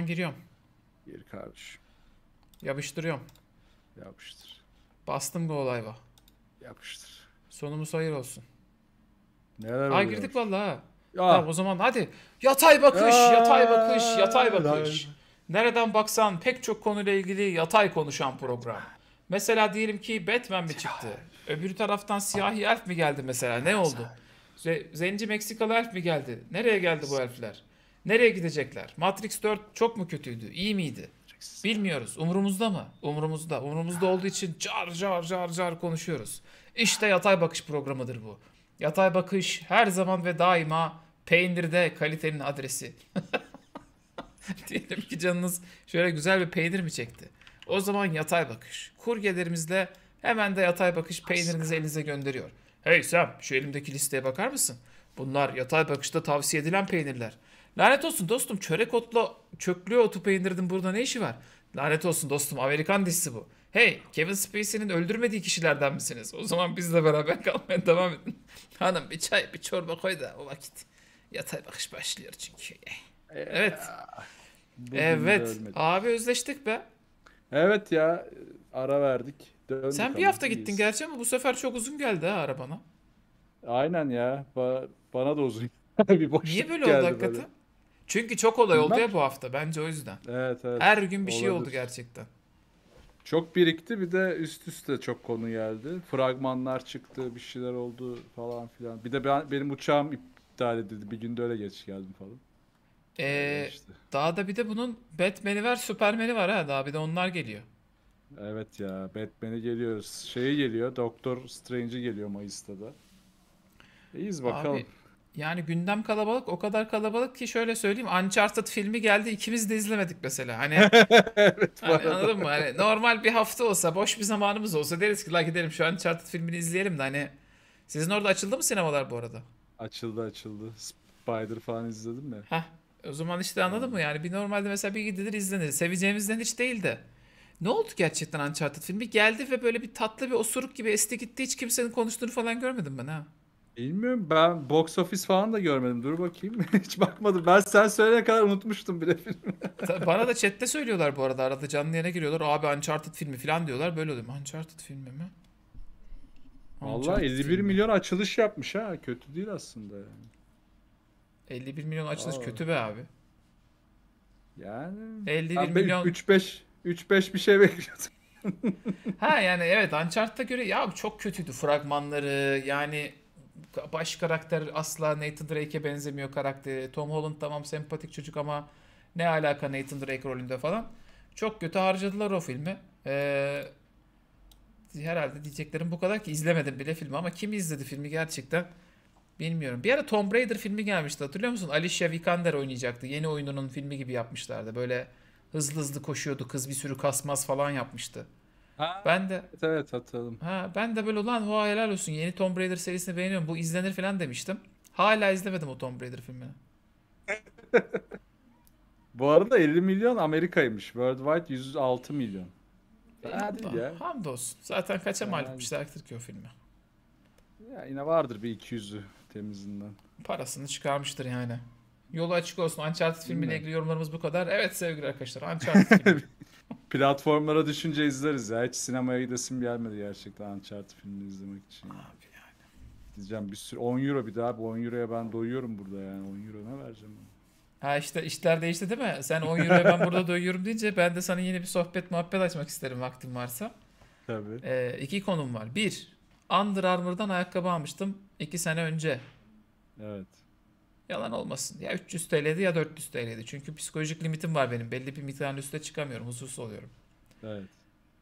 zaman giriyorum. Gir kardeşim. Yapıştırıyorum. Yapıştır. Bastım go live'a. Yapıştır. Sonumuz hayır olsun. Neler Ay girdik vallahi. ha. Tamam o zaman hadi. Yatay bakış, ya. yatay bakış, yatay bakış. Nereden baksan pek çok konuyla ilgili yatay konuşan program. Mesela diyelim ki Batman mi çıktı? Öbür taraftan siyahi elf mi geldi mesela? Ne oldu? Zenci Meksikalı elf mi geldi? Nereye geldi bu elfler? Nereye gidecekler? Matrix 4 çok mu kötüydü? İyi miydi? Bilmiyoruz. Umurumuzda mı? Umurumuzda. Umurumuzda olduğu için car car car car konuşuyoruz. İşte yatay bakış programıdır bu. Yatay bakış her zaman ve daima peynirde kalitenin adresi. Diyelim ki canınız şöyle güzel bir peynir mi çekti? O zaman yatay bakış. Kurgelerimizle hemen de yatay bakış peynirinizi elinize gönderiyor. Hey Sam şu elimdeki listeye bakar mısın? Bunlar yatay bakışta tavsiye edilen peynirler. Lanet olsun dostum çörek otla çöklüğe otu peynirdim burada ne işi var? Lanet olsun dostum Amerikan dizisi bu. Hey Kevin Spacey'nin öldürmediği kişilerden misiniz? O zaman bizle beraber kalmaya devam edin. Hanım bir çay bir çorba koy da o vakit yatay bakış başlıyor çünkü. Evet. evet. Abi özleştik be. Evet ya ara verdik. Döndük Sen bir hafta iyiyiz. gittin gerçi ama bu sefer çok uzun geldi ha arabana. Aynen ya. Ba- bana da uzun. bir Niye böyle oldu hakikaten? Böyle. Çünkü çok olay Bilmem. oldu ya bu hafta bence o yüzden. Evet evet. Her gün bir Olabilir. şey oldu gerçekten. Çok birikti bir de üst üste çok konu geldi. Fragmanlar çıktı, bir şeyler oldu falan filan. Bir de ben, benim uçağım iptal edildi. Bir günde öyle geç geldim falan. Ee, işte. Daha da bir de bunun Batman'i var, Superman'i var ha. Daha bir de onlar geliyor. Evet ya Batman'i geliyoruz. Şeyi geliyor, Doktor Strange'i geliyor Mayıs'ta da. İyiyiz bakalım. Abi, yani gündem kalabalık o kadar kalabalık ki şöyle söyleyeyim Uncharted filmi geldi ikimiz de izlemedik mesela. Hani, evet, hani anladın mı? Hani normal bir hafta olsa boş bir zamanımız olsa deriz ki la gidelim şu Uncharted filmini izleyelim de hani sizin orada açıldı mı sinemalar bu arada? Açıldı açıldı. Spider falan izledim ya. Heh, o zaman işte anladın mı yani bir normalde mesela bir gidilir izlenir. Seveceğimizden hiç değildi. Ne oldu gerçekten Uncharted filmi? Geldi ve böyle bir tatlı bir osuruk gibi esti gitti. Hiç kimsenin konuştuğunu falan görmedim ben ha. Bilmiyorum ben box office falan da görmedim. Dur bakayım. Hiç bakmadım. Ben sen söyleyene kadar unutmuştum bile filmi. Bana da chatte söylüyorlar bu arada. Arada canlı yayına giriyorlar. Abi Uncharted filmi falan diyorlar. Böyle oluyor. Uncharted filmi mi? Valla 51 filmi. milyon açılış yapmış ha. Kötü değil aslında yani. 51 milyon açılış Aa. kötü be abi. Yani 51 abi milyon 3-5 3-5 bir şey bekliyordum. ha yani evet Uncharted'a göre ya çok kötüydü fragmanları. Yani baş karakter asla Nathan Drake'e benzemiyor karakteri. Tom Holland tamam sempatik çocuk ama ne alaka Nathan Drake rolünde falan. Çok kötü harcadılar o filmi. Ee, herhalde diyeceklerim bu kadar ki izlemedim bile filmi ama kim izledi filmi gerçekten bilmiyorum. Bir ara Tom Raider filmi gelmişti hatırlıyor musun? Alicia Vikander oynayacaktı. Yeni oyununun filmi gibi yapmışlardı. Böyle hızlı hızlı koşuyordu kız bir sürü kasmaz falan yapmıştı. Ha, ben de evet, evet hatırladım. Ha, ben de böyle ulan vay helal olsun yeni Tomb Raider serisini beğeniyorum. Bu izlenir falan demiştim. Hala izlemedim o Tomb Raider filmini. Bu arada 50 milyon Amerika'ymış. Worldwide 106 milyon. Hadi ya. Hamdolsun. Zaten kaça mal etmişlerdir ki o filmi. Ya yine vardır bir 200'ü temizinden. Parasını çıkarmıştır yani. Yolu açık olsun. Uncharted filmiyle ilgili yorumlarımız bu kadar. Evet sevgili arkadaşlar Uncharted filmi. Platformlara düşünce izleriz ya. Hiç sinemaya gidesim gelmedi gerçekten Uncharted filmini izlemek için. Abi yani. Diyeceğim bir sürü 10 euro bir daha. Bu 10 euroya ben doyuyorum burada yani. 10 euro ne vereceğim ben? Ha işte işler değişti değil mi? Sen 10 euroya ben burada doyuyorum deyince ben de sana yeni bir sohbet muhabbet açmak isterim vaktim varsa. Tabii. Ee, iki konum var. Bir, Under Armour'dan ayakkabı almıştım. iki sene önce. Evet. Yalan olmasın. Ya 300 TL'di ya 400 TL'di. Çünkü psikolojik limitim var benim. Belli bir miktarın üstüne çıkamıyorum. Huzursuz oluyorum. Evet.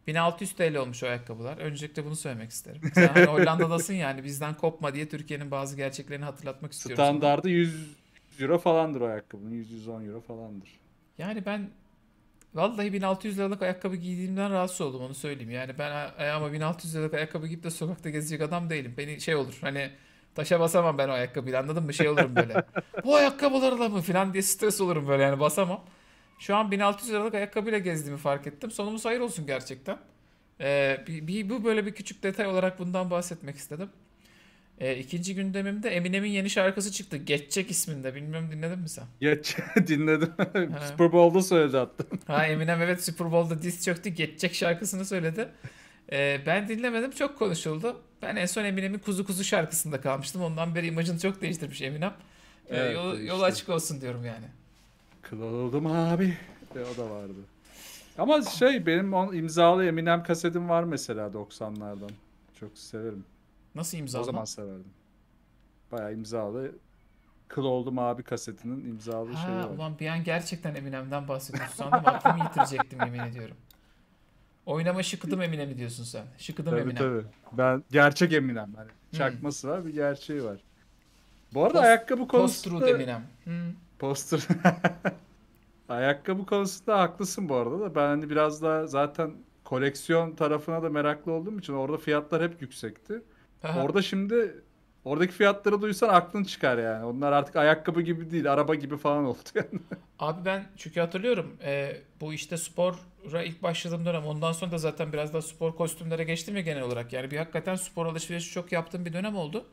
1600 TL olmuş o ayakkabılar. Öncelikle bunu söylemek isterim. Sen hani Hollanda'dasın yani bizden kopma diye Türkiye'nin bazı gerçeklerini hatırlatmak istiyorum. Standardı 100 euro falandır o ayakkabının. 100-110 euro falandır. Yani ben Vallahi 1600 liralık ayakkabı giydiğimden rahatsız oldum onu söyleyeyim. Yani ben ama 1600 liralık ayakkabı giyip de sokakta gezecek adam değilim. Beni şey olur hani Taşa basamam ben o ayakkabıyla anladın mı? Şey olurum böyle. Bu ayakkabılarla mı falan diye stres olurum böyle yani basamam. Şu an 1600 liralık ayakkabıyla gezdiğimi fark ettim. Sonumuz hayır olsun gerçekten. Ee, bir, bir, bu böyle bir küçük detay olarak bundan bahsetmek istedim. E, ikinci gündemimde Eminem'in yeni şarkısı çıktı. Geçecek isminde. Bilmiyorum dinledin mi sen? Geç dinledim. Super Bowl'da söyledi hatta. ha Eminem evet Super Bowl'da diz çöktü. Geçecek şarkısını söyledi. E, ben dinlemedim. Çok konuşuldu. Ben en son Eminem'in Kuzu Kuzu şarkısında kalmıştım. Ondan beri imajını çok değiştirmiş Eminem. Ee, evet, ee, yol, işte. yol açık olsun diyorum yani. Kıl oldum abi. E, o da vardı. Ama şey benim on, imzalı Eminem kasetim var mesela 90'lardan. Çok severim. Nasıl imzalı? O zaman severdim. Bayağı imzalı Kıl Oldum Abi kasetinin imzalı ha, şeyi var. Ulan bir an gerçekten Eminem'den bahsediyorsun sandım. Aklımı yitirecektim yemin ediyorum. Oynama şıkıdım eminem mi diyorsun sen? Şıkıdım tabii, Emine. Tabii Ben gerçek Eminem. Yani hmm. çakması hmm. var bir gerçeği var. Bu arada Post, ayakkabı konusunda... Post-truth Eminem. Hmm. Poster. ayakkabı konusunda haklısın bu arada da. Ben hani biraz daha zaten koleksiyon tarafına da meraklı olduğum için orada fiyatlar hep yüksekti. Aha. Orada şimdi Oradaki fiyatları duysan aklın çıkar yani. Onlar artık ayakkabı gibi değil, araba gibi falan oldu yani. Abi ben çünkü hatırlıyorum e, bu işte spora ilk başladığım dönem ondan sonra da zaten biraz daha spor kostümlere geçtim ya genel olarak. Yani bir hakikaten spor alışverişi çok yaptığım bir dönem oldu.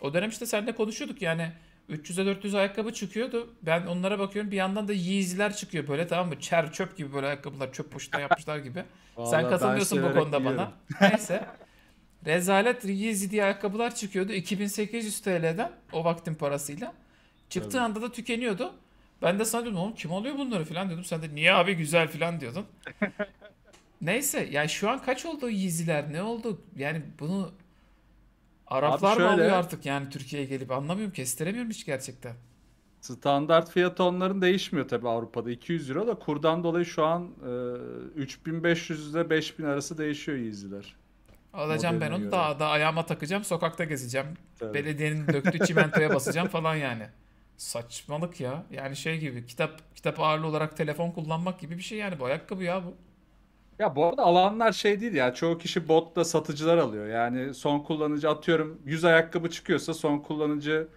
O dönem işte seninle konuşuyorduk yani 300'e 400 ayakkabı çıkıyordu. Ben onlara bakıyorum bir yandan da Yeezy'ler çıkıyor böyle tamam mı? Çer çöp gibi böyle ayakkabılar çöp poşetine yapmışlar gibi. Sen katılmıyorsun bu konuda yiyorum. bana. Neyse. Rezalet Yeezy diye ayakkabılar çıkıyordu. 2800 TL'den o vaktin parasıyla. Çıktığı evet. anda da tükeniyordu. Ben de sana diyordum oğlum kim alıyor bunları falan diyordum. Sen de niye abi güzel falan diyordun. Neyse yani şu an kaç oldu Yeezy'ler ne oldu? Yani bunu Araplar şöyle, mı alıyor artık yani Türkiye'ye gelip anlamıyorum kestiremiyorum hiç gerçekten. Standart fiyatı onların değişmiyor tabi Avrupa'da 200 euro da kurdan dolayı şu an e, 3500 ile 5000 arası değişiyor Yeezy'ler. Alacağım ben onu göre. da ayağıma takacağım, sokakta gezeceğim. Tabii. Belediyenin döktüğü çimentoya basacağım falan yani. Saçmalık ya. Yani şey gibi kitap kitap ağırlı olarak telefon kullanmak gibi bir şey yani bu ayakkabı ya bu. Ya bu arada alanlar şey değil ya. Çoğu kişi botla satıcılar alıyor. Yani son kullanıcı atıyorum 100 ayakkabı çıkıyorsa son kullanıcı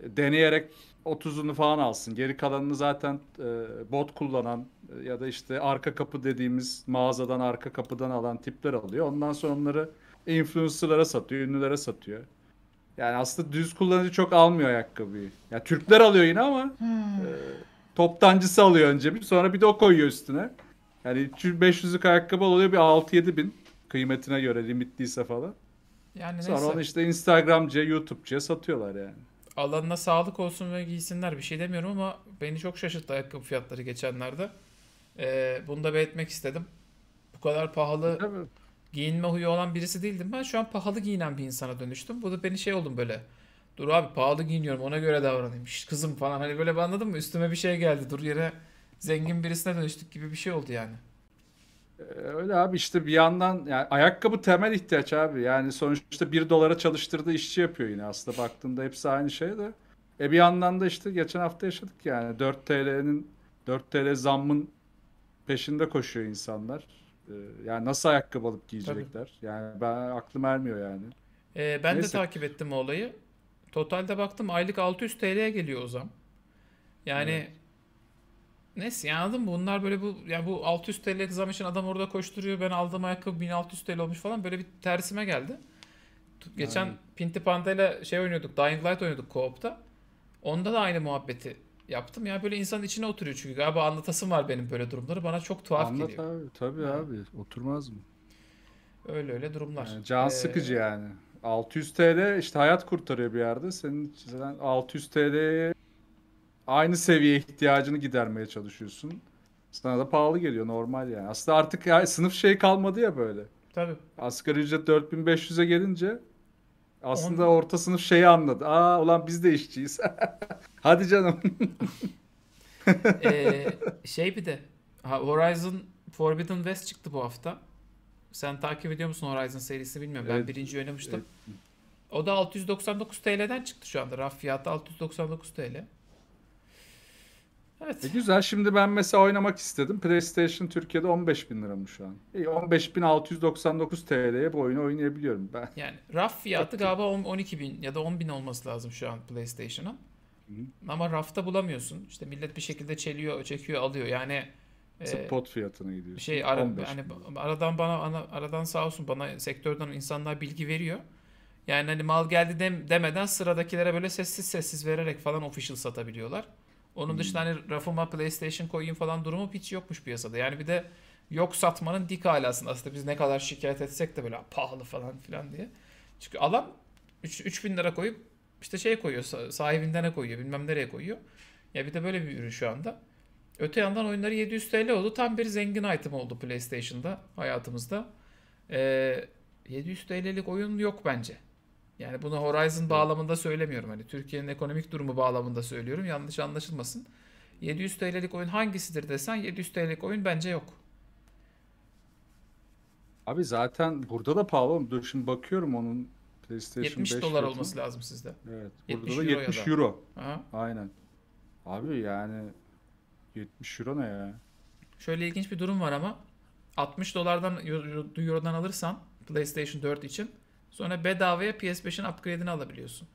e, deneyerek 30'unu falan alsın. Geri kalanını zaten e, bot kullanan e, ya da işte arka kapı dediğimiz mağazadan arka kapıdan alan tipler alıyor. Ondan sonra onları influencerlara satıyor, ünlülere satıyor. Yani aslında düz kullanıcı çok almıyor ayakkabıyı. Ya yani Türkler alıyor yine ama hmm. e, toptancısı alıyor önce bir sonra bir de o koyuyor üstüne. Yani 500'lük ayakkabı oluyor bir 6-7 bin kıymetine göre limitliyse falan. Yani Sonra neyse. onu işte Instagramcıya, YouTube'cuya satıyorlar yani. Alanına sağlık olsun ve giysinler bir şey demiyorum ama beni çok şaşırttı ayakkabı fiyatları geçenlerde. Ee, bunu da belirtmek istedim. Bu kadar pahalı e, giyinme huyu olan birisi değildim ben. Şu an pahalı giyinen bir insana dönüştüm. Bu da beni şey oldum böyle. Dur abi pahalı giyiniyorum ona göre davranayım. Şş, kızım falan hani böyle anladın mı? Üstüme bir şey geldi. Dur yere zengin birisine dönüştük gibi bir şey oldu yani. E, öyle abi işte bir yandan yani ayakkabı temel ihtiyaç abi. Yani sonuçta bir dolara çalıştırdığı işçi yapıyor yine aslında baktığında hepsi aynı şey de. E bir yandan da işte geçen hafta yaşadık yani 4 TL'nin 4 TL zammın peşinde koşuyor insanlar. Ee, yani nasıl ayakkabı alıp giyecekler? Tabii. Yani ben aklım ermiyor yani. Ee, ben Neyse. de takip ettim o olayı. Totalde baktım aylık 600 TL'ye geliyor o zam. Yani evet. Neyse yani anladın mı? Bunlar böyle bu yani bu 600 TL'lik zam için adam orada koşturuyor. Ben aldığım ayakkabı 1600 TL olmuş falan. Böyle bir tersime geldi. Geçen Aynen. Pinti Panda ile şey oynuyorduk. Dying Light oynuyorduk co-op'ta. Onda da aynı muhabbeti yaptım. Ya böyle insanın içine oturuyor çünkü galiba anlatasım var benim böyle durumları. Bana çok tuhaf Anlat geliyor. Anlat abi tabii ha. abi oturmaz mı? Öyle öyle durumlar. Yani can ee... sıkıcı yani. 600 TL işte hayat kurtarıyor bir yerde. Senin zaten 600 TL'ye aynı seviye ihtiyacını gidermeye çalışıyorsun. Sana da pahalı geliyor normal yani. Aslında artık ya, sınıf şey kalmadı ya böyle. Tabii. Asgari ücret 4500'e gelince aslında On... orta sınıf şeyi anladı. Aa ulan biz de işçiyiz. Hadi canım. ee, şey bir de Horizon Forbidden West çıktı bu hafta. Sen takip ediyor musun Horizon serisini bilmiyorum. Evet. Ben birinci oynamıştım. Evet. O da 699 TL'den çıktı şu anda. Raf fiyatı 699 TL. Evet. E güzel. Şimdi ben mesela oynamak istedim. PlayStation Türkiye'de 15 bin lira mı şu an? E 15.699 TL'ye bu oyunu oynayabiliyorum ben. Yani raf fiyatı Çok galiba 12 bin ya da 10 bin olması lazım şu an PlayStation'ın. Ama rafta bulamıyorsun. İşte millet bir şekilde çeliyor, çekiyor, alıyor. Yani spot e, fiyatına gidiyor. Şey ara, hani aradan bana aradan sağ olsun bana sektörden insanlar bilgi veriyor. Yani hani mal geldi dem, demeden sıradakilere böyle sessiz sessiz vererek falan official satabiliyorlar. Onun dışında hmm. hani rafıma PlayStation koyayım falan durumu hiç yokmuş piyasada. Yani bir de yok satmanın dik alasında aslında biz ne kadar şikayet etsek de böyle ah, pahalı falan filan diye. Çünkü alan 3, 3000 lira koyup işte şey koyuyor sahibinden ne koyuyor bilmem nereye koyuyor. Ya bir de böyle bir ürün şu anda. Öte yandan oyunları 700 TL oldu. Tam bir zengin item oldu PlayStation'da hayatımızda. Ee, 700 TL'lik oyun yok bence. Yani bunu Horizon bağlamında söylemiyorum. Hani Türkiye'nin ekonomik durumu bağlamında söylüyorum. Yanlış anlaşılmasın. 700 TL'lik oyun hangisidir desen 700 TL'lik oyun bence yok. Abi zaten burada da pahalı. Dur şimdi bakıyorum onun PlayStation 70 5 dolar olması lazım sizde. Evet. Burada da 70 da. euro. Aha. Aynen. Abi yani 70 euro ne ya? Şöyle ilginç bir durum var ama 60 dolardan eurodan alırsan PlayStation 4 için Sonra bedavaya PS5'in upgrade'ini alabiliyorsun.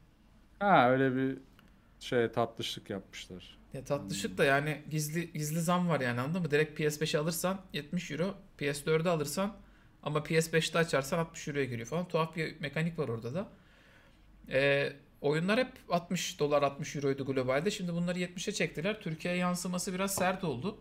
Ha öyle bir şey tatlışlık yapmışlar. Ya tatlışlık da yani gizli gizli zam var yani anladın mı? Direkt PS5'i alırsan 70 euro, PS4'ü alırsan ama PS5'te açarsan 60 euroya giriyor falan. Tuhaf bir mekanik var orada da. Ee, oyunlar hep 60 dolar 60 euroydu globalde. Şimdi bunları 70'e çektiler. Türkiye yansıması biraz sert oldu.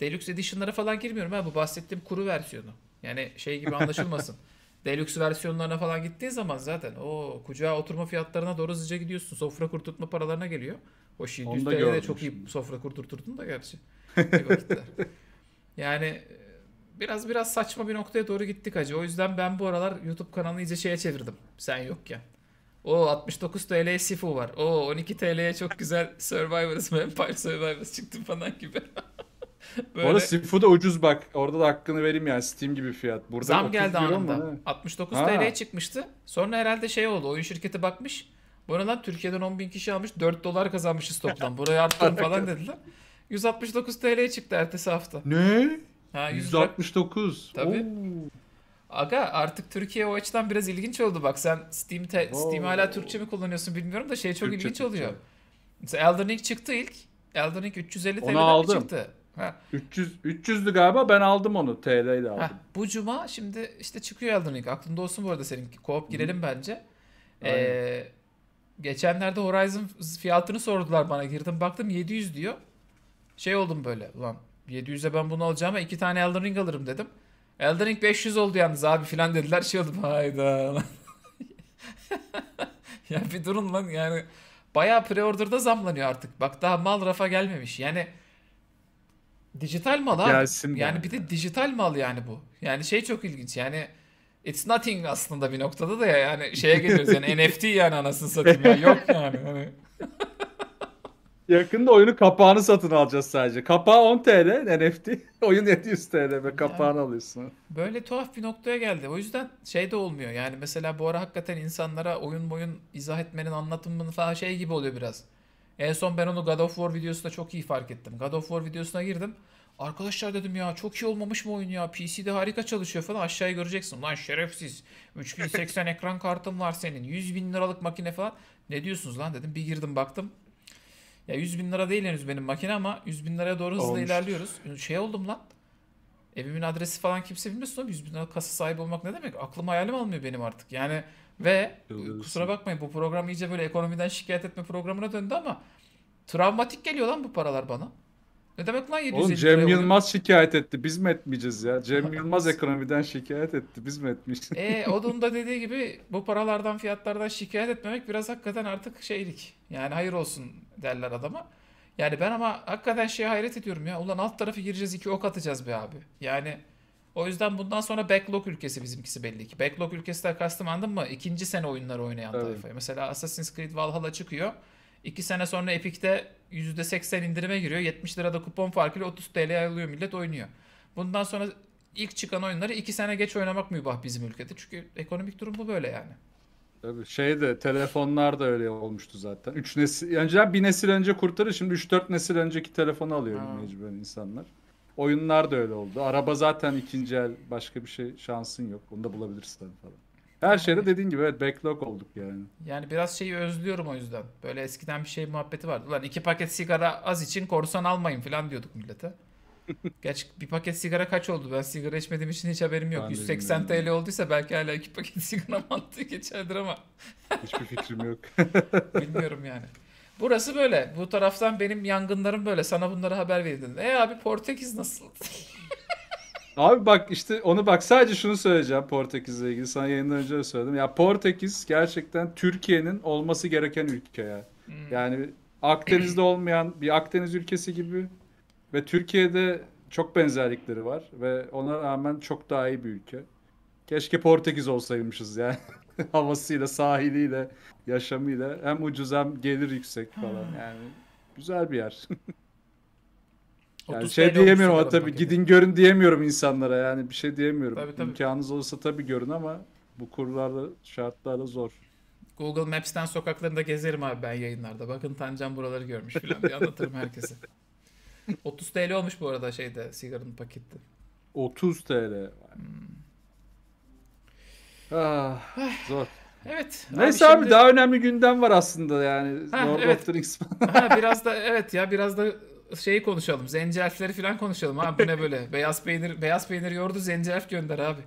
Deluxe Edition'lara falan girmiyorum ha bu bahsettiğim kuru versiyonu. Yani şey gibi anlaşılmasın. Deluxe versiyonlarına falan gittiğin zaman zaten o kucağa oturma fiyatlarına doğru hızlıca gidiyorsun. Sofra kurtutma paralarına geliyor. O şey yüzde de çok iyi sofra kurturturdun da gerçi. yani e, biraz biraz saçma bir noktaya doğru gittik acı. O yüzden ben bu aralar YouTube kanalını iyice şeye çevirdim. Sen yokken. O 69 TL Sifu var. O 12 TL'ye çok güzel Survivor's Vampire Survivors çıktı falan gibi. Böyle... Orada Sifu da ucuz bak. Orada da hakkını vereyim yani Steam gibi fiyat. Burada Zam geldi anında. Mu, 69 TL'ye çıkmıştı. Sonra herhalde şey oldu. Oyun şirketi bakmış. Bu lan Türkiye'den 10 bin kişi almış 4 dolar kazanmışız toplam. Buraya arttırın falan dediler. 169 TL'ye çıktı ertesi hafta. Ne? Ha, 169. Tabii. Oo. Aga artık Türkiye o açıdan biraz ilginç oldu bak. Sen Steam te- Steam hala Türkçe mi kullanıyorsun bilmiyorum da şey çok Türkçe, ilginç Türkçe. oluyor. Mesela Elden Ring çıktı ilk. Elden Ring 350 TL'den çıktı. Ha. 300 300'dü galiba ben aldım onu TL ile aldım. Ha, bu cuma şimdi işte çıkıyor Elden Ring. Aklında olsun bu arada senin. Koop girelim Hı. bence. Ee, geçenlerde Horizon fiyatını sordular bana. Girdim baktım 700 diyor. Şey oldum böyle. Ulan 700'e ben bunu alacağım ama iki tane Elden Ring alırım dedim. Elden Ring 500 oldu yalnız abi filan dediler. Şey oldum hayda. ya bir durun lan yani. Bayağı pre-order'da zamlanıyor artık. Bak daha mal rafa gelmemiş. Yani Dijital mal abi. Gelsin yani bir de dijital mal yani bu. Yani şey çok ilginç yani it's nothing aslında bir noktada da ya yani şeye geliyoruz yani NFT yani anasını satayım ya yok yani. Hani. Yakında oyunu kapağını satın alacağız sadece. Kapağı 10 TL NFT. Oyun 700 TL ve kapağını yani, alıyorsun. Böyle tuhaf bir noktaya geldi. O yüzden şey de olmuyor. Yani mesela bu ara hakikaten insanlara oyun boyun izah etmenin anlatımını falan şey gibi oluyor biraz. En son ben onu God of War videosunda çok iyi fark ettim. God of War videosuna girdim. Arkadaşlar dedim ya çok iyi olmamış mı oyun ya? PC'de harika çalışıyor falan. Aşağıya göreceksin. Lan şerefsiz. 3080 ekran kartın var senin. 100 bin liralık makine falan. Ne diyorsunuz lan dedim. Bir girdim baktım. Ya 100 bin lira değil henüz benim makine ama 100 bin liraya doğru hızla Olmuş. ilerliyoruz. Şey oldum lan. Evimin adresi falan kimse bilmesin bilmiyorsun. 100 bin lira kasa sahibi olmak ne demek? Aklım hayalim almıyor benim artık. Yani ve Yıldırırsın. kusura bakmayın bu program iyice böyle ekonomiden şikayet etme programına döndü ama travmatik geliyor lan bu paralar bana. Ne demek lan 750 Oğlum Cem Yılmaz şikayet etti. Biz mi etmeyeceğiz ya? Cem Yılmaz ekonomiden şikayet etti. Biz mi etmeyeceğiz? E, onun da dediği gibi bu paralardan fiyatlardan şikayet etmemek biraz hakikaten artık şeylik. Yani hayır olsun derler adama. Yani ben ama hakikaten şeye hayret ediyorum ya. Ulan alt tarafı gireceğiz iki ok atacağız be abi. Yani o yüzden bundan sonra backlog ülkesi bizimkisi belli ki. Backlog ülkesinden kastım anladın mı? İkinci sene oyunları oynayan evet. tayfa. Mesela Assassin's Creed Valhalla çıkıyor. İki sene sonra Epic'te %80 indirime giriyor. 70 lirada kupon farkıyla 30 TL alıyor millet oynuyor. Bundan sonra ilk çıkan oyunları iki sene geç oynamak mübah bizim ülkede. Çünkü ekonomik durum bu böyle yani. Tabii şey de telefonlar da öyle olmuştu zaten. Üç nesil önce bir nesil önce kurtarır şimdi 3-4 nesil önceki telefonu alıyor mecburen insanlar. Oyunlar da öyle oldu. Araba zaten ikinci el. Başka bir şey şansın yok. Onu da bulabilirsin falan. Her şeyde dediğin gibi evet backlog olduk yani. Yani biraz şeyi özlüyorum o yüzden. Böyle eskiden bir şey muhabbeti vardı. Lan iki paket sigara az için korsan almayın falan diyorduk millete. Gerçi bir paket sigara kaç oldu? Ben sigara içmediğim için hiç haberim yok. Ben 180 TL olduysa belki hala iki paket sigara mantığı geçerdir ama. Hiçbir fikrim yok. Bilmiyorum yani. Burası böyle. Bu taraftan benim yangınlarım böyle. Sana bunları haber verdin. E abi Portekiz nasıl? Abi bak işte onu bak sadece şunu söyleyeceğim Portekiz'le ilgili. Sana yayından önce de söyledim. Ya Portekiz gerçekten Türkiye'nin olması gereken ülke ya. Hmm. Yani Akdeniz'de olmayan bir Akdeniz ülkesi gibi ve Türkiye'de çok benzerlikleri var ve ona rağmen çok daha iyi bir ülke. Keşke Portekiz olsaymışız yani. havasıyla, sahiliyle, yaşamıyla hem ucuz hem gelir yüksek falan hmm. yani. Güzel bir yer. yani şey diyemiyorum ama tabii gidin görün diyemiyorum insanlara yani bir şey diyemiyorum. Tabii, tabii. İmkanınız olursa tabii görün ama bu kurlarla şartlarla zor. Google Maps'ten sokaklarında gezerim abi ben yayınlarda. Bakın Tancan buraları görmüş falan diye anlatırım herkese. 30 TL olmuş bu arada şeyde sigaranın paketi. 30 TL. Hmm. Ah, zor. Evet. Neyse abi, şimdi... abi daha önemli gündem var aslında yani. Ha, Lord evet. of the Rings. ha, biraz da evet ya biraz da şeyi konuşalım. Zenci elfleri falan konuşalım abi. Bu ne böyle? beyaz peynir beyaz peynir yordu zenci elf gönder abi.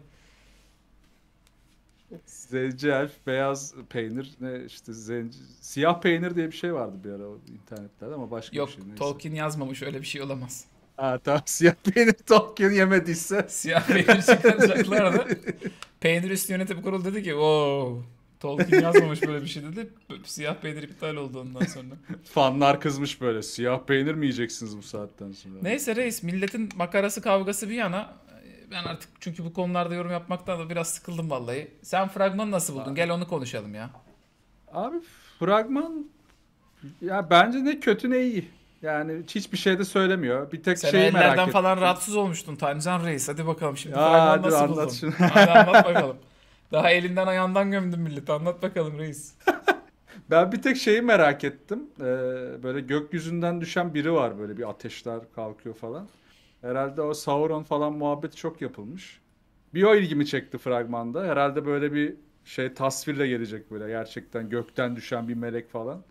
Zenci elf, beyaz peynir, ne işte zenci, siyah peynir diye bir şey vardı bir ara internetlerde ama başka Yok, bir şey. Yok Tolkien yazmamış öyle bir şey olamaz. Ha tamam siyah peynir Tolkien yemediyse. Siyah peynir çıkaracaklar Peynir üstü yönetim kurulu dedi ki wow Tolkien yazmamış böyle bir şey dedi. Siyah peynir iptal oldu ondan sonra. Fanlar kızmış böyle. Siyah peynir mi yiyeceksiniz bu saatten sonra? Neyse reis milletin makarası kavgası bir yana ben artık çünkü bu konularda yorum yapmaktan da biraz sıkıldım vallahi. Sen fragmanı nasıl buldun? Abi. Gel onu konuşalım ya. Abi fragman ya bence ne kötü ne iyi. Yani hiçbir şey de söylemiyor. Bir tek Sen şeyi merak ettim. Sen falan rahatsız olmuştun Tancan Reis. Hadi bakalım şimdi. Ya, hadi nasıl anlat buldun? Şunu. hadi anlat bakalım. Daha elinden ayağından gömdün milleti. Anlat bakalım Reis. ben bir tek şeyi merak ettim. Ee, böyle gökyüzünden düşen biri var böyle bir ateşler kalkıyor falan. Herhalde o Sauron falan muhabbet çok yapılmış. Bir o ilgimi çekti fragmanda. Herhalde böyle bir şey tasvirle gelecek böyle gerçekten gökten düşen bir melek falan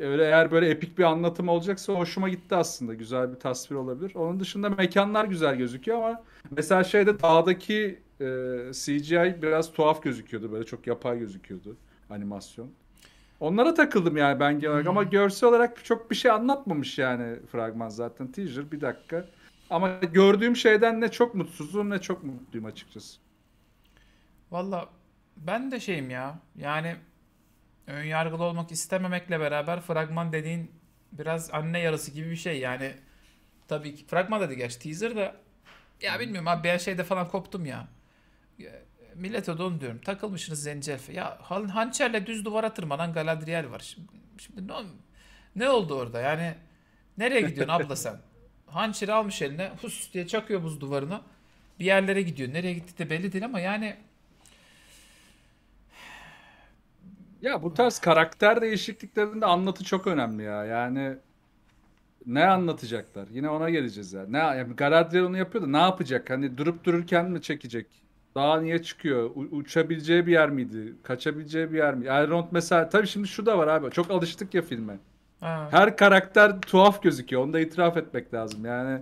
öyle eğer böyle epik bir anlatım olacaksa hoşuma gitti aslında. Güzel bir tasvir olabilir. Onun dışında mekanlar güzel gözüküyor ama mesela şeyde dağdaki e, CGI biraz tuhaf gözüküyordu. Böyle çok yapay gözüküyordu animasyon. Onlara takıldım yani ben genel olarak hmm. ama görsel olarak çok bir şey anlatmamış yani fragman zaten. Teaser bir dakika. Ama gördüğüm şeyden ne çok mutsuzum ne çok mutluyum açıkçası. Valla ben de şeyim ya. Yani ön yargılı olmak istememekle beraber fragman dediğin biraz anne yarısı gibi bir şey yani. Tabii ki fragman dedi geç teaser da ya hmm. bilmiyorum abi ben şeyde falan koptum ya. Millet onu diyorum. Takılmışsınız Zencelfe. Ya hançerle düz duvara tırmanan Galadriel var. Şimdi, şimdi ne, ne oldu orada? Yani nereye gidiyorsun abla sen? Hançeri almış eline. Hus diye çakıyor buz duvarına. Bir yerlere gidiyor. Nereye gitti de belli değil ama yani Ya bu tarz karakter değişikliklerinde anlatı çok önemli ya. Yani ne anlatacaklar? Yine ona geleceğiz ya. Ne yani Galadriel onu yapıyor da ne yapacak? Hani durup dururken mi çekecek? Daha niye çıkıyor? U- uçabileceği bir yer miydi? Kaçabileceği bir yer mi? Elrond mesela tabii şimdi şu da var abi. Çok alıştık ya filme. Ha. Her karakter tuhaf gözüküyor. Onu da itiraf etmek lazım. Yani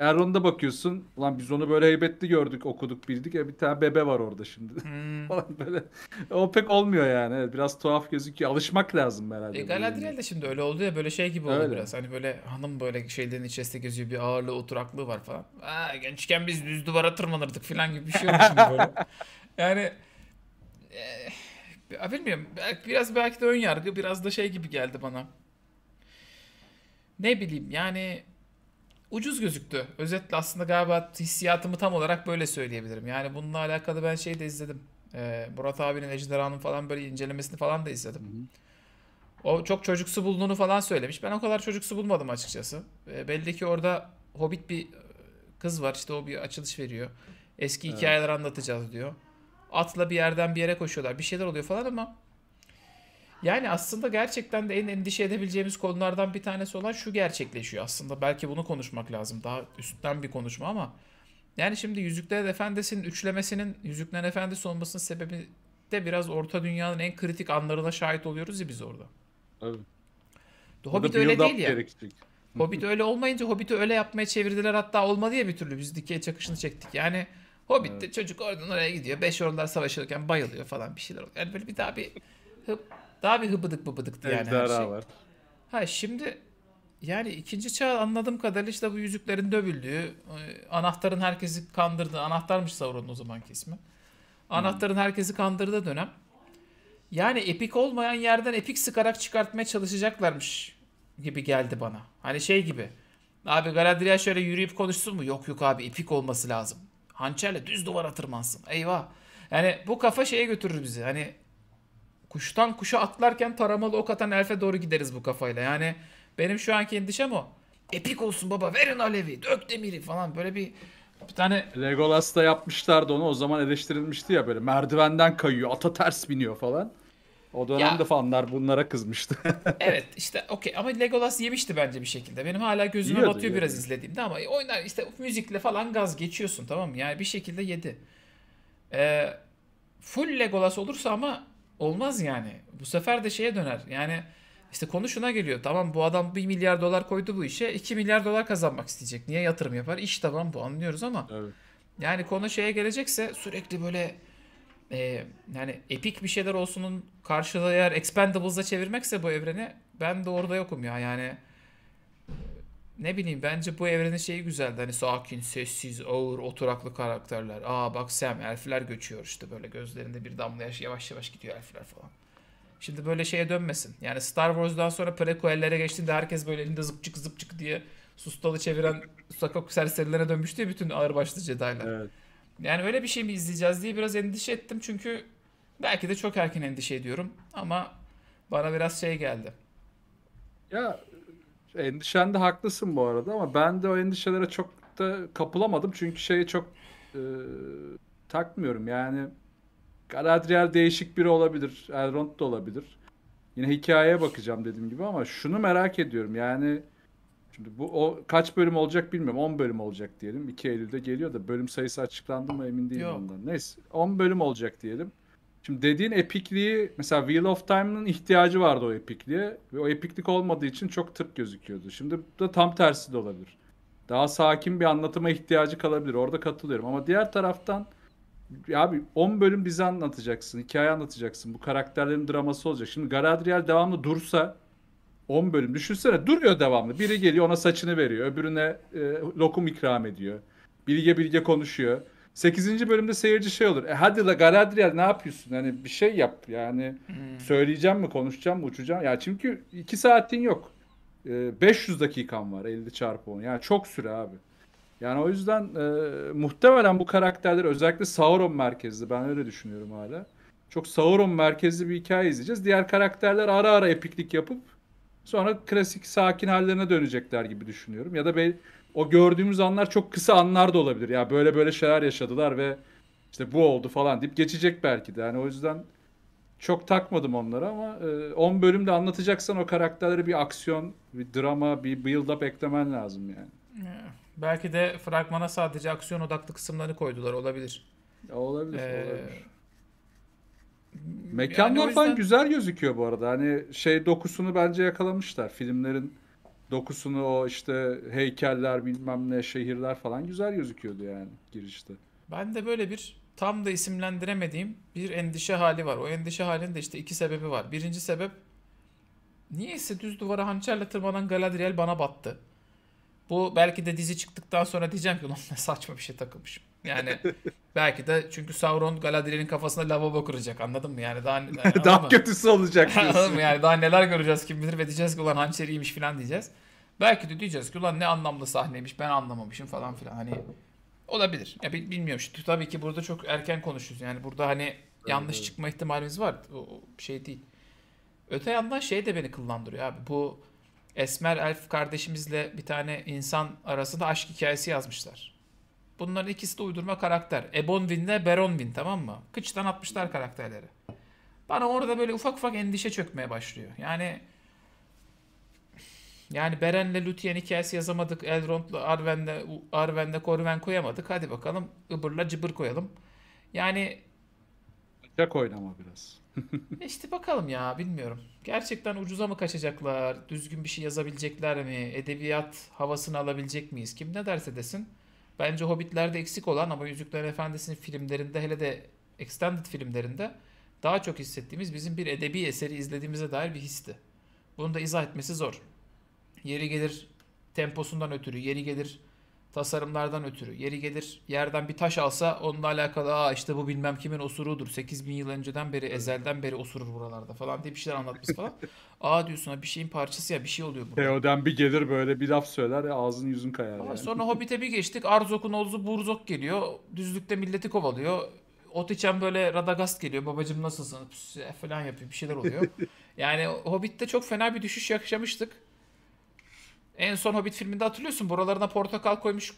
Erron'da bakıyorsun. Ulan biz onu böyle heybetli gördük, okuduk, bildik. Ya bir tane bebe var orada şimdi. Hmm. böyle o pek olmuyor yani. biraz tuhaf gözüküyor. Alışmak lazım herhalde. E, Galadriel de şimdi öyle oldu ya böyle şey gibi oldu öyle. biraz. Hani böyle hanım böyle şeylerin içerisinde geziyor. Bir ağırlığı, oturaklığı var falan. Aa, gençken biz düz duvara tırmanırdık falan gibi bir şey oldu şimdi böyle. yani e, bilmiyorum. Biraz belki de ön yargı, biraz da şey gibi geldi bana. Ne bileyim yani ucuz gözüktü. Özetle aslında galiba hissiyatımı tam olarak böyle söyleyebilirim. Yani bununla alakalı ben şey de izledim. Ee, Murat abinin Ejderha'nın falan böyle incelemesini falan da izledim. O çok çocuksu bulduğunu falan söylemiş. Ben o kadar çocuksu bulmadım açıkçası. E, belli ki orada hobbit bir e, kız var. İşte o bir açılış veriyor. Eski evet. hikayeler anlatacağız diyor. Atla bir yerden bir yere koşuyorlar. Bir şeyler oluyor falan ama yani aslında gerçekten de en endişe edebileceğimiz konulardan bir tanesi olan şu gerçekleşiyor aslında. Belki bunu konuşmak lazım. Daha üstten bir konuşma ama. Yani şimdi Yüzükler Efendisi'nin üçlemesinin Yüzükler Efendisi olmasının sebebi de biraz Orta Dünya'nın en kritik anlarına şahit oluyoruz ya biz orada. Evet. Hobbit öyle değil ya. Gerekecek. Hobbit öyle olmayınca Hobbit'i öyle yapmaya çevirdiler hatta olmadı ya bir türlü biz dikey çakışını çektik. Yani Hobbit'te evet. çocuk oradan oraya gidiyor. Beş ordular savaşırken bayılıyor falan bir şeyler oluyor. Yani böyle bir daha bir daha bir hıbıdık bıbıdıktı yani her şey. var. Ha şimdi yani ikinci çağ anladığım kadarıyla işte bu yüzüklerin dövüldüğü, e, anahtarın herkesi kandırdığı, anahtarmış Sauron'un o zamanki ismi. Anahtarın hmm. herkesi kandırdığı dönem. Yani epik olmayan yerden epik sıkarak çıkartmaya çalışacaklarmış gibi geldi bana. Hani şey gibi. Abi Galadriel şöyle yürüyüp konuşsun mu? Yok yok abi epik olması lazım. Hançerle düz duvara tırmansın. Eyvah. Yani bu kafa şeye götürür bizi. Hani Kuştan kuşa atlarken taramalı ok atan elfe doğru gideriz bu kafayla. Yani benim şu anki endişem o. Epik olsun baba verin alevi dök demiri falan böyle bir bir tane Legolas'ta yapmışlardı onu o zaman eleştirilmişti ya böyle merdivenden kayıyor ata ters biniyor falan. O dönemde ya, fanlar bunlara kızmıştı. evet işte okey ama Legolas yemişti bence bir şekilde. Benim hala gözüme yiyordu, batıyor yiyordu. biraz izlediğimde ama oynar işte müzikle falan gaz geçiyorsun tamam mı? Yani bir şekilde yedi. Ee, full Legolas olursa ama Olmaz yani. Bu sefer de şeye döner. Yani işte konu şuna geliyor. Tamam bu adam 1 milyar dolar koydu bu işe. 2 milyar dolar kazanmak isteyecek. Niye yatırım yapar? İş tamam bu anlıyoruz ama. Evet. Yani konu şeye gelecekse sürekli böyle e, yani epik bir şeyler olsunun karşılığı eğer Expendables'a çevirmekse bu evreni ben de orada yokum ya. Yani ne bileyim bence bu evrenin şeyi güzeldi. Hani sakin, sessiz, ağır, oturaklı karakterler. Aa bak Sam elfler göçüyor işte böyle gözlerinde bir damla yaş yavaş yavaş gidiyor elfler falan. Şimdi böyle şeye dönmesin. Yani Star Wars'dan sonra prequel'lere geçtiğinde herkes böyle elinde zıpçık zıpçık diye sustalı çeviren sakak serserilerine dönmüştü ya bütün ağırbaşlı Jedi'lar. Evet. Yani öyle bir şey mi izleyeceğiz diye biraz endişe ettim çünkü belki de çok erken endişe ediyorum ama bana biraz şey geldi. Ya Endişen de haklısın bu arada ama ben de o endişelere çok da kapılamadım. Çünkü şeyi çok e, takmıyorum yani. Galadriel değişik biri olabilir. Elrond da olabilir. Yine hikayeye bakacağım dediğim gibi ama şunu merak ediyorum yani. Şimdi bu o kaç bölüm olacak bilmiyorum. 10 bölüm olacak diyelim. 2 Eylül'de geliyor da bölüm sayısı açıklandı mı emin değilim Yok. ondan. Neyse 10 bölüm olacak diyelim. Şimdi dediğin epikliği mesela Wheel of Time'ın ihtiyacı vardı o epikliğe ve o epiklik olmadığı için çok tırt gözüküyordu. Şimdi da tam tersi de olabilir. Daha sakin bir anlatıma ihtiyacı kalabilir. Orada katılıyorum ama diğer taraftan abi 10 bölüm bize anlatacaksın, hikaye anlatacaksın. Bu karakterlerin draması olacak. Şimdi Galadriel devamlı dursa 10 bölüm düşünsene duruyor devamlı. Biri geliyor ona saçını veriyor, öbürüne e, lokum ikram ediyor. Bilge bilge konuşuyor. 8. bölümde seyirci şey olur. E hadi la Galadriel ne yapıyorsun? Hani bir şey yap yani. Hmm. Söyleyeceğim mi, konuşacağım mı, uçacağım? Ya çünkü 2 saatin yok. E, 500 dakikan var 50 çarpı 10. Yani çok süre abi. Yani o yüzden e, muhtemelen bu karakterler özellikle Sauron merkezli ben öyle düşünüyorum hala. Çok Sauron merkezli bir hikaye izleyeceğiz. Diğer karakterler ara ara epiklik yapıp sonra klasik sakin hallerine dönecekler gibi düşünüyorum. Ya da be, o gördüğümüz anlar çok kısa anlar da olabilir. Ya böyle böyle şeyler yaşadılar ve işte bu oldu falan deyip geçecek belki de. Yani o yüzden çok takmadım onlara ama 10 e, bölümde anlatacaksan o karakterleri bir aksiyon, bir drama, bir build up eklemen lazım yani. Belki de fragmana sadece aksiyon odaklı kısımlarını koydular olabilir. Ya olabilir, ee, olabilir. Mekanlar yani yüzden... falan güzel gözüküyor bu arada. Hani şey dokusunu bence yakalamışlar. Filmlerin Dokusunu o işte heykeller bilmem ne şehirler falan güzel gözüküyordu yani girişte. Ben de böyle bir tam da isimlendiremediğim bir endişe hali var. O endişe halinin de işte iki sebebi var. Birinci sebep niyeyse düz duvara hançerle tırmanan Galadriel bana battı. Bu belki de dizi çıktıktan sonra diyeceğim ki ulan ne saçma bir şey takılmışım. Yani belki de çünkü Sauron Galadriel'in kafasına lavabo kıracak anladın mı? Yani daha yani daha kötüsü olacak anladın mı? Yani daha neler göreceğiz kim bilir ve diyeceğiz ki ulan hançeriymiş falan diyeceğiz. Belki de diyeceğiz ki ulan ne anlamlı sahneymiş ben anlamamışım falan filan hani olabilir. Ya bilmiyorum işte tabii ki burada çok erken konuşuyoruz. Yani burada hani yanlış çıkma ihtimalimiz var. O, o şey değil. Öte yandan şey de beni kıllandırıyor abi. Bu Esmer Elf kardeşimizle bir tane insan arasında aşk hikayesi yazmışlar. Bunların ikisi de uydurma karakter. Ebonwin'le Beronwin tamam mı? Kıçtan atmışlar karakterleri. Bana orada böyle ufak ufak endişe çökmeye başlıyor. Yani yani Beren'le Luthien hikayesi yazamadık. Elrond'la Arwen'le Arwen'le Corwen koyamadık. Hadi bakalım ıbırla cıbır koyalım. Yani Kaçacak oynama biraz. İşte bakalım ya bilmiyorum. Gerçekten ucuza mı kaçacaklar? Düzgün bir şey yazabilecekler mi? Edebiyat havasını alabilecek miyiz? Kim ne derse desin. Bence Hobbit'lerde eksik olan ama Yüzüklerin Efendisi'nin filmlerinde hele de extended filmlerinde daha çok hissettiğimiz bizim bir edebi eseri izlediğimize dair bir histi. Bunu da izah etmesi zor. Yeri gelir temposundan ötürü, yeri gelir tasarımlardan ötürü. Yeri gelir yerden bir taş alsa onunla alakalı aa işte bu bilmem kimin osuruğudur. 8000 yıl önceden beri ezelden beri osurur buralarda falan diye bir şeyler anlatmış falan. aa diyorsun bir şeyin parçası ya bir şey oluyor burada. Teoden bir gelir böyle bir laf söyler ya e, ağzın yüzün kayar. yani. Sonra Hobbit'e bir geçtik Arzok'un oğlu Burzok geliyor. Düzlükte milleti kovalıyor. Ot içen böyle Radagast geliyor. Babacım nasılsın? Püs, e, falan yapıyor. Bir şeyler oluyor. yani Hobbit'te çok fena bir düşüş yaşamıştık. En son Hobbit filminde hatırlıyorsun buralarına portakal koymuş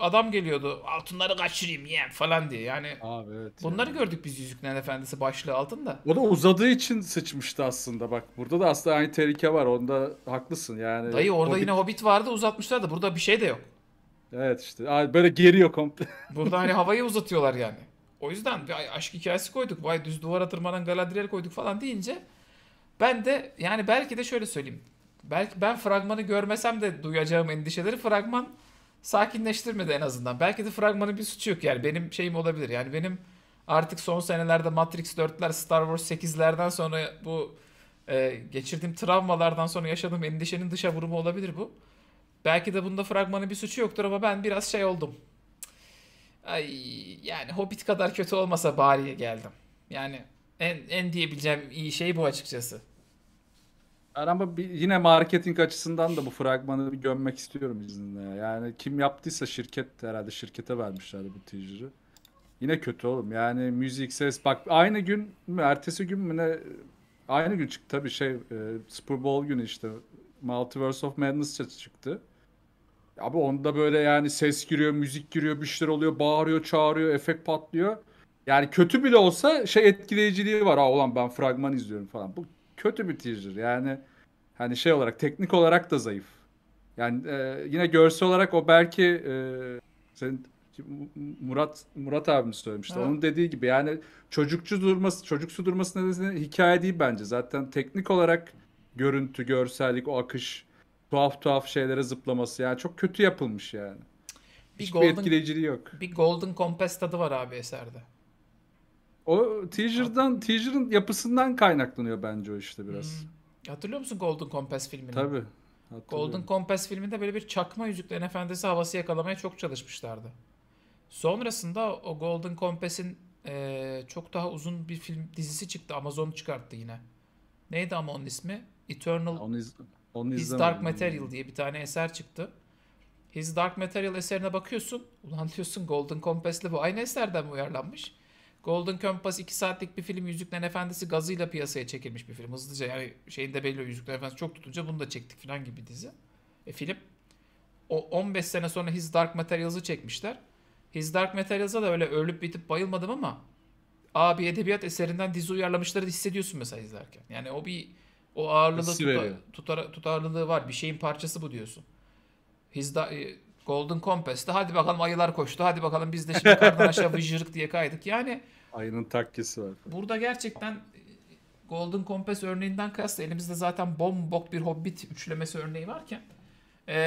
adam geliyordu. Altınları kaçırayım yem falan diye. Yani Abi evet. Bunları yani. gördük biz Yüzüklerin Efendisi başlığı altında. O da uzadığı için sıçmıştı aslında bak. Burada da aslında aynı tehlike var. Onda haklısın yani. Dayı orada Hobbit... yine Hobbit vardı uzatmışlar da burada bir şey de yok. Evet işte böyle geriyor komple. Burada hani havayı uzatıyorlar yani. O yüzden bir aşk hikayesi koyduk. Vay düz duvara tırmanan Galadriel koyduk falan deyince ben de yani belki de şöyle söyleyeyim. Belki ben fragmanı görmesem de duyacağım endişeleri fragman sakinleştirmedi en azından. Belki de fragmanın bir suçu yok yani benim şeyim olabilir. Yani benim artık son senelerde Matrix 4'ler, Star Wars 8'lerden sonra bu e, geçirdiğim travmalardan sonra yaşadığım endişenin dışa vurumu olabilir bu. Belki de bunda fragmanın bir suçu yoktur ama ben biraz şey oldum. Ay yani Hobbit kadar kötü olmasa bariye geldim. Yani en, en diyebileceğim iyi şey bu açıkçası. Ben ama bir, yine marketing açısından da bu fragmanı bir gömmek istiyorum izninle. Yani kim yaptıysa şirket herhalde şirkete vermişlerdi bu teaser'ı. Yine kötü oğlum. Yani müzik, ses bak aynı gün mü ertesi gün mü ne aynı gün çıktı tabii şey e, Super Bowl günü işte Multiverse of Madness çıktı. Abi onda böyle yani ses giriyor, müzik giriyor, bir şeyler oluyor, bağırıyor, çağırıyor, efekt patlıyor. Yani kötü bile olsa şey etkileyiciliği var. Aa ulan ben fragman izliyorum falan. Bu kötü bir teaser. Yani hani şey olarak teknik olarak da zayıf. Yani e, yine görsel olarak o belki e, senin Murat Murat abim söylemişti. Evet. Onun dediği gibi yani çocukçu durması, çocuksu durması nedeni hikaye değil bence. Zaten teknik olarak görüntü, görsellik, o akış, tuhaf tuhaf şeylere zıplaması yani çok kötü yapılmış yani. Bir Hiçbir golden, etkileyiciliği yok. Bir Golden Compass tadı var abi eserde. O teaser'dan, teaser'ın yapısından kaynaklanıyor bence o işte biraz. Hmm. Hatırlıyor musun Golden Compass filmini? Tabii. Golden Compass filminde böyle bir çakma yüzüklerin efendisi havası yakalamaya çok çalışmışlardı. Sonrasında o Golden Compass'in e, çok daha uzun bir film dizisi çıktı. Amazon çıkarttı yine. Neydi ama onun ismi? Eternal onu iz, onu His Dark Material diye bir tane eser çıktı. His Dark Material eserine bakıyorsun. Ulan diyorsun Golden Compass'le bu aynı eserden mi uyarlanmış? Golden Compass 2 saatlik bir film Yüzüklerin Efendisi gazıyla piyasaya çekilmiş bir film. Hızlıca yani şeyinde belli Yüzüklerin Efendisi çok tutunca bunu da çektik falan gibi dizi. E, film. O 15 sene sonra His Dark Materials'ı çekmişler. His Dark Materials'a da öyle ölüp bitip bayılmadım ama abi edebiyat eserinden dizi uyarlamışları hissediyorsun mesela izlerken. Yani o bir o ağırlığı tutar, tutar, tutarlılığı var. Bir şeyin parçası bu diyorsun. His da, e, Golden Compass'ta hadi bakalım ayılar koştu. Hadi bakalım biz de şimdi yukarıdan aşağı vıcırık diye kaydık. Yani ayının takkisi var. Burada gerçekten e, Golden Compass örneğinden kast elimizde zaten bombok bir Hobbit üçlemesi örneği varken ee,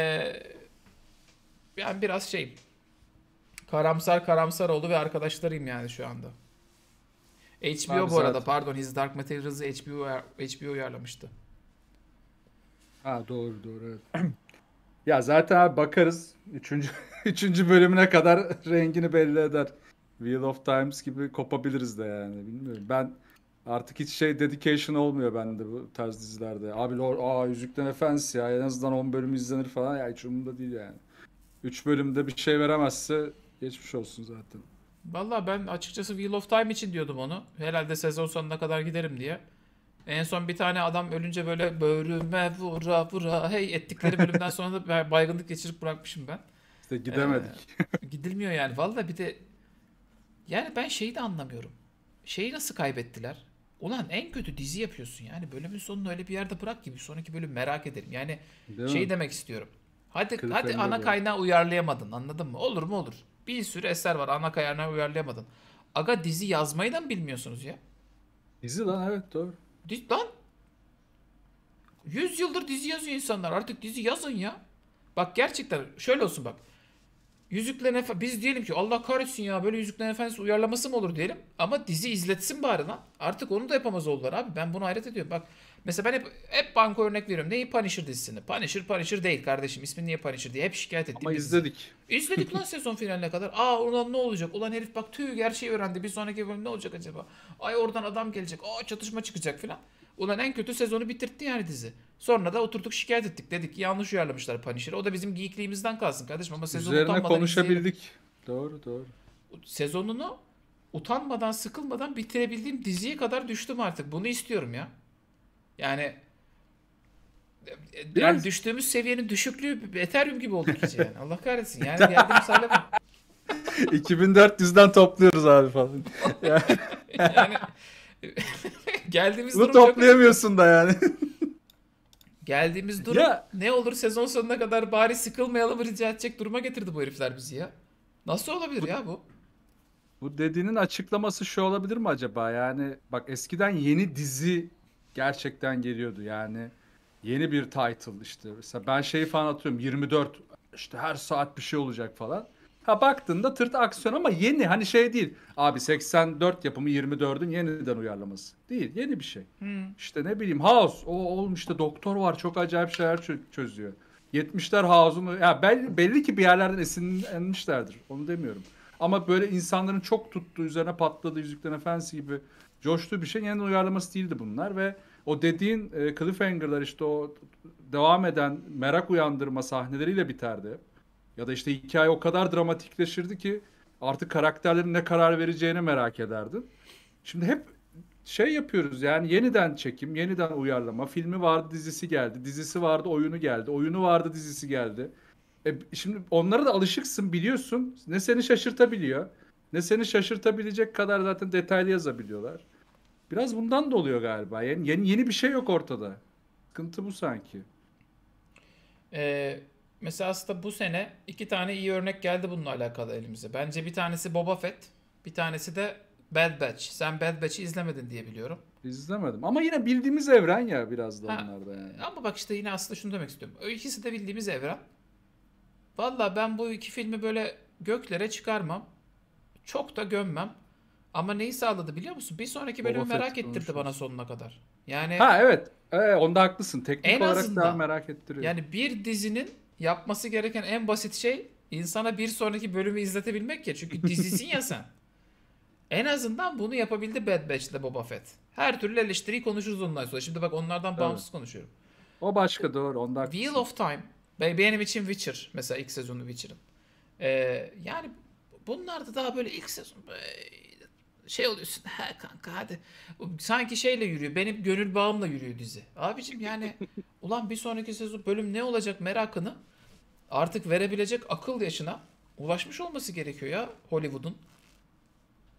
yani biraz şey karamsar karamsar oldu ve arkadaşlarıyım yani şu anda. HBO Abi bu zaten. arada pardon His Dark Materials'ı HBO, HBO uyarlamıştı. Ha doğru doğru evet. Ya zaten abi bakarız. Üçüncü, üçüncü bölümüne kadar rengini belli eder. Wheel of Times gibi kopabiliriz de yani. Bilmiyorum. Ben artık hiç şey dedication olmuyor bende bu tarz dizilerde. Abi Lord, aa Yüzükten Efendisi ya en azından 10 bölüm izlenir falan ya hiç umurumda değil yani. 3 bölümde bir şey veremezse geçmiş olsun zaten. Valla ben açıkçası Wheel of Time için diyordum onu. Herhalde sezon sonuna kadar giderim diye. En son bir tane adam ölünce böyle böğrüme vura vura hey ettikleri bölümden sonra da baygınlık geçirip bırakmışım ben. İşte gidemedik. Ee, gidilmiyor yani. Valla bir de yani ben şeyi de anlamıyorum. Şeyi nasıl kaybettiler? Ulan en kötü dizi yapıyorsun yani. Bölümün sonunu öyle bir yerde bırak gibi. Sonraki bölüm merak ederim. Yani Değil şey mi? demek istiyorum. Hadi Kırık hadi ana kaynağı uyarlayamadın. Anladın mı? Olur mu olur. Bir sürü eser var. Ana kaynağı uyarlayamadın. Aga dizi yazmayı da mı bilmiyorsunuz ya? Dizi lan evet doğru. Diz, lan. 100 yıldır dizi yazıyor insanlar. Artık dizi yazın ya. Bak gerçekten şöyle olsun bak. Yüzüklerin Efendisi biz diyelim ki Allah kahretsin ya böyle Yüzüklerin Efendisi uyarlaması mı olur diyelim. Ama dizi izletsin bari lan. Artık onu da yapamaz oldular abi. Ben bunu hayret ediyorum. Bak Mesela ben hep, hep banka örnek veriyorum. Neyi Punisher dizisini? Punisher Punisher değil kardeşim. İsmi niye Punisher diye hep şikayet ettim. Ama izledik. İzledik lan sezon finaline kadar. Aa ulan ne olacak? Ulan herif bak tüy gerçeği öğrendi. Bir sonraki bölüm ne olacak acaba? Ay oradan adam gelecek. Aa çatışma çıkacak filan. Ulan en kötü sezonu bitirtti yani dizi. Sonra da oturduk şikayet ettik. Dedik yanlış uyarlamışlar Punisher'ı. O da bizim geyikliğimizden kalsın kardeşim ama sezonu Üzerine utanmadan konuşabildik. Izleyelim. Doğru doğru. Sezonunu utanmadan sıkılmadan bitirebildiğim diziye kadar düştüm artık. Bunu istiyorum ya. E, yani Biraz... yani düştüğümüz seviyenin düşüklüğü Ethereum gibi oldu ki yani. Allah kahretsin. Yani geldiğimiz hale bak. 2400'den topluyoruz abi falan. Yani, yani geldiğimiz Bunu durum toplayamıyorsun çok... da yani. geldiğimiz durum ya. ne olur sezon sonuna kadar bari sıkılmayalım rica edecek duruma getirdi bu herifler bizi ya. Nasıl olabilir bu, ya bu? Bu dediğinin açıklaması şu olabilir mi acaba? Yani bak eskiden yeni dizi gerçekten geliyordu yani. Yeni bir title işte. Mesela ben şeyi falan atıyorum 24 işte her saat bir şey olacak falan. Ha baktığında tırt aksiyon ama yeni hani şey değil. Abi 84 yapımı 24'ün yeniden uyarlaması. Değil yeni bir şey. Hmm. İşte ne bileyim House. O oğlum işte doktor var çok acayip şeyler çözüyor. 70'ler House'un ya belli, belli ki bir yerlerden esinlenmişlerdir. Onu demiyorum. Ama böyle insanların çok tuttuğu üzerine patladı Yüzüklerin Efendisi gibi coştu bir şey. Yeniden uyarlaması değildi bunlar ve o dediğin e, cliffhanger'lar işte o devam eden merak uyandırma sahneleriyle biterdi. Ya da işte hikaye o kadar dramatikleşirdi ki artık karakterlerin ne karar vereceğini merak ederdin. Şimdi hep şey yapıyoruz yani yeniden çekim, yeniden uyarlama. Filmi vardı, dizisi geldi. Dizisi vardı, oyunu geldi. Oyunu vardı, dizisi geldi. E şimdi onlara da alışıksın, biliyorsun. Ne seni şaşırtabiliyor, ne seni şaşırtabilecek kadar zaten detaylı yazabiliyorlar. Biraz bundan da oluyor galiba. Yani yeni, yeni bir şey yok ortada. Sıkıntı bu sanki. Ee, mesela aslında bu sene iki tane iyi örnek geldi bununla alakalı elimize. Bence bir tanesi Boba Fett, bir tanesi de Bad Batch. Sen Bad Batch'i izlemedin diye biliyorum. İzlemedim. Ama yine bildiğimiz evren ya biraz da ha, onlarda yani. Ama bak işte yine aslında şunu demek istiyorum. O ikisi de bildiğimiz evren. Valla ben bu iki filmi böyle göklere çıkarmam. Çok da gömmem. Ama neyi sağladı biliyor musun? Bir sonraki bölümü Boba merak Fett ettirdi bana sonuna kadar. Yani Ha evet. Ee, onda haklısın. Teknik En olarak azından. daha merak ettiriyor. yani bir dizinin yapması gereken en basit şey insana bir sonraki bölümü izletebilmek ya. Çünkü dizisin ya sen. En azından bunu yapabildi Bad Batch'te Boba Fett. Her türlü eleştiriyi konuşuruz ondan sonra. Şimdi bak onlardan bağımsız konuşuyorum. O başka doğru. Onda haklısın. Wheel of Time. Benim için Witcher. Mesela ilk sezonu Witcher'ın. Ee, yani bunlar da daha böyle ilk sezon. böyle şey oluyorsun. ha kanka hadi. Sanki şeyle yürüyor. Benim gönül bağımla yürüyor dizi. Abicim yani ulan bir sonraki sezon bölüm ne olacak merakını artık verebilecek akıl yaşına ulaşmış olması gerekiyor ya Hollywood'un.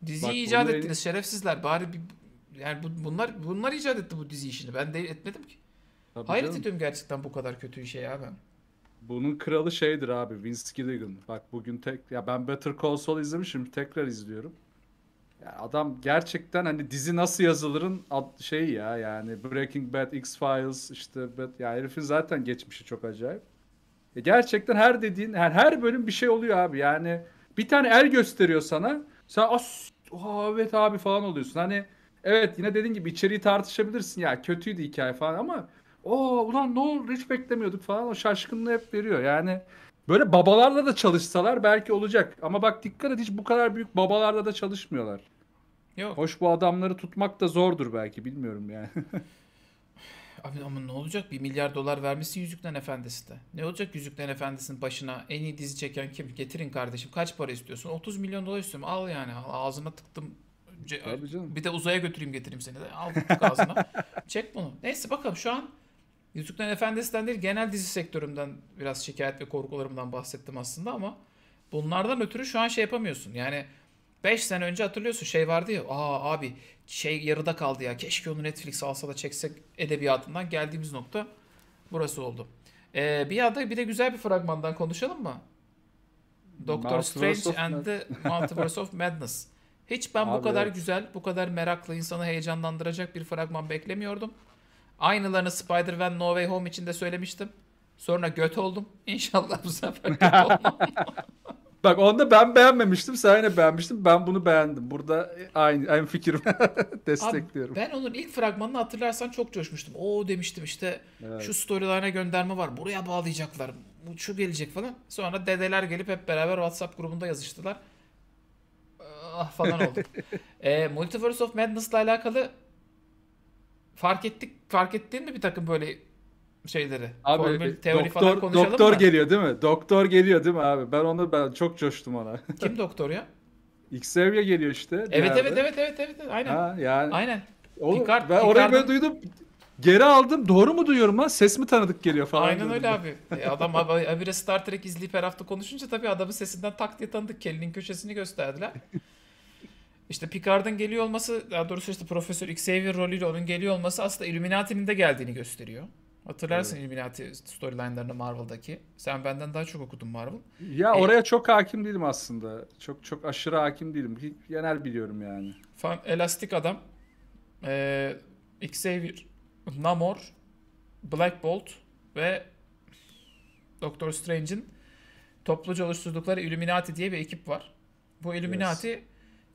Diziyi Bak, icat bunları... ettiniz şerefsizler. Bari bir yani bu, bunlar bunlar icat etti bu dizi işini. Ben de etmedim ki. Tabii Hayret canım. ediyorum gerçekten bu kadar kötü şey ya ben. Bunun kralı şeydir abi Vince Gilligan. Bak bugün tek ya ben Better Call Saul izlemişim tekrar izliyorum. Yani adam gerçekten hani dizi nasıl yazılırın şey ya yani Breaking Bad, X-Files işte Bad, yani herifin zaten geçmişi çok acayip. E gerçekten her dediğin her, her bölüm bir şey oluyor abi yani bir tane el gösteriyor sana sen as oha, evet abi falan oluyorsun hani evet yine dediğin gibi içeriği tartışabilirsin ya kötüydü hikaye falan ama o ulan ne oldu hiç beklemiyorduk falan o şaşkınlığı hep veriyor yani böyle babalarla da çalışsalar belki olacak ama bak dikkat et hiç bu kadar büyük babalarla da çalışmıyorlar. Yok. Hoş bu adamları tutmak da zordur belki bilmiyorum yani. Abi ama ne olacak? Bir milyar dolar vermesi Yüzüklerin Efendisi de. Ne olacak Yüzüklerin Efendisi'nin başına en iyi dizi çeken kim? Getirin kardeşim. Kaç para istiyorsun? 30 milyon dolar istiyorum. Al yani. Al, ağzına tıktım. Ce- canım. Bir de uzaya götüreyim getireyim seni de. Al tık ağzına. Çek bunu. Neyse bakalım şu an Yüzüklerin Efendisi'nden değil genel dizi sektörümden biraz şikayet ve korkularımdan bahsettim aslında ama bunlardan ötürü şu an şey yapamıyorsun. Yani 5 sene önce hatırlıyorsun şey vardı ya. Aa abi şey yarıda kaldı ya. Keşke onu Netflix alsa da çeksek edebiyatından geldiğimiz nokta burası oldu. Ee, bir anda bir de güzel bir fragmandan konuşalım mı? Doctor Strange and the Multiverse of Madness. Hiç ben Abi. bu kadar güzel, bu kadar meraklı, insanı heyecanlandıracak bir fragman beklemiyordum. Aynılarını Spider-Man No Way Home içinde söylemiştim. Sonra göt oldum. İnşallah bu sefer göt olmam. Bak onda ben beğenmemiştim. Sen yine beğenmiştin. Ben bunu beğendim. Burada aynı, aynı fikrimi destekliyorum. Abi ben onun ilk fragmanını hatırlarsan çok coşmuştum. O demiştim işte evet. şu storyline'a gönderme var. Buraya bağlayacaklar. Şu gelecek falan. Sonra dedeler gelip hep beraber WhatsApp grubunda yazıştılar. Ah, ah falan oldu. e, Multiverse of Madness'la alakalı fark ettik fark ettiğin mi bir takım böyle şeyleri. Abi formül, e, teori doktor, falan konuşalım Doktor mı? geliyor değil mi? Doktor geliyor değil mi abi? Ben onu ben çok coştum ona. Kim doktor ya? Xavier geliyor işte. Evet evet, evet evet evet evet aynen. Ha, yani. Aynen. Oğlum, Picard, ben Picard'ın... orayı böyle duydum. Geri aldım. Doğru mu duyuyorum lan? Ses mi tanıdık geliyor falan. Aynen öyle abi. E adam abi Star Trek izleyip her hafta konuşunca tabii adamın sesinden tak diye tanıdık. Kelinin köşesini gösterdiler. İşte Picard'ın geliyor olması, daha doğrusu işte Profesör Xavier rolüyle onun geliyor olması aslında Illuminati'nin de geldiğini gösteriyor. Hatırlarsın evet. Illuminati storyline'larını Marvel'daki. Sen benden daha çok okudun Marvel. Ya e, oraya çok hakim değilim aslında. Çok çok aşırı hakim değilim. Genel biliyorum yani. Fan, elastik adam. Ee, Xavier, Namor, Black Bolt ve Doctor Strange'in topluca oluşturdukları Illuminati diye bir ekip var. Bu Illuminati yes.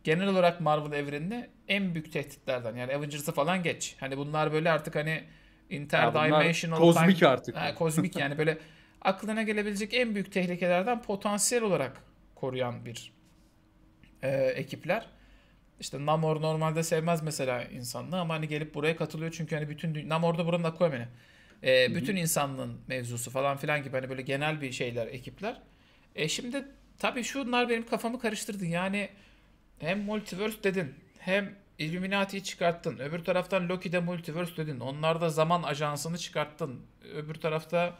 genel olarak Marvel evreninde en büyük tehditlerden. Yani Avengers'ı falan geç. Hani bunlar böyle artık hani Interdimensional. Kozmik time, artık. Ha, kozmik yani böyle aklına gelebilecek en büyük tehlikelerden potansiyel olarak koruyan bir e, ekipler. İşte Namor normalde sevmez mesela insanlığı ama hani gelip buraya katılıyor çünkü hani bütün Namor da buranın Aquaman'i. E, bütün insanlığın mevzusu falan filan gibi hani böyle genel bir şeyler ekipler. E şimdi tabii şunlar benim kafamı karıştırdı. Yani hem multiverse dedin hem Illuminati'yi çıkarttın. Öbür taraftan Loki'de Multiverse dedin. Onlarda zaman ajansını çıkarttın. Öbür tarafta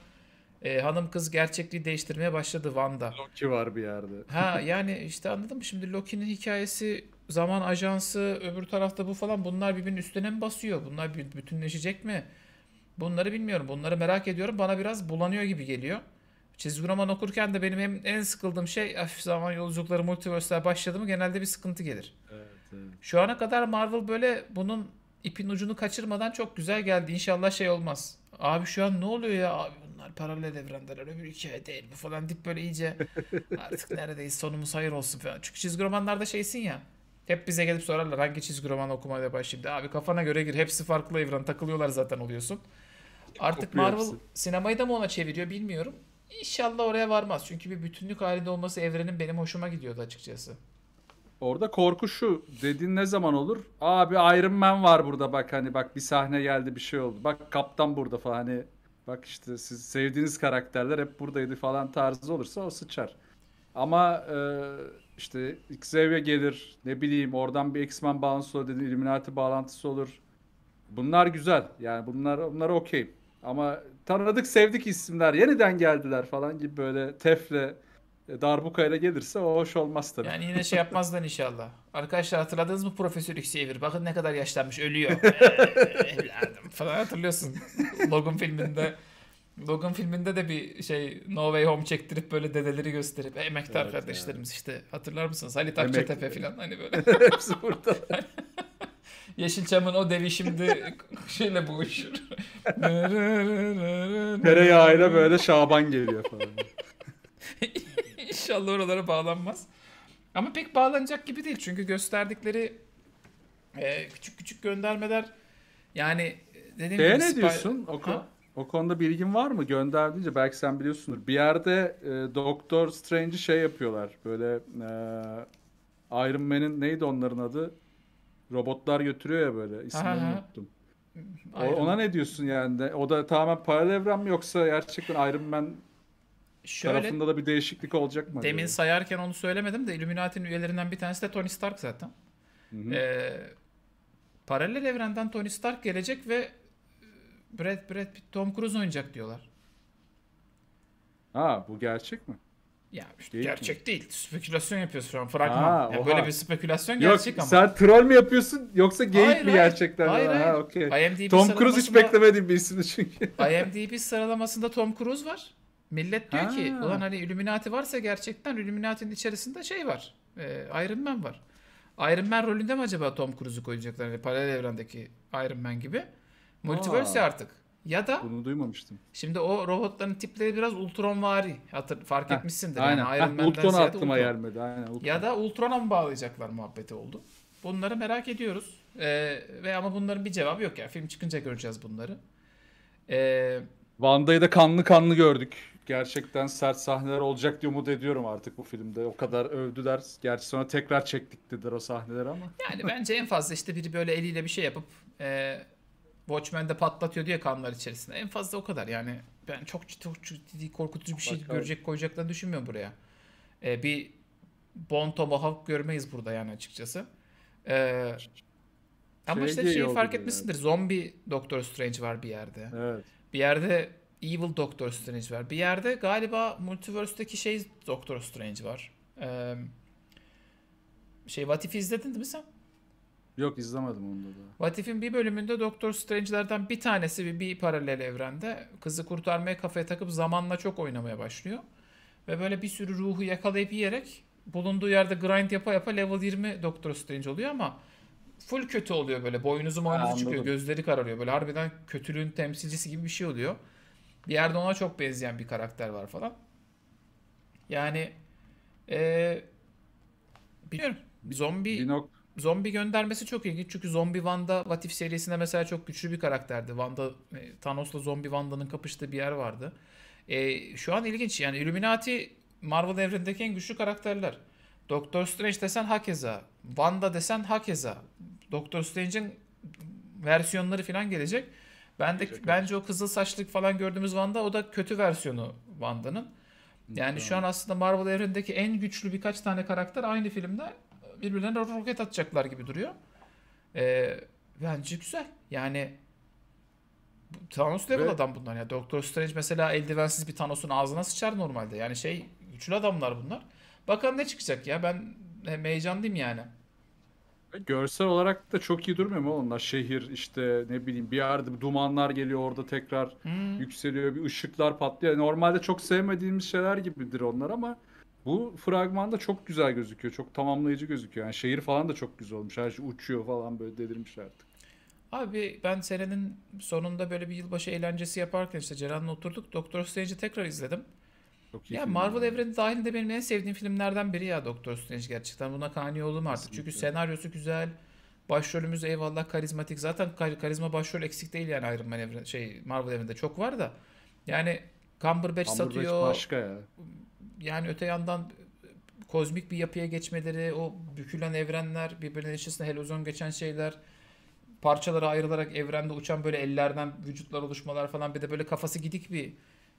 e, hanım kız gerçekliği değiştirmeye başladı Wanda. Loki var bir yerde. Ha yani işte anladın mı? Şimdi Loki'nin hikayesi zaman ajansı öbür tarafta bu falan bunlar birbirinin üstüne mi basıyor? Bunlar bütünleşecek mi? Bunları bilmiyorum. Bunları merak ediyorum. Bana biraz bulanıyor gibi geliyor. Çizgi roman okurken de benim en, en sıkıldığım şey zaman yolculukları, multiverse'ler başladı mı genelde bir sıkıntı gelir. Evet. Şu ana kadar Marvel böyle bunun ipin ucunu kaçırmadan çok güzel geldi. İnşallah şey olmaz. Abi şu an ne oluyor ya? Abi bunlar paralel evrenler öbür hikaye değil mi falan dip böyle iyice artık neredeyiz sonumuz hayır olsun falan. Çünkü çizgi romanlarda şeysin ya. Hep bize gelip sorarlar hangi çizgi roman okumaya başlayayım. Abi kafana göre gir. Hepsi farklı evren. Takılıyorlar zaten oluyorsun. Artık Kopuyor Marvel hepsi. sinemayı da mı ona çeviriyor bilmiyorum. İnşallah oraya varmaz. Çünkü bir bütünlük halinde olması evrenin benim hoşuma gidiyordu açıkçası. Orada korku şu. dedin ne zaman olur? Abi Iron Man var burada bak hani bak bir sahne geldi bir şey oldu. Bak kaptan burada falan hani bak işte siz sevdiğiniz karakterler hep buradaydı falan tarzı olursa o sıçar. Ama e, işte Xavier gelir ne bileyim oradan bir X-Men bağlantısı olur dediğin Illuminati bağlantısı olur. Bunlar güzel yani bunlar bunlar okey. Ama tanıdık sevdik isimler yeniden geldiler falan gibi böyle tefle e, darbuka ile gelirse o hoş olmaz tabii. Yani yine şey yapmazdan inşallah. Arkadaşlar hatırladınız mı Profesör Xavier? Bakın ne kadar yaşlanmış ölüyor. Ee, falan hatırlıyorsun. Logan filminde Logan filminde de bir şey No Way Home çektirip böyle dedeleri gösterip emektar evet, kardeşlerimiz yani. işte hatırlar mısınız? Halit Akçatepe Emek... falan hani böyle. Hepsi burada. Yeşilçam'ın o devi şimdi şeyle boğuşur. Tereyağıyla böyle Şaban geliyor falan. İnşallah oralara bağlanmaz. Ama pek bağlanacak gibi değil. Çünkü gösterdikleri e, küçük küçük göndermeler yani e, dediğim gibi... ne diyorsun? O, ko- o konuda bilgin var mı? Gönderdiğince belki sen biliyorsundur. Bir yerde e, Doktor Strange'i şey yapıyorlar. Böyle e, Iron Man'in neydi onların adı? Robotlar götürüyor ya böyle. İsmini unuttum. O, ona ne diyorsun yani? O da tamamen paralel evren mi yoksa gerçekten Iron Man Şöyle, tarafında da bir değişiklik olacak mı? Demin acaba? sayarken onu söylemedim de Illuminati'nin üyelerinden bir tanesi de Tony Stark zaten. Hı hı. Ee, paralel evrenden Tony Stark gelecek ve e, Brad Brad Pitt, Tom Cruise oynayacak diyorlar. Ha bu gerçek mi? Ya işte değil gerçek mi? değil. Spekülasyon yapıyorsun şu an fragman. Ha, yani böyle bir spekülasyon Yok, gerçek ama. Sen troll mü yapıyorsun yoksa geyik mi gerçekten? Hayır hayır. okay. IMDb Tom Cruise hiç beklemediğim bir isimdi çünkü. IMDb sıralamasında Tom Cruise var. Millet diyor ha. ki ulan hani Illuminati varsa gerçekten Illuminati'nin içerisinde şey var. E, Iron Man var. Iron Man rolünde mi acaba Tom Cruise'u koyacaklar? Hani paralel evrendeki Iron Man gibi. Multiverse Aa, artık. Ya da bunu duymamıştım. Şimdi o robotların tipleri biraz Ultronvari. Hatır fark Heh, etmişsindir. Aynen. Yani Iron Heh, Ultron aklıma Ultron. yermedi. Aynen, Ultron. Ya da Ultron'a mı bağlayacaklar muhabbeti oldu. Bunları merak ediyoruz. Ee, ve ama bunların bir cevabı yok ya. Film çıkınca göreceğiz bunları. Eee Vanda'yı da kanlı kanlı gördük. Gerçekten sert sahneler olacak diye umut ediyorum artık bu filmde. O kadar övdüler. Gerçi sonra tekrar çektik dediler o sahneleri ama. Yani bence en fazla işte biri böyle eliyle bir şey yapıp e, Watchmen'de patlatıyor diye kanlar içerisinde. En fazla o kadar yani. Ben çok ciddi, çok ciddi korkutucu bir şey Başka görecek abi. koyacaklarını düşünmüyorum buraya. E, bir Bon Tomahawk görmeyiz burada yani açıkçası. E, ama şey işte şeyi fark etmesindir. Yani. Zombi Doctor Strange var bir yerde. Evet. Bir yerde Evil Doctor Strange var. Bir yerde galiba Multiverse'deki şey Doctor Strange var. Ee, şey What If'i izledin değil mi sen? Yok izlemedim onu da. What If'in bir bölümünde Doctor Strange'lerden bir tanesi bir, bir paralel evrende kızı kurtarmaya kafaya takıp zamanla çok oynamaya başlıyor. Ve böyle bir sürü ruhu yakalayıp yiyerek bulunduğu yerde grind yapa yapa level 20 Doctor Strange oluyor ama full kötü oluyor böyle. Boynuzu manuzu çıkıyor. Gözleri kararıyor. Böyle harbiden kötülüğün temsilcisi gibi bir şey oluyor. Bir yerde ona çok benzeyen bir karakter var falan. Yani ee, biliyorum. Zombi bir nok- zombi göndermesi çok ilginç. Çünkü Zombi Vanda Latif serisinde mesela çok güçlü bir karakterdi. Vanda e, Thanos'la Zombi Vanda'nın kapıştığı bir yer vardı. E, şu an ilginç. Yani Illuminati Marvel evrendeki en güçlü karakterler. Doctor Strange desen hakeza. Vanda desen hakeza. Doktor Strange'in versiyonları falan gelecek. Ben de bence o kızıl saçlık falan gördüğümüz Wanda o da kötü versiyonu Wanda'nın. Yani şu an aslında Marvel evrendeki en güçlü birkaç tane karakter aynı filmde birbirlerine roket atacaklar gibi duruyor. Ee, bence güzel. Yani Thanos level Ve... adam bunlar ya. Doktor Strange mesela eldivensiz bir Thanos'un ağzına sıçar normalde. Yani şey güçlü adamlar bunlar. Bakalım ne çıkacak ya. Ben heyecanlıyım yani. Görsel olarak da çok iyi durmuyor mu onlar? Şehir işte ne bileyim bir yerde dumanlar geliyor orada tekrar Hmm. yükseliyor bir ışıklar patlıyor. Normalde çok sevmediğimiz şeyler gibidir onlar ama bu fragmanda çok güzel gözüküyor. Çok tamamlayıcı gözüküyor. Yani şehir falan da çok güzel olmuş. Her şey uçuyor falan böyle delirmiş artık. Abi ben senenin sonunda böyle bir yılbaşı eğlencesi yaparken işte Ceren'le oturduk. Doktor Strange'i tekrar izledim. Çok iyi Ya Marvel evreni dahilinde benim en sevdiğim filmlerden biri ya Doktor Strange gerçekten. Buna kani oldum artık. Kesinlikle. Çünkü senaryosu güzel. Başrolümüz eyvallah karizmatik. Zaten karizma başrol eksik değil yani Iron Man evren şey Marvel evreninde çok var da. Yani Cumberbatch, Cumberbatch satıyor. başka ya. Yani öte yandan e, kozmik bir yapıya geçmeleri, o bükülen evrenler, birbirinin içerisinde helozon geçen şeyler, parçalara ayrılarak evrende uçan böyle ellerden vücutlar oluşmalar falan bir de böyle kafası gidik bir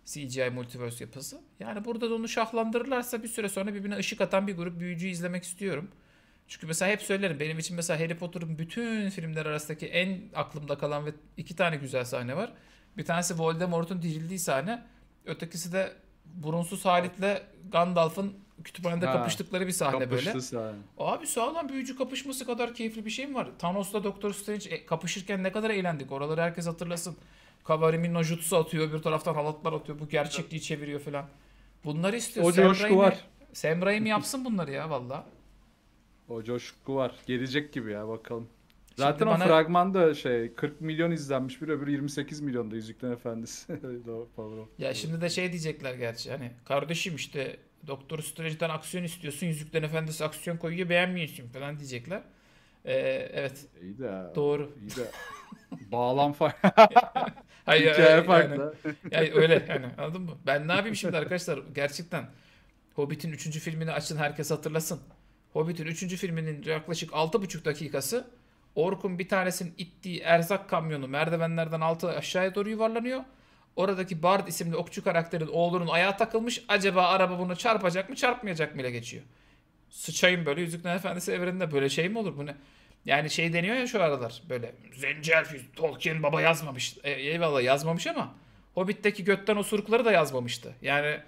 CGI multiverse yapısı. Yani burada da onu şahlandırırlarsa bir süre sonra birbirine ışık atan bir grup büyücü izlemek istiyorum. Çünkü mesela hep söylerim benim için mesela Harry Potter'ın bütün filmler arasındaki en aklımda kalan ve iki tane güzel sahne var. Bir tanesi Voldemort'un dirildiği sahne. Ötekisi de burunsuz Halit'le Gandalf'ın kütüphanede ha, kapıştıkları bir sahne böyle. Sahne. Abi sağlam büyücü kapışması kadar keyifli bir şey mi var? Thanos'la Doktor Strange e, kapışırken ne kadar eğlendik. Oraları herkes hatırlasın. Kavarimi Nojutsu atıyor. bir taraftan halatlar atıyor. Bu gerçekliği çeviriyor falan. Bunları istiyor. O Sam coşku Raimi, var. Sam Raimi yapsın bunları ya valla. O coşku var. Gelecek gibi ya bakalım. Zaten Şimdi o bana... fragman da şey 40 milyon izlenmiş bir öbürü 28 milyon da Yüzükler Efendisi. ya şimdi de şey diyecekler gerçi hani kardeşim işte Doktor Strange'den aksiyon istiyorsun Yüzükler Efendisi aksiyon koyuyor beğenmiyorsun falan diyecekler. Ee, evet. İyi de. Doğru. İyi de. Bağlam falan. Hayır, Hikaye yani, farklı. Yani, yani öyle yani anladın mı? Ben ne yapayım şimdi arkadaşlar gerçekten Hobbit'in 3. filmini açın herkes hatırlasın. Hobbit'in 3. filminin yaklaşık 6,5 dakikası Orkun bir tanesinin ittiği erzak kamyonu merdivenlerden altı aşağıya doğru yuvarlanıyor. Oradaki Bard isimli okçu karakterin oğlunun ayağı takılmış. Acaba araba bunu çarpacak mı çarpmayacak mı ile geçiyor. Sıçayım böyle Yüzükler Efendisi evreninde böyle şey mi olur bu ne? Yani şey deniyor ya şu aralar böyle Zenci Elfis, Tolkien baba yazmamış. E, eyvallah yazmamış ama Hobbit'teki götten osurukları da yazmamıştı. Yani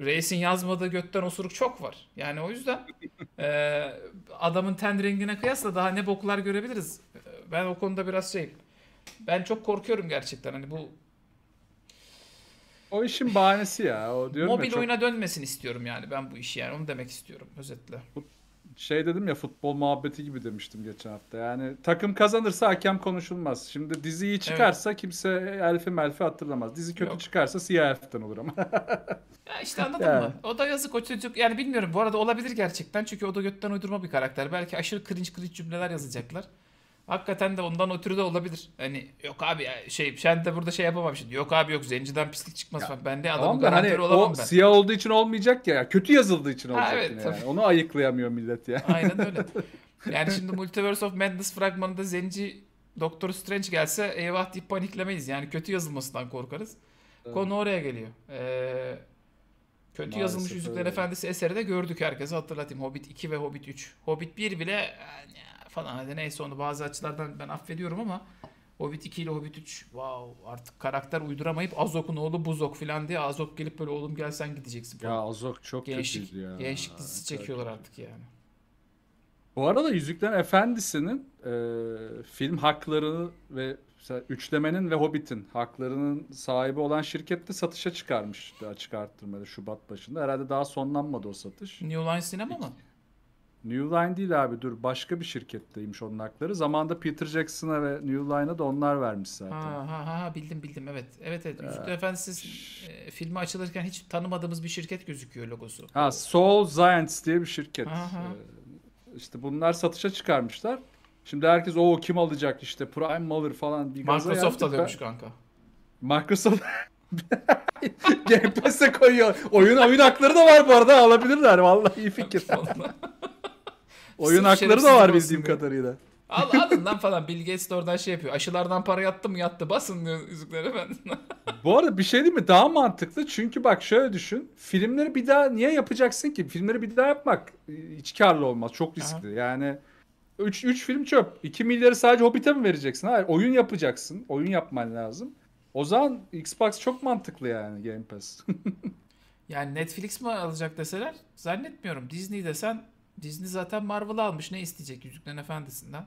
Reis'in yazmadığı götten osuruk çok var. Yani o yüzden e, adamın ten rengine kıyasla daha ne boklar görebiliriz. E, ben o konuda biraz şey ben çok korkuyorum gerçekten hani bu o işin bahanesi ya. O diyorum Mobil ya, çok... oyuna dönmesin istiyorum yani ben bu işi yani onu demek istiyorum özetle. Bu şey dedim ya futbol muhabbeti gibi demiştim geçen hafta. Yani takım kazanırsa hakem konuşulmaz. Şimdi dizi iyi çıkarsa evet. kimse elfi melfi hatırlamaz. Dizi kötü Yok. çıkarsa siyah elften olur ama. ya işte anladın yani. mı? O da yazık o çocuk. Yani bilmiyorum bu arada olabilir gerçekten. Çünkü o da götten uydurma bir karakter. Belki aşırı cringe cringe cümleler yazacaklar. Hakikaten de ondan ötürü de olabilir. Hani yok abi şey sen de burada şey yapamam şimdi. Yok abi yok zenciden pislik çıkmaz ya, falan. Ben de adamın tamam garantörü hani olamam o ben. siyah olduğu için olmayacak ya. Kötü yazıldığı için olacak evet, yani. Tabii. Onu ayıklayamıyor millet ya. Aynen öyle. Yani şimdi Multiverse of Madness fragmanında zenci Doktor Strange gelse eyvah deyip paniklemeyiz. Yani kötü yazılmasından korkarız. Evet. Konu oraya geliyor. Ee, kötü Maalesef yazılmış Yüzükler Efendisi eseri de gördük herkese hatırlatayım. Hobbit 2 ve Hobbit 3. Hobbit 1 bile yani falan hadi neyse onu bazı açılardan ben affediyorum ama Hobbit 2 ile Hobbit 3 wow artık karakter uyduramayıp Azok'un oğlu Buzok filan diye Azok gelip böyle oğlum gel sen gideceksin falan. Ya Azok çok gençlik, kötüydü ya. Gençlik dizisi ha, çekiyorlar artık yani. Bu arada Yüzükler Efendisi'nin e, film hakları ve üçlemenin ve Hobbit'in haklarının sahibi olan şirket de satışa çıkarmış açık arttırmada Şubat başında. Herhalde daha sonlanmadı o satış. New Line Sinema mı? New Line değil abi dur başka bir şirketteymiş onun hakları. Zamanda Peter Jackson'a ve New Line'a da onlar vermiş zaten. Ha ha ha bildim bildim evet. Evet evet. Yüzükler Efendisi e, filmi açılırken hiç tanımadığımız bir şirket gözüküyor logosu. Ha Soul Giants diye bir şirket. Ha, ha. Ee, işte bunlar satışa çıkarmışlar. Şimdi herkes o kim alacak işte Prime mi alır falan. Bir Microsoft alıyormuş ben. kanka. Microsoft Game Pass'e koyuyor. Oyun oyun hakları da var bu arada alabilirler. Vallahi iyi fikir. oyun hakları da var bildiğim kadarıyla. Al alın lan falan. Bill Gates de oradan şey yapıyor. Aşılardan para yattı mı yattı basın diyor Yüzükler Efendisi'ne. Bu arada bir şey değil mi? Daha mantıklı. Çünkü bak şöyle düşün. Filmleri bir daha niye yapacaksın ki? Filmleri bir daha yapmak hiç e, karlı olmaz. Çok riskli. Aha. Yani 3 3 film çöp. 2 milyarı sadece Hobbit'e mi vereceksin? Hayır. Oyun yapacaksın. Oyun yapman lazım. O zaman Xbox çok mantıklı yani Game Pass. yani Netflix mi alacak deseler zannetmiyorum. Disney desen Disney zaten Marvel almış. Ne isteyecek Yüzüklerin Efendisi'nden?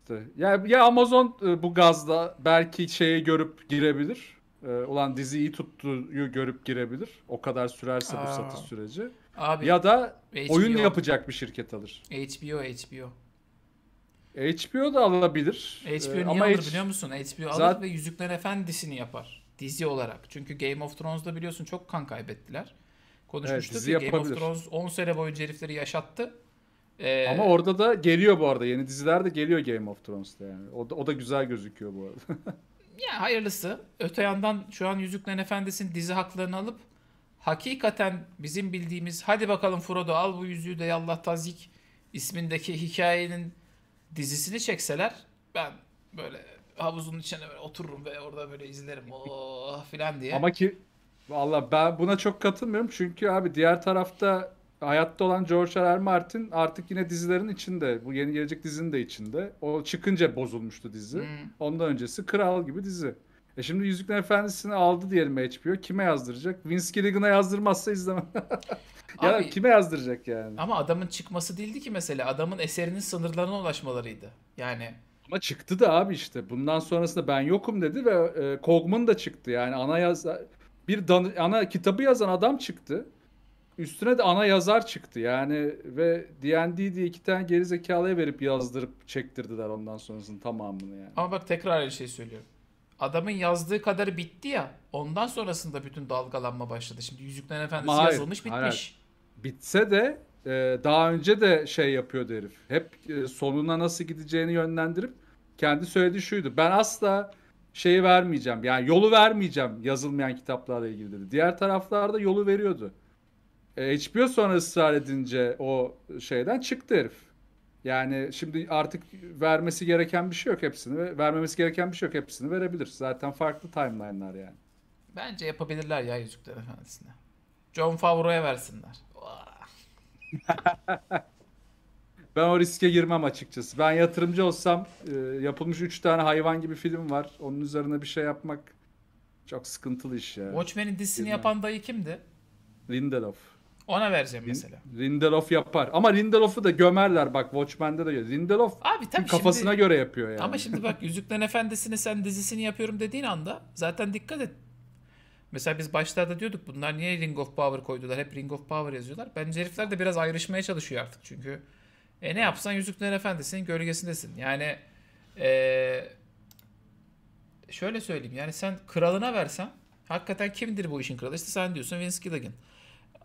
İşte. Ya, ya Amazon e, bu gazda belki şeyi görüp girebilir. E, ulan dizi iyi tuttuğu görüp girebilir. O kadar sürerse Aa. bu satış süreci. Abi, ya da HBO. oyun yapacak bir şirket alır. HBO, HBO. HBO da alabilir. HBO ee, niye Ama alır H... biliyor musun? HBO alır zaten... ve Yüzükler Efendisi'ni yapar dizi olarak. Çünkü Game of Thrones'da biliyorsun çok kan kaybettiler. Konuşmuştuk evet, ya Game of Thrones 10 sene boyunca herifleri yaşattı. Ee, Ama orada da geliyor bu arada. Yeni diziler de geliyor Game of Thrones'ta yani. O da, o da güzel gözüküyor bu arada. ya hayırlısı. Öte yandan şu an Yüzüklerin Efendisi'nin dizi haklarını alıp hakikaten bizim bildiğimiz hadi bakalım Frodo al bu yüzüğü de yallah tazik ismindeki hikayenin dizisini çekseler ben böyle havuzun içine böyle otururum ve orada böyle izlerim. Oh filan diye. Ama ki valla ben buna çok katılmıyorum. Çünkü abi diğer tarafta hayatta olan George R. R. Martin artık yine dizilerin içinde. Bu yeni gelecek dizinin de içinde. O çıkınca bozulmuştu dizi. Hmm. Ondan öncesi kral gibi dizi. E şimdi Yüzükler Efendisi'ni aldı diyelim HBO. Kime yazdıracak? Vince Gilligan'a yazdırmazsa izlemem. ya Abi, kime yazdıracak yani? Ama adamın çıkması değildi ki mesela. Adamın eserinin sınırlarına ulaşmalarıydı. Yani ama çıktı da abi işte. Bundan sonrasında ben yokum dedi ve e, Kogman da çıktı. Yani ana yaz bir dan- ana kitabı yazan adam çıktı. Üstüne de ana yazar çıktı. Yani ve D&D diye iki tane geri verip yazdırıp çektirdiler ondan sonrasının tamamını yani. Ama bak tekrar bir şey söylüyorum. Adamın yazdığı kadarı bitti ya. Ondan sonrasında bütün dalgalanma başladı. Şimdi Yüzüklerin Efendisi hayır, yazılmış bitmiş. Hayır bitse de e, daha önce de şey yapıyor herif. Hep e, sonuna nasıl gideceğini yönlendirip kendi söylediği şuydu. Ben asla şeyi vermeyeceğim. Yani yolu vermeyeceğim yazılmayan kitaplarla ilgili dedi. Diğer taraflarda yolu veriyordu. E, HBO sonra ısrar edince o şeyden çıktı herif. Yani şimdi artık vermesi gereken bir şey yok hepsini. Vermemesi gereken bir şey yok hepsini verebilir. Zaten farklı timeline'lar yani. Bence yapabilirler ya Yüzükler Efendisi'ne. John Favreau'ya versinler. ben o riske girmem açıkçası. Ben yatırımcı olsam e, yapılmış 3 tane hayvan gibi film var. Onun üzerine bir şey yapmak çok sıkıntılı iş ya. Watchmen'in dizisini Bilmem. yapan dayı kimdi? Lindelof. Ona vereceğim mesela. Lindelof yapar. Ama Lindelof'u da gömerler bak Watchmen'de de. Lindelof Abi, tabii kafasına şimdi, göre yapıyor yani. Ama şimdi bak Yüzüklerin Efendisi'ni sen dizisini yapıyorum dediğin anda zaten dikkat et Mesela biz başlarda diyorduk bunlar niye Ring of Power koydular? Hep Ring of Power yazıyorlar. Bence herifler de biraz ayrışmaya çalışıyor artık çünkü. E ne yapsan Yüzüklerin Efendisi'nin gölgesindesin. Yani e, şöyle söyleyeyim. Yani sen kralına versen hakikaten kimdir bu işin kralı? İşte sen diyorsun Vince Gilligan.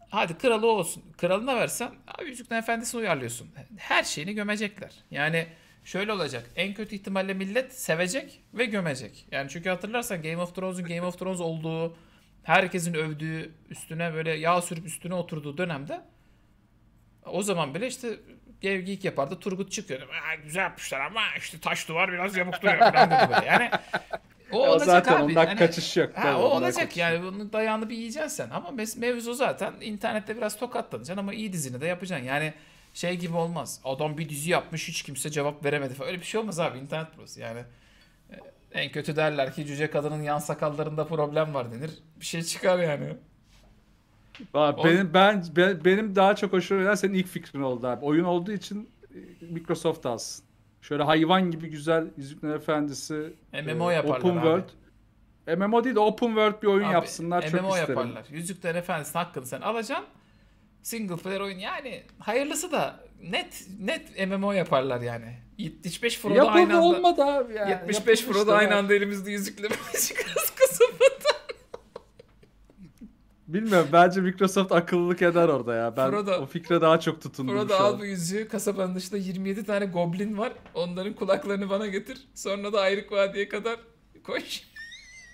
Hadi kralı olsun. Kralına versen abi Yüzüklerin Efendisi'ni uyarlıyorsun. Her şeyini gömecekler. Yani şöyle olacak. En kötü ihtimalle millet sevecek ve gömecek. Yani çünkü hatırlarsan Game of Thrones'un Game of Thrones olduğu herkesin övdüğü üstüne böyle yağ sürüp üstüne oturduğu dönemde o zaman bile işte Gev Geek yapardı. Turgut çıkıyordu. Ha, güzel yapmışlar ama işte taş duvar biraz yamuk duruyor falan dedi böyle. Yani o, o zaten abi. ondan hani, kaçış yok. Ha, o olacak yani bunu dayağını bir yiyeceksin sen. Ama mevzu zaten internette biraz tokatlanacaksın ama iyi dizini de yapacaksın. Yani şey gibi olmaz. Adam bir dizi yapmış hiç kimse cevap veremedi falan. Öyle bir şey olmaz abi internet burası yani. En kötü derler ki cüce kadının yan sakallarında problem var denir. Bir şey çıkar yani. Abi, benim ben, ben benim daha çok hoşuma giden senin ilk fikrin oldu abi. Oyun olduğu için e, Microsoft alsın. Şöyle hayvan gibi güzel Yüzükler Efendisi MMO e, Open abi. World. MMO değil de Open World bir oyun abi, yapsınlar MMO çok isterim. MMO yaparlar. Yüzükler Efendisi hakkını sen alacaksın. Single player oyun yani hayırlısı da net net MMO yaparlar yani. 75 Frodo aynı anda. olmadı abi ya. 75 Yapıldı Frodo işte aynı anda elimizde yüzükle çıkarız kasabada. Bilmiyorum bence Microsoft akıllılık eder orada ya. Ben Frodo, o fikre daha çok tutundum Frodo şu an. al bu yüzüğü kasabanın dışında 27 tane goblin var. Onların kulaklarını bana getir. Sonra da ayrık vadiye kadar koş.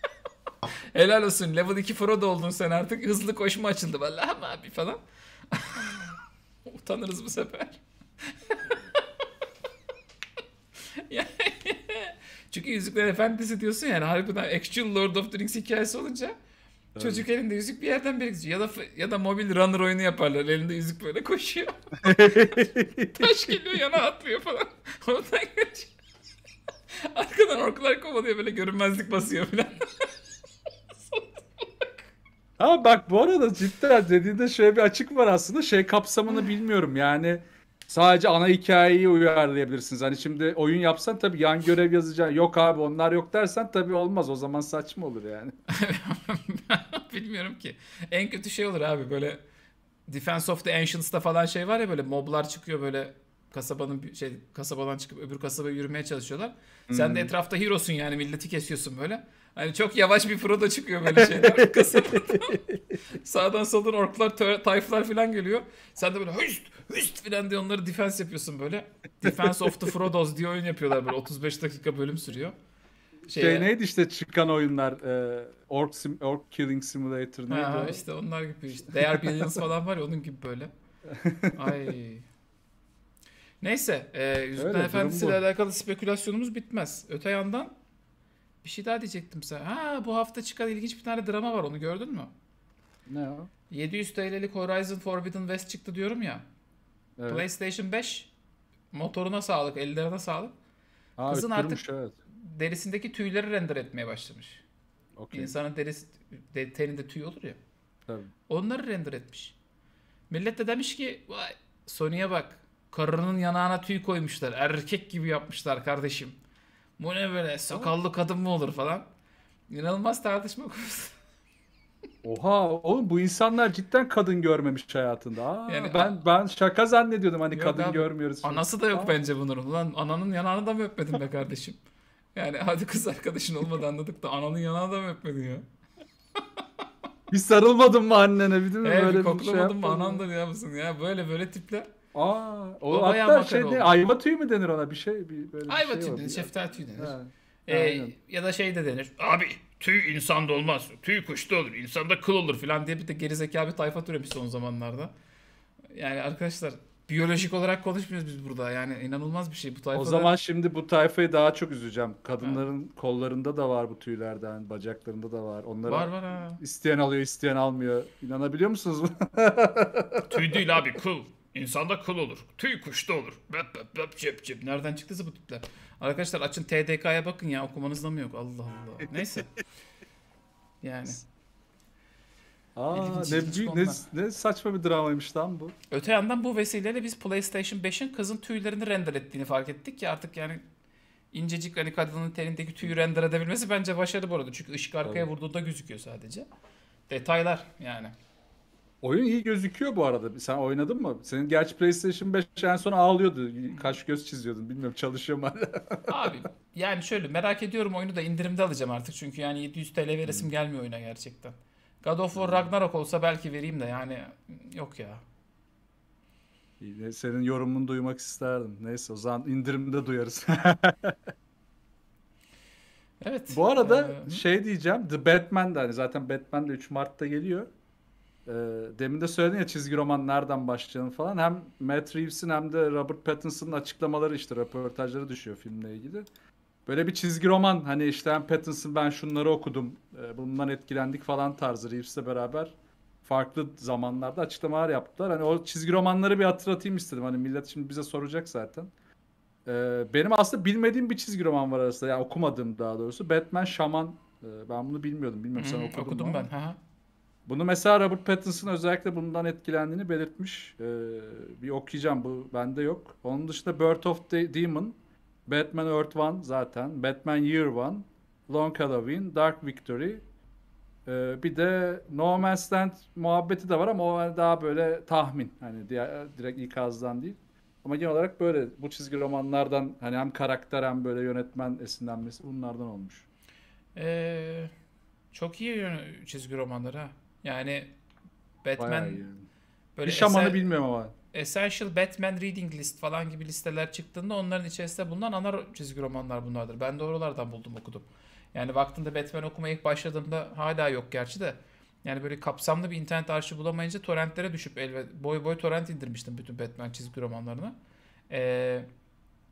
Helal olsun. Level 2 Frodo oldun sen artık. Hızlı koşma açıldı. Vallahi abi falan. Utanırız bu sefer. çünkü Yüzükler Efendisi diyorsun yani harbiden actual Lord of the Rings hikayesi olunca Tabii. Çocuk elinde yüzük bir yerden birikiyor. Ya da ya da mobil runner oyunu yaparlar. Elinde yüzük böyle koşuyor. Taş geliyor yana atlıyor falan. Oradan kaçıyor. Arkadan orklar kovalıyor böyle görünmezlik basıyor falan. Ha bak bu arada cidden dediğinde şöyle bir açık var aslında. Şey kapsamını bilmiyorum yani. Sadece ana hikayeyi uyarlayabilirsiniz. Hani şimdi oyun yapsan tabii yan görev yazacaksın. Yok abi onlar yok dersen tabii olmaz. O zaman saçma olur yani. bilmiyorum ki. En kötü şey olur abi böyle Defense of the Ancients'ta falan şey var ya böyle moblar çıkıyor böyle kasabanın şey kasabadan çıkıp öbür kasaba yürümeye çalışıyorlar. Sen hmm. de etrafta hero'sun yani milleti kesiyorsun böyle. Hani çok yavaş bir Frodo çıkıyor böyle şeyler. Sağdan soldan orklar, tayflar falan geliyor. Sen de böyle hüst hüst falan diye onları defense yapıyorsun böyle. Defense of the Frodo's diye oyun yapıyorlar böyle. 35 dakika bölüm sürüyor. Şeye... Şey neydi işte çıkan oyunlar? E, Ork, Sim, Ork Killing Simulator neydi? Ha, işte onlar gibi işte. They Are Billions falan var ya onun gibi böyle. Ay. Neyse. E, Yüzükler Efendisi ile alakalı spekülasyonumuz bitmez. Öte yandan bir şey daha diyecektim sana. Ha bu hafta çıkan ilginç bir tane drama var onu gördün mü? Ne o? 700 TL'lik Horizon Forbidden West çıktı diyorum ya. Evet. PlayStation 5 motoruna sağlık, ellerine sağlık. Ha, Kızın artık evet. derisindeki tüyleri render etmeye başlamış. Okay. İnsanın derisi, de, teninde tüy olur ya. Tabii. Onları render etmiş. Millet de demiş ki vay Sony'e bak karının yanağına tüy koymuşlar. Erkek gibi yapmışlar kardeşim. Bu ne böyle sakallı kadın mı olur falan. İnanılmaz tartışma konusu. Oha oğlum bu insanlar cidden kadın görmemiş hayatında. Aa, yani, ben ben şaka zannediyordum hani yok kadın abi, görmüyoruz. Şimdi. Anası da yok Aa. bence bunun. lan ananın yanağını da mı öpmedin be kardeşim? Yani hadi kız arkadaşın olmadı anladık da ananın yanağını da mı öpmedin ya? bir sarılmadın mı annene bir değil mi? Evet, böyle bir koklamadın şey mı anan ya mısın ya? Böyle böyle tipler. Aa, o, o hatta şeyde oldu. ayva tüyü mü denir ona bir şey? Bir, böyle ayva bir şey tüyü denir, şeftali tüyü denir. Ha, ee, ya da şey de denir. Abi tüy insanda olmaz. Tüy kuşta olur. insanda kıl olur falan diye bir de gerizekalı bir tayfa türemiş son zamanlarda. Yani arkadaşlar biyolojik olarak konuşmuyoruz biz burada. Yani inanılmaz bir şey bu tayfa. O zaman şimdi bu tayfayı daha çok üzeceğim. Kadınların ha. kollarında da var bu tüylerden, bacaklarında da var. Onlara var var ha. İsteyen alıyor, isteyen almıyor. İnanabiliyor musunuz? tüy değil abi, kıl. İnsanda kıl olur. Tüy kuşta olur. Bep bep bep cep cep. Nereden çıktı bu tipler? Arkadaşlar açın TDK'ya bakın ya okumanız da mı yok? Allah Allah. Neyse. Yani. Aa, ne, ne, ne saçma bir dramaymış lan bu. Öte yandan bu vesileyle biz PlayStation 5'in kızın tüylerini render ettiğini fark ettik ki artık yani incecik hani kadının tenindeki tüyü render edebilmesi bence başarı bu arada. Çünkü ışık arkaya evet. vurduğunda gözüküyor sadece. Detaylar yani. Oyun iyi gözüküyor bu arada. Sen oynadın mı? Senin gerçi PlayStation 5 en son ağlıyordu. Kaş göz çiziyordun. Bilmiyorum çalışıyor mu Abi yani şöyle merak ediyorum oyunu da indirimde alacağım artık. Çünkü yani 700 TL veresim hmm. gelmiyor oyuna gerçekten. God of War hmm. Ragnarok olsa belki vereyim de yani yok ya. Senin yorumunu duymak isterdim. Neyse o zaman indirimde duyarız. evet. Bu arada ee... şey diyeceğim. The Batman de hani zaten Batman de 3 Mart'ta geliyor e, demin de söyledin ya çizgi roman nereden başlayalım falan. Hem Matt Reeves'in hem de Robert Pattinson'ın açıklamaları işte röportajları düşüyor filmle ilgili. Böyle bir çizgi roman hani işte hem Pattinson ben şunları okudum e, bundan etkilendik falan tarzı Reeves'le beraber farklı zamanlarda açıklamalar yaptılar. Hani o çizgi romanları bir hatırlatayım istedim. Hani millet şimdi bize soracak zaten. Ee, benim aslında bilmediğim bir çizgi roman var arasında. Yani okumadığım daha doğrusu. Batman Şaman. Ee, ben bunu bilmiyordum. Bilmiyorum hmm, sen okudun okudum mu? Okudum ben. Ha. Bunu mesela Robert Pattinson özellikle bundan etkilendiğini belirtmiş. Ee, bir okuyacağım bu bende yok. Onun dışında Birth of the Demon, Batman Earth One zaten, Batman Year One, Long Halloween, Dark Victory. Ee, bir de No Man's Land muhabbeti de var ama o daha böyle tahmin. Hani diğer, direkt ikazdan değil. Ama genel olarak böyle bu çizgi romanlardan hani hem karakter hem böyle yönetmen esinlenmesi bunlardan olmuş. Ee, çok iyi çizgi romanları ha. Yani Batman yani. böyle bir şamanı eser, bilmiyorum ama. Essential Batman Reading List falan gibi listeler çıktığında onların içerisinde bulunan ana çizgi romanlar bunlardır. Ben de oralardan buldum okudum. Yani vaktinde Batman okumaya ilk başladığımda hala yok gerçi de. Yani böyle kapsamlı bir internet arşivi bulamayınca torrentlere düşüp elve boy boy torrent indirmiştim bütün Batman çizgi romanlarını. Ee,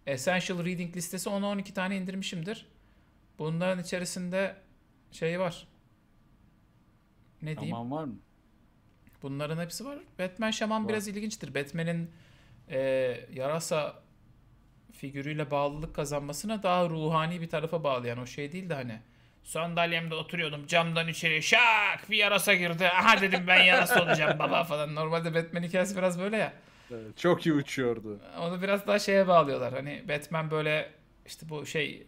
Essential Reading listesi 10-12 tane indirmişimdir. Bunların içerisinde şey var ne diyeyim? Şaman var mı? Bunların hepsi var. Batman şaman biraz ilginçtir. Batman'in e, yarasa figürüyle bağlılık kazanmasına daha ruhani bir tarafa bağlayan o şey değil de hani sandalyemde oturuyordum camdan içeri şak bir yarasa girdi. Aha dedim ben yarasa olacağım baba falan. Normalde Batman hikayesi biraz böyle ya. Evet, çok iyi uçuyordu. Onu biraz daha şeye bağlıyorlar. Hani Batman böyle işte bu şey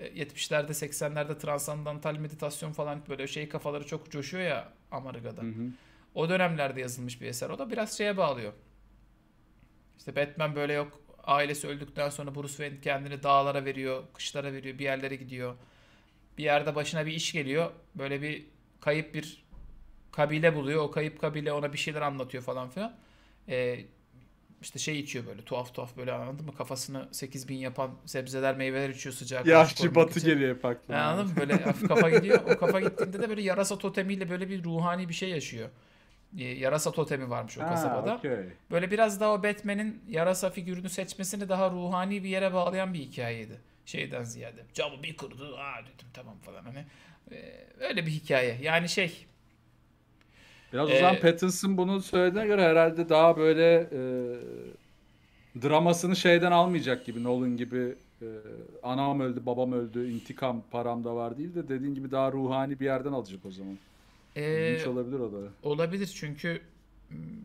70'lerde e, 80'lerde transandantal meditasyon falan böyle şey kafaları çok coşuyor ya Amerika'da. Hı hı. O dönemlerde yazılmış bir eser. O da biraz şeye bağlıyor. İşte Batman böyle yok. Ailesi öldükten sonra Bruce Wayne kendini dağlara veriyor, kışlara veriyor, bir yerlere gidiyor. Bir yerde başına bir iş geliyor. Böyle bir kayıp bir kabile buluyor. O kayıp kabile ona bir şeyler anlatıyor falan filan. Ee, işte şey içiyor böyle tuhaf tuhaf böyle anladın mı? Kafasını 8000 yapan sebzeler meyveler içiyor sıcak. Yaşlı batı için. geliyor hep aklıma. Yani anladın mı? Böyle kafa gidiyor. O kafa gittiğinde de böyle yarasa totemiyle böyle bir ruhani bir şey yaşıyor. Ee, yarasa totemi varmış o ha, kasabada. Okay. Böyle biraz daha o Batman'in yarasa figürünü seçmesini daha ruhani bir yere bağlayan bir hikayeydi. Şeyden ziyade. Camı bir kırdı. Aa dedim tamam falan hani. Ee, öyle bir hikaye. Yani şey Biraz ee, o zaman ee, Pattinson bunu söylediğine göre herhalde daha böyle e, dramasını şeyden almayacak gibi Nolan gibi e, anam öldü babam öldü intikam paramda var değil de dediğin gibi daha ruhani bir yerden alacak o zaman. Ee, İlginç olabilir o da. Olabilir çünkü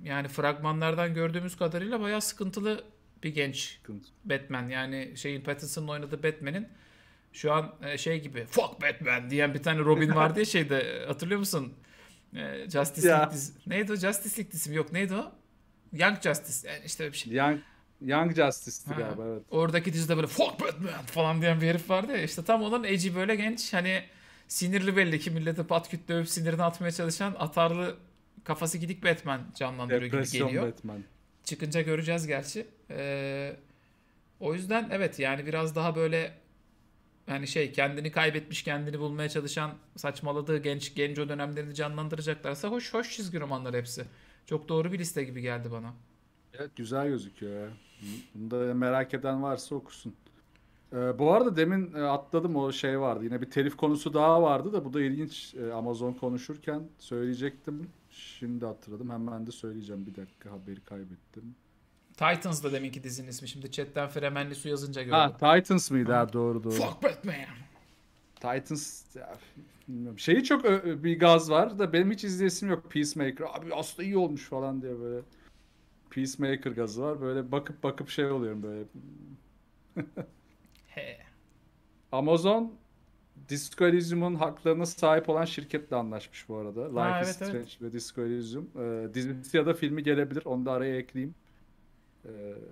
yani fragmanlardan gördüğümüz kadarıyla bayağı sıkıntılı bir genç Sıkıntı. Batman. Yani şeyin Pattinson'ın oynadığı Batman'in şu an e, şey gibi fuck Batman diyen bir tane Robin vardı ya şeyde e, hatırlıyor musun? Ee, Justice ya. League dizisi. Neydi o? Justice League dizisi mi? Yok neydi o? Young Justice. Yani işte bir şey. Young Young Justice'ti ha. galiba evet. Oradaki dizide böyle fuck Batman falan diyen bir herif vardı ya. İşte tam onun Eci böyle genç hani sinirli belli ki millete patküt dövüp sinirini atmaya çalışan atarlı kafası gidik Batman canlandırıyor Depresyon gibi geliyor. Batman. Çıkınca göreceğiz gerçi. Ee, o yüzden evet yani biraz daha böyle yani şey kendini kaybetmiş kendini bulmaya çalışan saçmaladığı genç genç o dönemlerini canlandıracaklarsa hoş hoş çizgi romanlar hepsi. Çok doğru bir liste gibi geldi bana. Evet güzel gözüküyor. Bunda merak eden varsa okusun. Ee, bu arada demin e, atladım o şey vardı. Yine bir telif konusu daha vardı da bu da ilginç. E, Amazon konuşurken söyleyecektim. Şimdi hatırladım. Hemen de söyleyeceğim. Bir dakika haberi kaybettim. Titans da deminki dizinin ismi. Şimdi chatten Fremenli su yazınca gördüm. Ha Titans mıydı? Ha, doğru doğru. Fuck Batman. Titans ya, bilmiyorum. Şeyi çok bir gaz var da benim hiç izleyesim yok. Peacemaker. Abi aslında iyi olmuş falan diye böyle. Peacemaker gazı var. Böyle bakıp bakıp şey oluyorum böyle. He. Amazon Disco Elysium'un haklarına sahip olan şirketle anlaşmış bu arada. Life ha, evet, is Strange evet. ve Disco Elysium. Ee, dizisi ya da filmi gelebilir. Onu da araya ekleyeyim. Ee,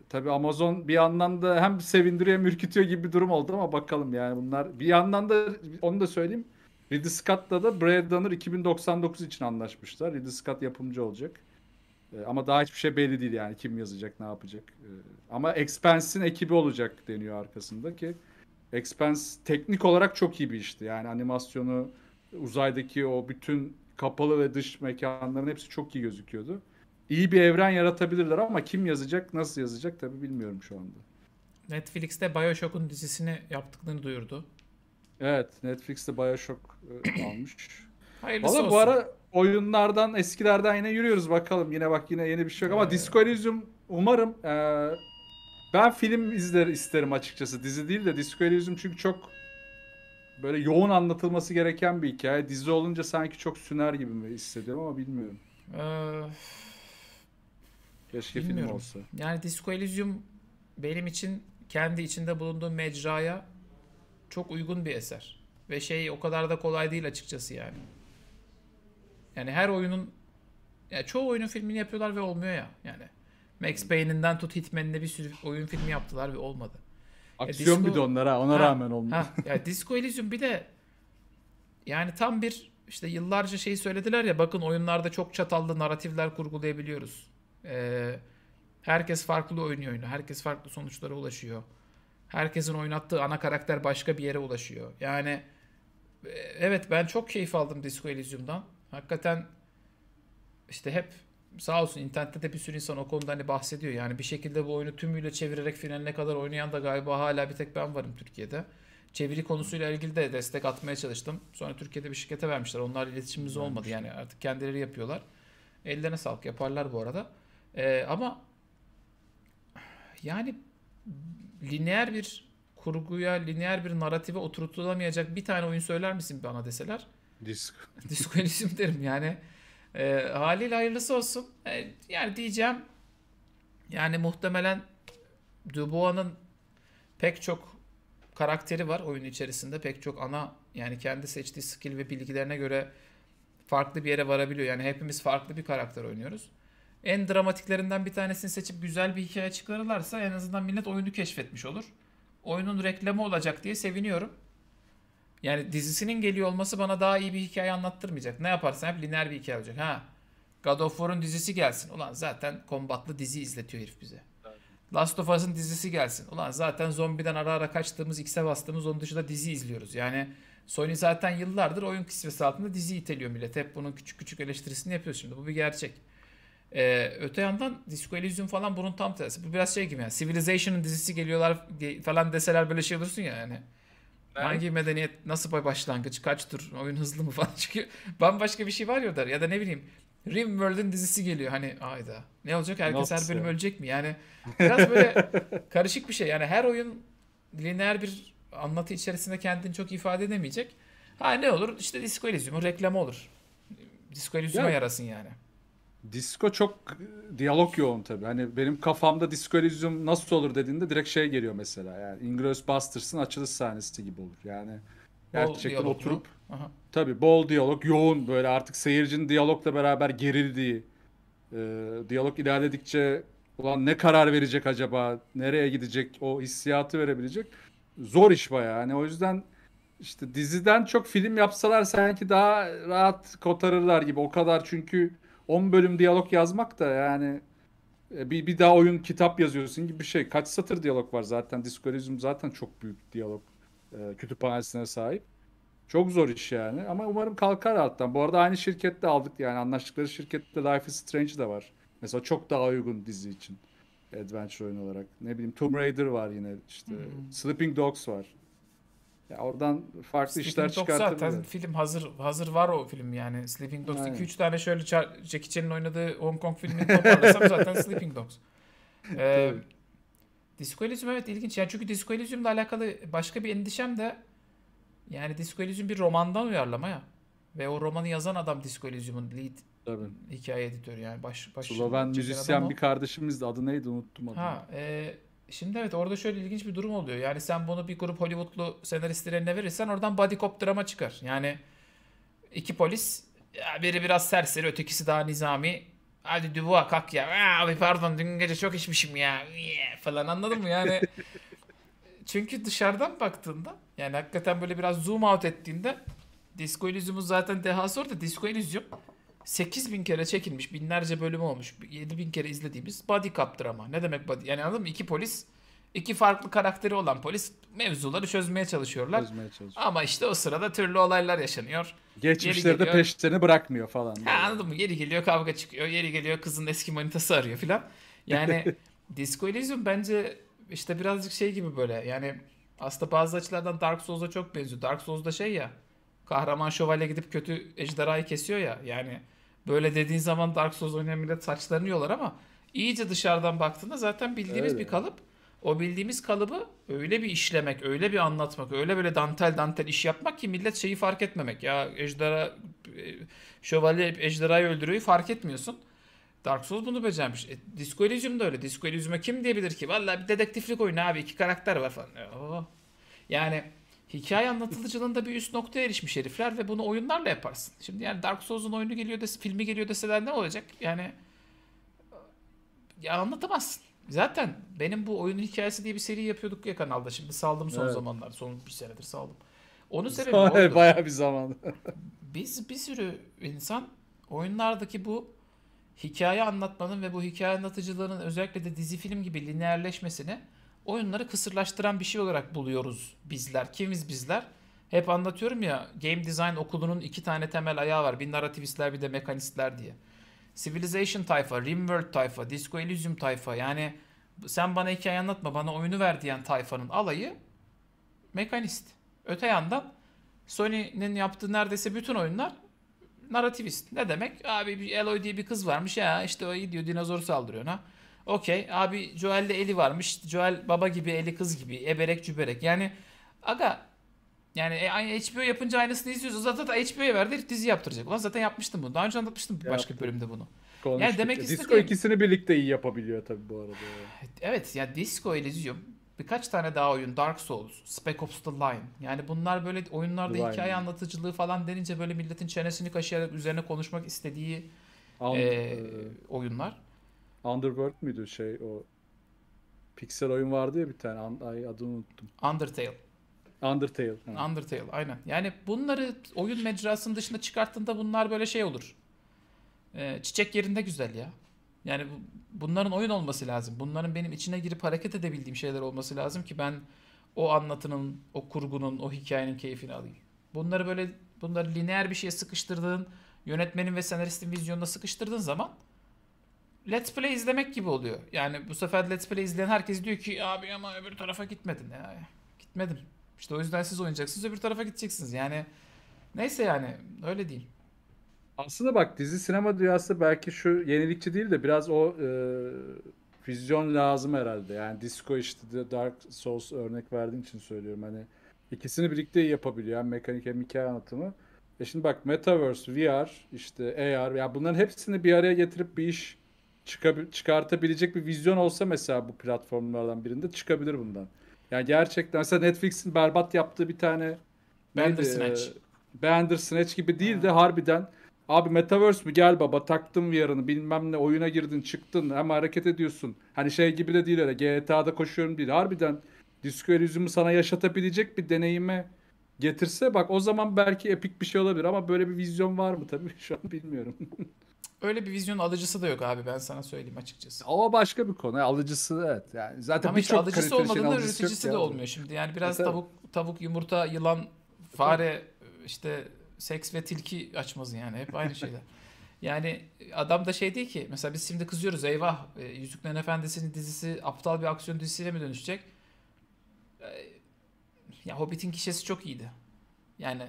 tabii Amazon bir yandan da hem sevindiriyor hem ürkütüyor gibi bir durum oldu ama bakalım yani bunlar. Bir yandan da onu da söyleyeyim. Ridley Scott'la da Brad Runner 2099 için anlaşmışlar. Ridley Scott yapımcı olacak. Ee, ama daha hiçbir şey belli değil yani kim yazacak, ne yapacak. Ee, ama Expense'in ekibi olacak deniyor arkasında ki Expense teknik olarak çok iyi bir işti. Yani animasyonu, uzaydaki o bütün kapalı ve dış mekanların hepsi çok iyi gözüküyordu iyi bir evren yaratabilirler ama kim yazacak, nasıl yazacak tabi bilmiyorum şu anda. Netflix'te Bioshock'un dizisini yaptıklarını duyurdu. Evet, Netflix'te Bioshock e, almış. Hayırlısı Vallahi olsun. bu ara oyunlardan, eskilerden yine yürüyoruz bakalım. Yine bak yine yeni bir şey yok ama ee... Disco Elysium umarım e, ben film izler isterim açıkçası. Dizi değil de Disco Elysium çünkü çok böyle yoğun anlatılması gereken bir hikaye. Dizi olunca sanki çok süner gibi mi hissediyorum ama bilmiyorum. Ee, Keşke Bilmiyorum. film olsa. Yani Disco Elysium benim için kendi içinde bulunduğum mecraya çok uygun bir eser. Ve şey o kadar da kolay değil açıkçası yani. Yani her oyunun yani çoğu oyunun filmini yapıyorlar ve olmuyor ya yani. Max hmm. Payne'inden tut Hitman'ine bir sürü oyun filmi yaptılar ve olmadı. Aksiyon bir de onlara ona ha, rağmen olmadı. Ha, ya Disco Elysium bir de yani tam bir işte yıllarca şeyi söylediler ya bakın oyunlarda çok çatallı naratifler kurgulayabiliyoruz. Ee, herkes farklı oynuyor oyunu. Herkes farklı sonuçlara ulaşıyor. Herkesin oynattığı ana karakter başka bir yere ulaşıyor. Yani e, evet ben çok keyif aldım Disco Elysium'dan. Hakikaten işte hep sağ olsun internette de bir sürü insan o konuda hani bahsediyor. Yani bir şekilde bu oyunu tümüyle çevirerek finaline kadar oynayan da galiba hala bir tek ben varım Türkiye'de. Çeviri konusuyla ilgili de destek atmaya çalıştım. Sonra Türkiye'de bir şirkete vermişler. Onlar iletişimimiz olmadı yani artık kendileri yapıyorlar. Ellerine sağlık yaparlar bu arada. Ee, ama yani lineer bir kurguya, lineer bir narratife oturtulamayacak bir tane oyun söyler misin bana deseler? Disco. Disco Elysium derim yani. E, haliyle hayırlısı olsun. E, yani diyeceğim yani muhtemelen Dubois'un pek çok karakteri var oyun içerisinde. Pek çok ana yani kendi seçtiği skill ve bilgilerine göre farklı bir yere varabiliyor. Yani hepimiz farklı bir karakter oynuyoruz en dramatiklerinden bir tanesini seçip güzel bir hikaye çıkarırlarsa en azından millet oyunu keşfetmiş olur. Oyunun reklamı olacak diye seviniyorum. Yani dizisinin geliyor olması bana daha iyi bir hikaye anlattırmayacak. Ne yaparsan hep lineer bir hikaye olacak. Ha God of War'un dizisi gelsin. Ulan zaten kombatlı dizi izletiyor herif bize. Last of Us'ın dizisi gelsin. Ulan zaten zombiden ara ara kaçtığımız, X'e bastığımız onun dışında dizi izliyoruz. Yani Sony zaten yıllardır oyun kisvesi altında dizi iteliyor millet. Hep bunun küçük küçük eleştirisini yapıyor şimdi. Bu bir gerçek. Ee, öte yandan Disco Elysium falan bunun tam tersi. Bu biraz şey gibi yani. Civilization'ın dizisi geliyorlar falan deseler böyle şey olursun ya yani. Ben... Hangi medeniyet nasıl bir başlangıç kaç tur oyun hızlı mı falan çünkü bambaşka bir şey var ya der ya da ne bileyim Rimworld'ün dizisi geliyor hani ayda ne olacak herkes her bölüm ölecek mi yani biraz böyle karışık bir şey yani her oyun lineer bir anlatı içerisinde kendini çok ifade edemeyecek ha ne olur işte Disco Elysium'un reklamı olur Disco Elysium'a ya, yarasın yani Disko çok e, diyalog yoğun tabii. Hani benim kafamda disko Elysium nasıl olur dediğinde direkt şey geliyor mesela. Yani Ingros Busters'ın açılış sahnesi gibi olur. Yani gerçekten bol oturup Aha. tabii bol diyalog, yoğun böyle artık seyircinin diyalogla beraber gerildiği e, diyalog ilerledikçe ulan ne karar verecek acaba? Nereye gidecek? O hissiyatı verebilecek. Zor iş bayağı. Yani o yüzden işte diziden çok film yapsalar sanki daha rahat kotarırlar gibi. O kadar çünkü 10 bölüm diyalog yazmak da yani e, bir, bir daha oyun kitap yazıyorsun gibi bir şey. Kaç satır diyalog var zaten. Discorizm zaten çok büyük diyalog e, kütüphanesine sahip. Çok zor iş yani ama umarım kalkar alttan. Bu arada aynı şirkette aldık yani anlaştıkları şirkette Life is Strange de var. Mesela çok daha uygun dizi için. Adventure oyun olarak. Ne bileyim Tomb Raider var yine işte. Hmm. Sleeping Dogs var. Ya oradan farklı Sleeping işler Dogs çıkartabilir. Zaten film hazır hazır var o film yani. Sleeping Dogs 2 3 tane şöyle Jackie Chan'ın oynadığı Hong Kong filmini toparlasam zaten Sleeping Dogs. Ee, Disco Elysium evet ilginç. Yani çünkü Disco Elysium'la alakalı başka bir endişem de yani Disco Elysium bir romandan uyarlama ya. Ve o romanı yazan adam Disco Elysium'un lead Tabii. hikaye editörü yani baş baş. Sloven müzisyen bir kardeşimizdi. Adı neydi unuttum adını. Ha, e, Şimdi evet orada şöyle ilginç bir durum oluyor. Yani sen bunu bir grup Hollywoodlu senaristin eline verirsen oradan body cop drama çıkar. Yani iki polis biri biraz serseri ötekisi daha nizami. Hadi Dubois kalk ya. Abi pardon dün gece çok içmişim ya. Falan anladın mı yani? Çünkü dışarıdan baktığında yani hakikaten böyle biraz zoom out ettiğinde Disco Elysium'un zaten dehası orada. Disco Elysium 8000 kere çekilmiş, binlerce bölüm olmuş, 7000 kere izlediğimiz body cap'tır ama. Ne demek body? Yani anladın mı? İki polis, iki farklı karakteri olan polis mevzuları çözmeye çalışıyorlar. Çözmeye çalışıyor. Ama işte o sırada türlü olaylar yaşanıyor. Geçmişleri de peşlerini bırakmıyor falan. Ha, anladın mı? Geri geliyor kavga çıkıyor, yeri geliyor kızın eski manitası arıyor filan. Yani Disco Elysium bence işte birazcık şey gibi böyle yani aslında bazı açılardan Dark Souls'a çok benziyor. Dark Souls'da şey ya kahraman şövalye gidip kötü ejderhayı kesiyor ya yani Böyle dediğin zaman Dark Souls oynayan millet saçlarını yiyorlar ama iyice dışarıdan baktığında zaten bildiğimiz Öyle. bir kalıp. O bildiğimiz kalıbı öyle bir işlemek, öyle bir anlatmak, öyle böyle dantel dantel iş yapmak ki millet şeyi fark etmemek. Ya ejderha, e, şövalye ejderhayı öldürüyor fark etmiyorsun. Dark Souls bunu becermiş. E, Disco Elysium da öyle. Disco Elysium'a kim diyebilir ki? Valla bir dedektiflik oyunu abi iki karakter var falan. E, Oo. Oh. Yani hikaye anlatıcılığında bir üst noktaya erişmiş herifler ve bunu oyunlarla yaparsın. Şimdi yani Dark Souls'un oyunu geliyor dese, filmi geliyor deseler ne olacak? Yani ya anlatamazsın. Zaten benim bu oyunun hikayesi diye bir seri yapıyorduk ya kanalda. Şimdi saldım son evet. zamanlar. Son bir senedir saldım. Onun sebebi oldu. Bayağı bir zaman. Biz bir sürü insan oyunlardaki bu hikaye anlatmanın ve bu hikaye anlatıcılarının özellikle de dizi film gibi lineerleşmesini oyunları kısırlaştıran bir şey olarak buluyoruz bizler. Kimiz bizler? Hep anlatıyorum ya game design okulunun iki tane temel ayağı var. Bir narrativistler bir de mekanistler diye. Civilization tayfa, Rimworld tayfa, Disco Elysium tayfa yani sen bana hikaye anlatma bana oyunu ver diyen tayfanın alayı mekanist. Öte yandan Sony'nin yaptığı neredeyse bütün oyunlar narrativist. Ne demek? Abi bir Eloy diye bir kız varmış ya işte o gidiyor dinozoru saldırıyor. Ha? Okey abi Joel'de eli varmış. Joel baba gibi eli kız gibi eberek cüberek. Yani aga yani e, HBO yapınca aynısını izliyoruz. Zaten da HBO'ya verdi herif dizi yaptıracak. Ulan zaten yapmıştım bunu. Daha önce anlatmıştım Yaptım. başka bir bölümde bunu. Konuştuk. Yani demek istediğim... Disco ikisini birlikte iyi yapabiliyor tabii bu arada. Evet ya Disco Elysium birkaç tane daha oyun Dark Souls, Spec Ops The Line. Yani bunlar böyle oyunlarda The hikaye anlatıcılığı falan denince böyle milletin çenesini kaşıyarak üzerine konuşmak istediği e, oyunlar. Underworld müydü şey o piksel oyun vardı ya bir tane ay adını unuttum. Undertale. Undertale. Ha. Undertale aynen. Yani bunları oyun mecrasının dışında çıkarttığında bunlar böyle şey olur. Ee, çiçek yerinde güzel ya. Yani bu, bunların oyun olması lazım. Bunların benim içine girip hareket edebildiğim şeyler olması lazım ki ben o anlatının, o kurgunun, o hikayenin keyfini alayım. Bunları böyle bunları lineer bir şeye sıkıştırdığın, yönetmenin ve senaristin vizyonuna sıkıştırdığın zaman Let's Play izlemek gibi oluyor. Yani bu sefer Let's Play izleyen herkes diyor ki abi ama öbür tarafa gitmedin ya. Gitmedim. İşte o yüzden siz oynayacaksınız öbür tarafa gideceksiniz. Yani neyse yani öyle değil. Aslında bak dizi sinema dünyası belki şu yenilikçi değil de biraz o e, füzyon lazım herhalde. Yani Disco işte The Dark Souls örnek verdiğim için söylüyorum. Hani ikisini birlikte yapabiliyor. Hem mekanik hem hikaye anlatımı. E şimdi bak Metaverse, VR, işte AR ya bunların hepsini bir araya getirip bir iş çıkab- çıkartabilecek bir vizyon olsa mesela bu platformlardan birinde çıkabilir bundan. Yani gerçekten mesela Netflix'in berbat yaptığı bir tane Bandersnatch. Ee, Bandersnatch gibi değil de harbiden abi Metaverse mi gel baba taktım yarını bilmem ne oyuna girdin çıktın hem hareket ediyorsun. Hani şey gibi de değil öyle GTA'da koşuyorum değil. Harbiden Disco Elysium'u sana yaşatabilecek bir deneyime getirse bak o zaman belki epik bir şey olabilir ama böyle bir vizyon var mı tabii şu an bilmiyorum. öyle bir vizyon alıcısı da yok abi ben sana söyleyeyim açıkçası. Ama başka bir konu. Alıcısı evet. Yani zaten Ama işte alıcısı olmadığında üreticisi de yani. olmuyor şimdi. Yani biraz evet, tavuk tavuk, yumurta, yılan, e, fare işte seks ve tilki açmaz yani hep aynı şeyler. Yani adam da şey değil ki mesela biz şimdi kızıyoruz eyvah e, Yüzüklerin Efendisi'nin dizisi aptal bir aksiyon dizisiyle mi dönüşecek? E, ya Hobbit'in kişisi çok iyiydi. Yani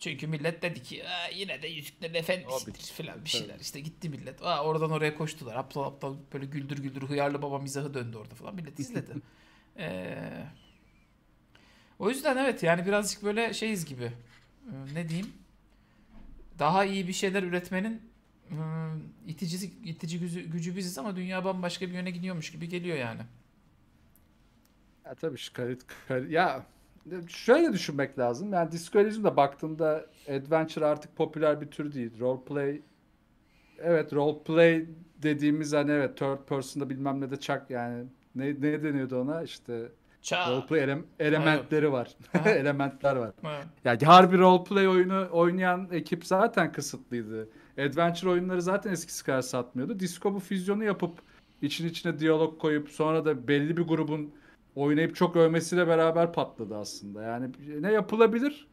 çünkü millet dedi ki yine de Yüzüklerin Efendisi'dir falan bir şeyler. Evet. İşte gitti millet. Aa, oradan oraya koştular. Aptal aptal böyle güldür güldür hıyarlı baba mizahı döndü orada falan. Millet izledi. ee, o yüzden evet yani birazcık böyle şeyiz gibi. Ee, ne diyeyim? Daha iyi bir şeyler üretmenin ıı, itici, itici gücü, gücü biziz ama dünya bambaşka bir yöne gidiyormuş gibi geliyor yani. Ya tabii şu kalite, kalite ya şöyle düşünmek lazım. Yani Disco baktığında adventure artık popüler bir tür değil. Roleplay evet roleplay dediğimiz hani evet third person'da bilmem ne de çak yani ne, ne deniyordu ona işte Çağ. roleplay ele, elementleri var. Elementler var. Evet. Yani harbi roleplay oyunu oynayan ekip zaten kısıtlıydı. Adventure oyunları zaten eskisi kadar satmıyordu. Disco bu füzyonu yapıp için içine diyalog koyup sonra da belli bir grubun oynayıp çok övmesiyle beraber patladı aslında. Yani ne yapılabilir?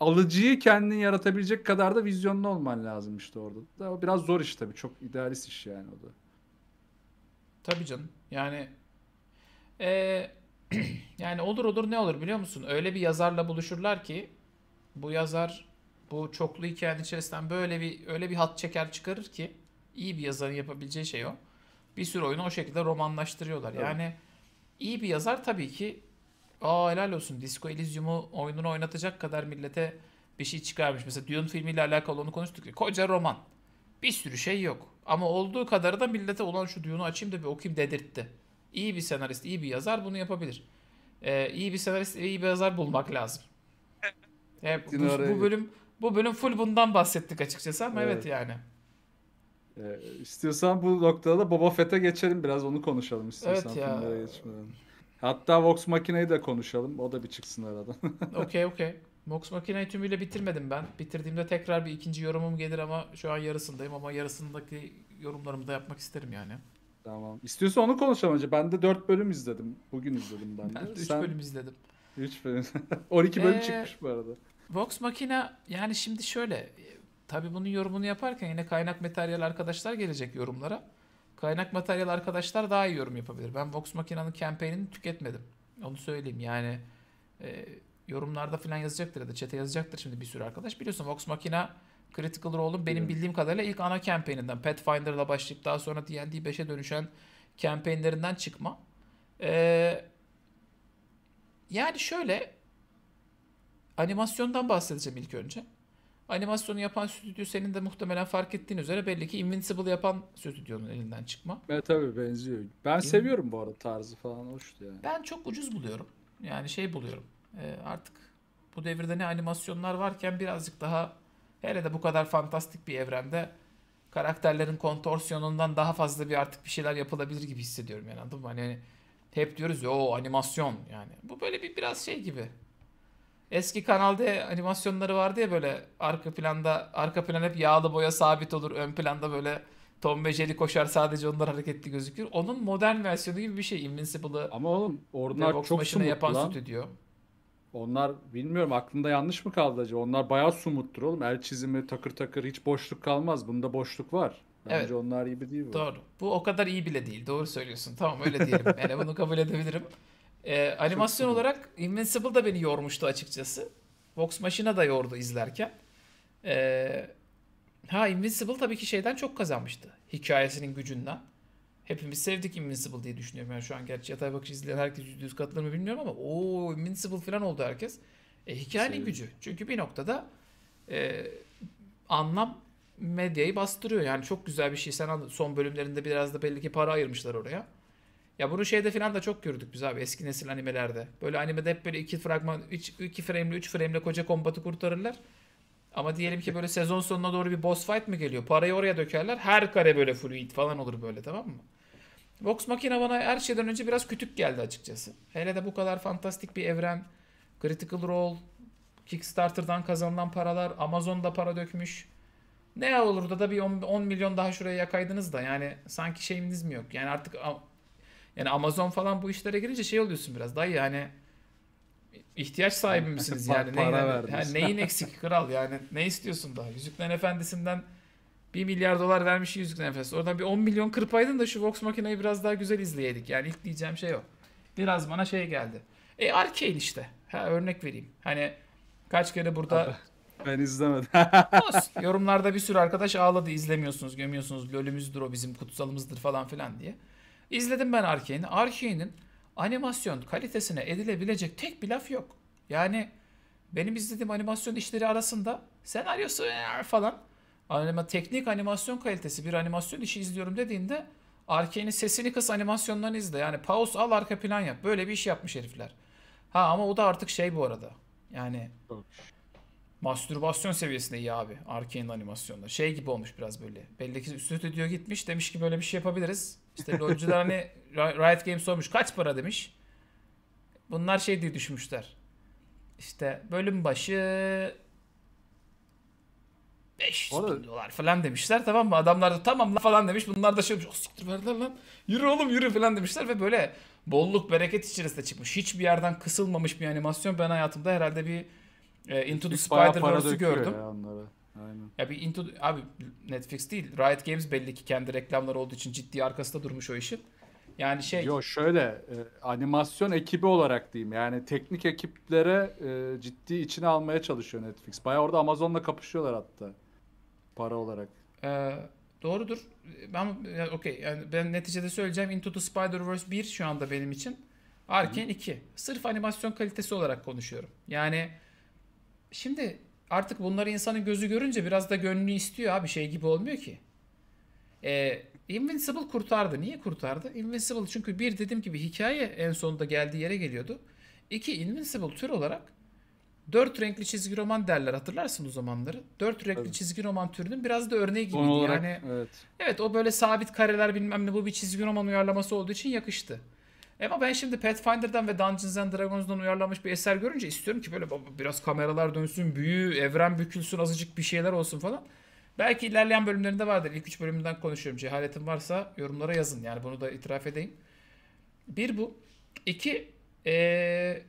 Alıcıyı kendin yaratabilecek kadar da vizyonlu olman lazım işte orada. Da biraz zor iş tabii. Çok idealist iş yani o da. Tabii canım. Yani ee, yani olur olur ne olur biliyor musun? Öyle bir yazarla buluşurlar ki bu yazar bu çoklu hikayenin içerisinden böyle bir öyle bir hat çeker çıkarır ki iyi bir yazarın yapabileceği şey o. Bir sürü oyunu o şekilde romanlaştırıyorlar. Evet. Yani iyi bir yazar tabii ki aa helal olsun Disco Elysium'u oyununu oynatacak kadar millete bir şey çıkarmış. Mesela Dune filmiyle alakalı onu konuştuk ya. Koca roman. Bir sürü şey yok. Ama olduğu kadarı da millete olan şu Dune'u açayım da bir okuyayım dedirtti. İyi bir senarist, iyi bir yazar bunu yapabilir. Ee, iyi bir senarist, iyi bir yazar bulmak lazım. Hep, bu, bu bölüm bu bölüm full bundan bahsettik açıkçası ama evet, evet yani. Ee, istiyorsan bu noktada Boba Fett'e geçelim biraz onu konuşalım istiyorsan evet ya. geçmeden. Hatta Vox Makina'yı da konuşalım. O da bir çıksın arada. okey okey. Vox Makina'yı tümüyle bitirmedim ben. Bitirdiğimde tekrar bir ikinci yorumum gelir ama şu an yarısındayım ama yarısındaki yorumlarımı da yapmak isterim yani. Tamam. İstiyorsan onu konuşalım önce. Ben de 4 bölüm izledim. Bugün izledim ben de. ben de 3 Sen... bölüm izledim. 3 bölüm. 12 bölüm ee, çıkmış bu arada. Vox Makina yani şimdi şöyle Tabi bunun yorumunu yaparken yine kaynak materyal arkadaşlar gelecek yorumlara. Kaynak materyal arkadaşlar daha iyi yorum yapabilir. Ben Vox Makina'nın campaign'ini tüketmedim. Onu söyleyeyim yani e, yorumlarda falan yazacaktır ya da çete yazacaktır şimdi bir sürü arkadaş. Biliyorsun Vox Makina Critical Role'un benim evet. bildiğim kadarıyla ilk ana campaign'inden Pathfinder'la başlayıp daha sonra D&D 5'e dönüşen campaign'lerinden çıkma. Ee, yani şöyle animasyondan bahsedeceğim ilk önce. Animasyonu yapan stüdyo senin de muhtemelen fark ettiğin üzere belli ki Invincible yapan stüdyonun elinden çıkma. Evet tabii benziyor. Ben In... seviyorum bu arada tarzı falan hoştu yani. Ben çok ucuz buluyorum. Yani şey buluyorum. E, artık bu devirde ne animasyonlar varken birazcık daha hele de bu kadar fantastik bir evrende karakterlerin kontorsiyonundan daha fazla bir artık bir şeyler yapılabilir gibi hissediyorum yani anladın mı? Hani, hani hep diyoruz ya o animasyon yani. Bu böyle bir biraz şey gibi. Eski kanalda animasyonları vardı ya böyle arka planda arka plan hep yağlı boya sabit olur. Ön planda böyle Tom ve jerry koşar sadece onlar hareketli gözükür. Onun modern versiyonu gibi bir şey Invincible'ı. Ama oğlum onlar çok sumut yapan lan. stüdyo. Onlar bilmiyorum aklında yanlış mı kaldı acaba? Onlar bayağı sumuttur oğlum. El çizimi takır takır hiç boşluk kalmaz. Bunda boşluk var. Bence evet. onlar gibi değil bu. Doğru. Bu o kadar iyi bile değil. Doğru söylüyorsun. Tamam öyle diyelim. yani bunu kabul edebilirim. Ee, animasyon olarak Invincible da beni yormuştu açıkçası. Vox Machina da yordu izlerken. Ee, ha Invincible tabii ki şeyden çok kazanmıştı. Hikayesinin gücünden. Hepimiz sevdik Invincible diye düşünüyorum. Yani şu an gerçi yatay bakış izleyen herkes %100 katılır mı bilmiyorum ama o Invincible falan oldu herkes. E, hikayenin Sevim. gücü. Çünkü bir noktada e, anlam medyayı bastırıyor. Yani çok güzel bir şey. Sen son bölümlerinde biraz da belli ki para ayırmışlar oraya. Ya bunu şeyde falan da çok gördük biz abi eski nesil animelerde. Böyle animede hep böyle iki fragman, üç, iki frame'li, üç frame'li koca kombatı kurtarırlar. Ama diyelim ki böyle sezon sonuna doğru bir boss fight mi geliyor? Parayı oraya dökerler. Her kare böyle full falan olur böyle tamam mı? Vox Machina bana her şeyden önce biraz kütük geldi açıkçası. Hele de bu kadar fantastik bir evren. Critical Role, Kickstarter'dan kazanılan paralar, Amazon'da para dökmüş. Ne olur da da bir 10, 10 milyon daha şuraya yakaydınız da yani sanki şeyiniz mi yok? Yani artık yani Amazon falan bu işlere girince şey oluyorsun biraz daha yani ihtiyaç sahibi misiniz yani? Para neyin, yani neyin eksik kral yani ne istiyorsun daha? Yüzüklerin Efendisi'nden 1 milyar dolar vermiş Yüzüklerin Efendisi. Oradan bir 10 milyon kırpaydın da şu Vox makineyi biraz daha güzel izleyedik. Yani ilk diyeceğim şey o. Biraz bana şey geldi. E Arcane işte. Ha, örnek vereyim. Hani kaç kere burada Ben izlemedim. Olsun. Yorumlarda bir sürü arkadaş ağladı. izlemiyorsunuz, gömüyorsunuz. Lölümüzdür o bizim kutsalımızdır falan filan diye. İzledim ben Arkane'i. Arkane'in animasyon kalitesine edilebilecek tek bir laf yok. Yani benim izlediğim animasyon işleri arasında senaryosu falan anima, teknik animasyon kalitesi bir animasyon işi izliyorum dediğinde Arkane'in sesini kıs animasyonlarını izle. Yani pause al arka plan yap. Böyle bir iş yapmış herifler. Ha ama o da artık şey bu arada. Yani mastürbasyon seviyesinde iyi abi. Arkane'in animasyonları. Şey gibi olmuş biraz böyle. Belli ki stüdyo gitmiş demiş ki böyle bir şey yapabiliriz. İşte LoL'cüler hani Riot Games sormuş kaç para demiş. Bunlar şey diye düşmüşler. İşte bölüm başı 500 Onu... bin dolar falan demişler tamam mı? Adamlar da tamam lan falan demiş. Bunlar da şey olmuş. Oh, siktir verdiler lan. Yürü oğlum yürü falan demişler ve böyle bolluk bereket içerisinde çıkmış. Hiçbir yerden kısılmamış bir animasyon. Ben hayatımda herhalde bir e, Into the Spider-Verse'ü gördüm. Ya bir Into... Abi Netflix değil. Riot Games belli ki kendi reklamları olduğu için ciddi arkasında durmuş o işin. Yani şey... Yo şöyle e, animasyon ekibi olarak diyeyim. Yani teknik ekiplere e, ciddi içine almaya çalışıyor Netflix. Bayağı orada Amazon'la kapışıyorlar hatta. Para olarak. Ee, doğrudur. Ben yani, okey. Yani ben neticede söyleyeceğim Into the Spider-Verse 1 şu anda benim için. Arkane 2. Sırf animasyon kalitesi olarak konuşuyorum. Yani şimdi artık bunları insanın gözü görünce biraz da gönlü istiyor abi şey gibi olmuyor ki. Ee, Invincible kurtardı. Niye kurtardı? Invincible çünkü bir dediğim gibi hikaye en sonunda geldiği yere geliyordu. İki Invincible tür olarak dört renkli çizgi roman derler hatırlarsın o zamanları. Dört renkli evet. çizgi roman türünün biraz da örneği gibiydi. Olarak, yani evet. evet o böyle sabit kareler bilmem ne bu bir çizgi roman uyarlaması olduğu için yakıştı. Ama ben şimdi Pathfinder'dan ve Dungeons and Dragons'dan uyarlanmış bir eser görünce istiyorum ki böyle biraz kameralar dönsün, büyü, evren bükülsün, azıcık bir şeyler olsun falan. Belki ilerleyen bölümlerinde vardır. İlk üç bölümünden konuşuyorum. Cehaletim varsa yorumlara yazın. Yani bunu da itiraf edeyim. Bir bu. İki, ee,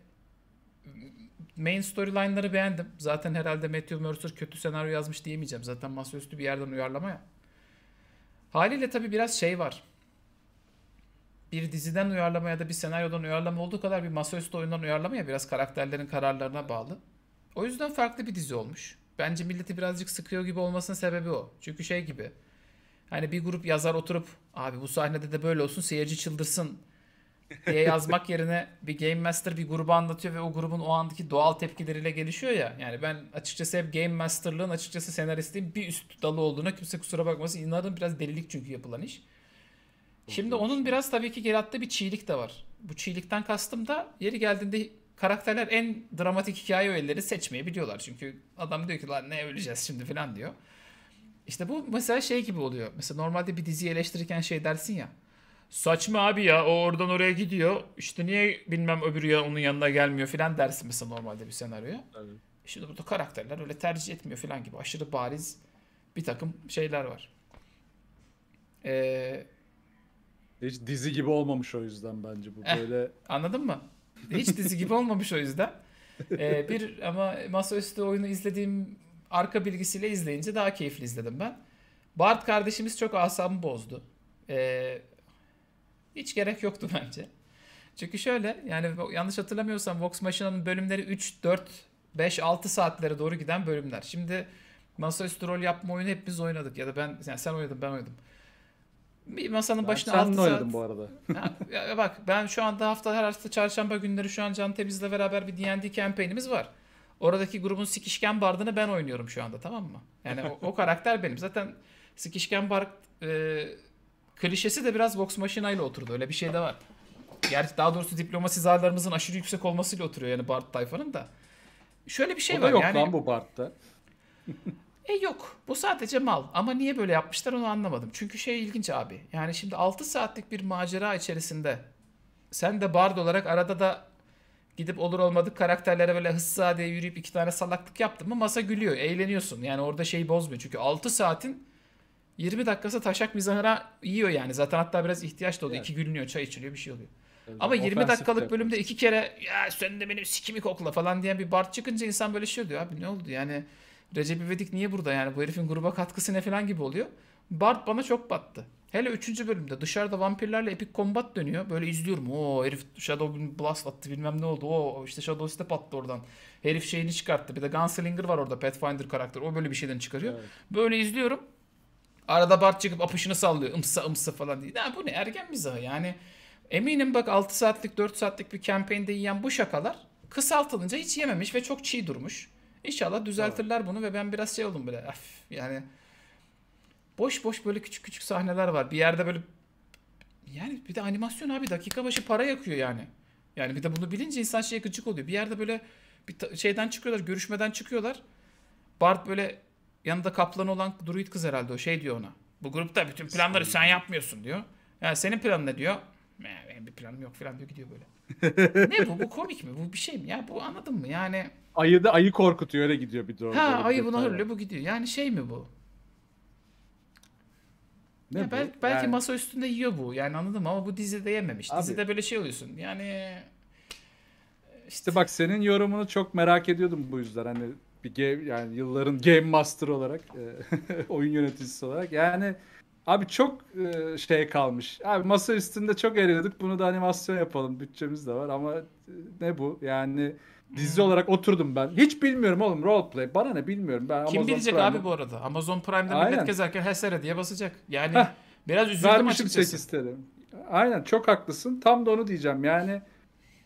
main storyline'ları beğendim. Zaten herhalde Matthew Mercer kötü senaryo yazmış diyemeyeceğim. Zaten masaüstü bir yerden uyarlama ya. Haliyle tabii biraz şey var bir diziden uyarlama ya da bir senaryodan uyarlama olduğu kadar bir masaüstü oyundan uyarlama ya biraz karakterlerin kararlarına bağlı. O yüzden farklı bir dizi olmuş. Bence milleti birazcık sıkıyor gibi olmasının sebebi o. Çünkü şey gibi hani bir grup yazar oturup abi bu sahnede de böyle olsun seyirci çıldırsın diye yazmak yerine bir Game Master bir grubu anlatıyor ve o grubun o andaki doğal tepkileriyle gelişiyor ya. Yani ben açıkçası hep Game Master'lığın açıkçası senaristliğin bir üst dalı olduğuna kimse kusura bakmasın. İnanırım biraz delilik çünkü yapılan iş. Şimdi onun biraz tabii ki yarattığı bir çiğlik de var. Bu çiğlikten kastım da yeri geldiğinde karakterler en dramatik hikaye öğeleri biliyorlar Çünkü adam diyor ki lan ne öleceğiz şimdi falan diyor. İşte bu mesela şey gibi oluyor. Mesela normalde bir diziyi eleştirirken şey dersin ya. Saçma abi ya o oradan oraya gidiyor. İşte niye bilmem öbürü ya onun yanına gelmiyor falan dersin mesela normalde bir senaryoya. Evet. Şimdi burada karakterler öyle tercih etmiyor falan gibi. Aşırı bariz bir takım şeyler var. Ee, hiç dizi gibi olmamış o yüzden bence bu eh, böyle. Anladın mı? Hiç dizi gibi olmamış o yüzden. Ee, bir ama masaüstü oyunu izlediğim arka bilgisiyle izleyince daha keyifli izledim ben. Bart kardeşimiz çok asabımı bozdu. Ee, hiç gerek yoktu bence. Çünkü şöyle yani yanlış hatırlamıyorsam Vox Machina'nın bölümleri 3, 4, 5, 6 saatlere doğru giden bölümler. Şimdi masaüstü rol yapma oyunu hep biz oynadık ya da ben yani sen oynadın ben oynadım. Bir masanın ben başına 6 saat. bu arada. ya, ya bak ben şu anda hafta her hafta çarşamba günleri şu an Can Tebiz'le beraber bir D&D campaign'imiz var. Oradaki grubun sikişken bardını ben oynuyorum şu anda tamam mı? Yani o, o karakter benim. Zaten sikişken bard e, klişesi de biraz box machina ile oturdu. Öyle bir şey de var. Gerçi daha doğrusu diplomasi zarlarımızın aşırı yüksek olmasıyla oturuyor yani bard tayfanın da. Şöyle bir şey o var. yok yani, lan bu bardta. E yok bu sadece mal ama niye böyle yapmışlar onu anlamadım. Çünkü şey ilginç abi yani şimdi 6 saatlik bir macera içerisinde sen de bard olarak arada da gidip olur olmadık karakterlere böyle hıssa diye yürüyüp iki tane salaklık yaptın mı masa gülüyor eğleniyorsun. Yani orada şey bozmuyor çünkü 6 saatin 20 dakikası taşak mizahına yiyor yani zaten hatta biraz ihtiyaç da oluyor. Yani. İki gülünüyor çay içiliyor bir şey oluyor. Evet, Ama 20 dakikalık bölümde iki kere ya sen de benim sikimi kokla falan diyen bir bard çıkınca insan böyle şey diyor abi ne oldu yani Recep İvedik niye burada yani bu herifin gruba katkısı ne falan gibi oluyor. Bart bana çok battı. Hele 3. bölümde dışarıda vampirlerle epik kombat dönüyor. Böyle izliyorum. O herif Shadow Blast attı bilmem ne oldu. O işte Shadow Step attı oradan. Herif şeyini çıkarttı. Bir de Gunslinger var orada Pathfinder karakter. O böyle bir şeyden çıkarıyor. Evet. Böyle izliyorum. Arada Bart çıkıp apışını sallıyor. Imsa ımsa falan diye. Ya bu ne ergen mizahı yani. Eminim bak 6 saatlik 4 saatlik bir campaign'de yiyen bu şakalar kısaltılınca hiç yememiş ve çok çiğ durmuş. İnşallah düzeltirler evet. bunu ve ben biraz şey oldum bile. Af, yani boş boş böyle küçük küçük sahneler var. Bir yerde böyle yani bir de animasyon abi dakika başı para yakıyor yani. Yani bir de bunu bilince insan şey gıcık oluyor. Bir yerde böyle bir şeyden çıkıyorlar, görüşmeden çıkıyorlar. Bart böyle yanında kaplanı olan druid kız herhalde o şey diyor ona. Bu grupta bütün planları sen yapmıyorsun diyor. Yani senin planın ne diyor? Benim bir planım yok falan diyor gidiyor böyle ne bu? Bu komik mi? Bu bir şey mi? Ya bu anladın mı? Yani ayı da ayı korkutuyor öyle gidiyor bir doğru orada. Ha ayı bunu hırlıyor bu gidiyor. Yani şey mi bu? Ne ya bu? Belki, belki yani... masa üstünde yiyor bu. Yani anladım ama bu dizide yememiş. Abi... Dizide böyle şey oluyorsun. Yani işte... işte bak senin yorumunu çok merak ediyordum bu yüzden. Hani bir game yani yılların game master olarak, e, oyun yöneticisi olarak. Yani Abi çok e, şey kalmış. Abi masa üstünde çok eriyorduk. Bunu da animasyon yapalım. Bütçemiz de var ama e, ne bu? Yani dizi hmm. olarak oturdum ben. Hiç bilmiyorum oğlum roleplay. Bana ne bilmiyorum. Ben Kim Amazon bilecek Prime'da... abi bu arada? Amazon Prime'da Aynen. millet gezerken Hesere diye basacak. Yani Heh. biraz üzüldüm açıkçası. Aynen çok haklısın. Tam da onu diyeceğim. Yani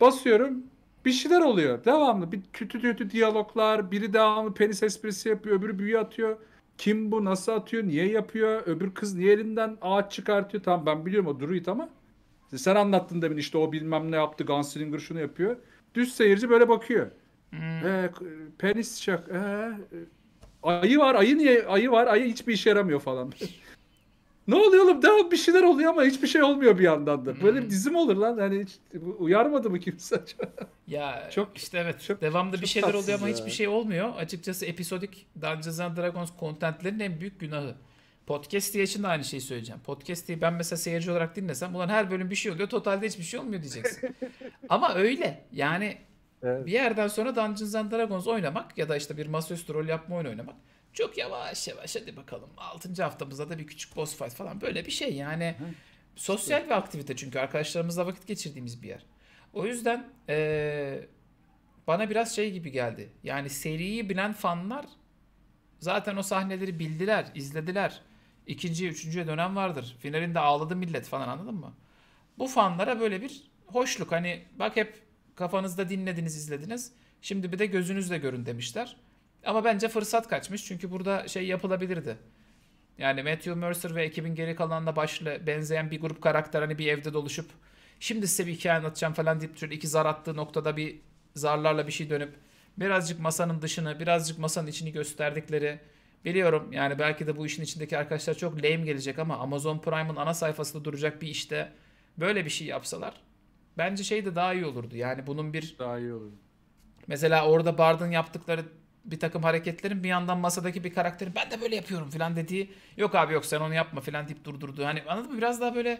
basıyorum bir şeyler oluyor. Devamlı bir kötü kötü diyaloglar. Biri devamlı penis esprisi yapıyor. Öbürü büyü atıyor. Kim bu nasıl atıyor niye yapıyor öbür kız niye elinden ağaç çıkartıyor tamam ben biliyorum o druid ama e, sen anlattın demin işte o bilmem ne yaptı Gunslinger şunu yapıyor. Düz seyirci böyle bakıyor. Hmm. Ee, penis şak. Ee, ayı var ayı niye ayı var ayı hiçbir işe yaramıyor falan. Ne oluyor oğlum? Devam bir şeyler oluyor ama hiçbir şey olmuyor bir yandan da. Böyle bir hmm. dizi mi olur lan? Hani hiç uyarmadı mı kimse acaba? Ya çok, işte evet. Çok, devamda çok bir şeyler oluyor ama ya. hiçbir şey olmuyor. Açıkçası episodik Dungeons and Dragons kontentlerin en büyük günahı. Podcast diye için de aynı şeyi söyleyeceğim. Podcast diye ben mesela seyirci olarak dinlesem ulan her bölüm bir şey oluyor. Totalde hiçbir şey olmuyor diyeceksin. ama öyle. Yani evet. bir yerden sonra Dungeons and Dragons oynamak ya da işte bir masaüstü rol yapma oyun oynamak çok yavaş yavaş hadi bakalım. 6. haftamızda da bir küçük boss fight falan böyle bir şey yani. Sosyal bir aktivite çünkü arkadaşlarımızla vakit geçirdiğimiz bir yer. O yüzden ee, bana biraz şey gibi geldi. Yani seriyi bilen fanlar zaten o sahneleri bildiler, izlediler. İkinciye, üçüncüye dönem vardır. Finalinde ağladı millet falan anladın mı? Bu fanlara böyle bir hoşluk. Hani bak hep kafanızda dinlediniz, izlediniz. Şimdi bir de gözünüzle görün demişler. Ama bence fırsat kaçmış çünkü burada şey yapılabilirdi. Yani Matthew Mercer ve ekibin geri kalanında başlı benzeyen bir grup karakter hani bir evde doluşup şimdi size bir hikaye anlatacağım falan deyip şöyle iki zar attığı noktada bir zarlarla bir şey dönüp birazcık masanın dışını birazcık masanın içini gösterdikleri biliyorum yani belki de bu işin içindeki arkadaşlar çok lame gelecek ama Amazon Prime'ın ana sayfasında duracak bir işte böyle bir şey yapsalar bence şey de daha iyi olurdu. Yani bunun bir daha iyi olurdu. Mesela orada Bard'ın yaptıkları bir takım hareketlerin bir yandan masadaki bir karakterin ben de böyle yapıyorum falan dediği yok abi yok sen onu yapma falan deyip durdurdu. Hani anladın mı? Biraz daha böyle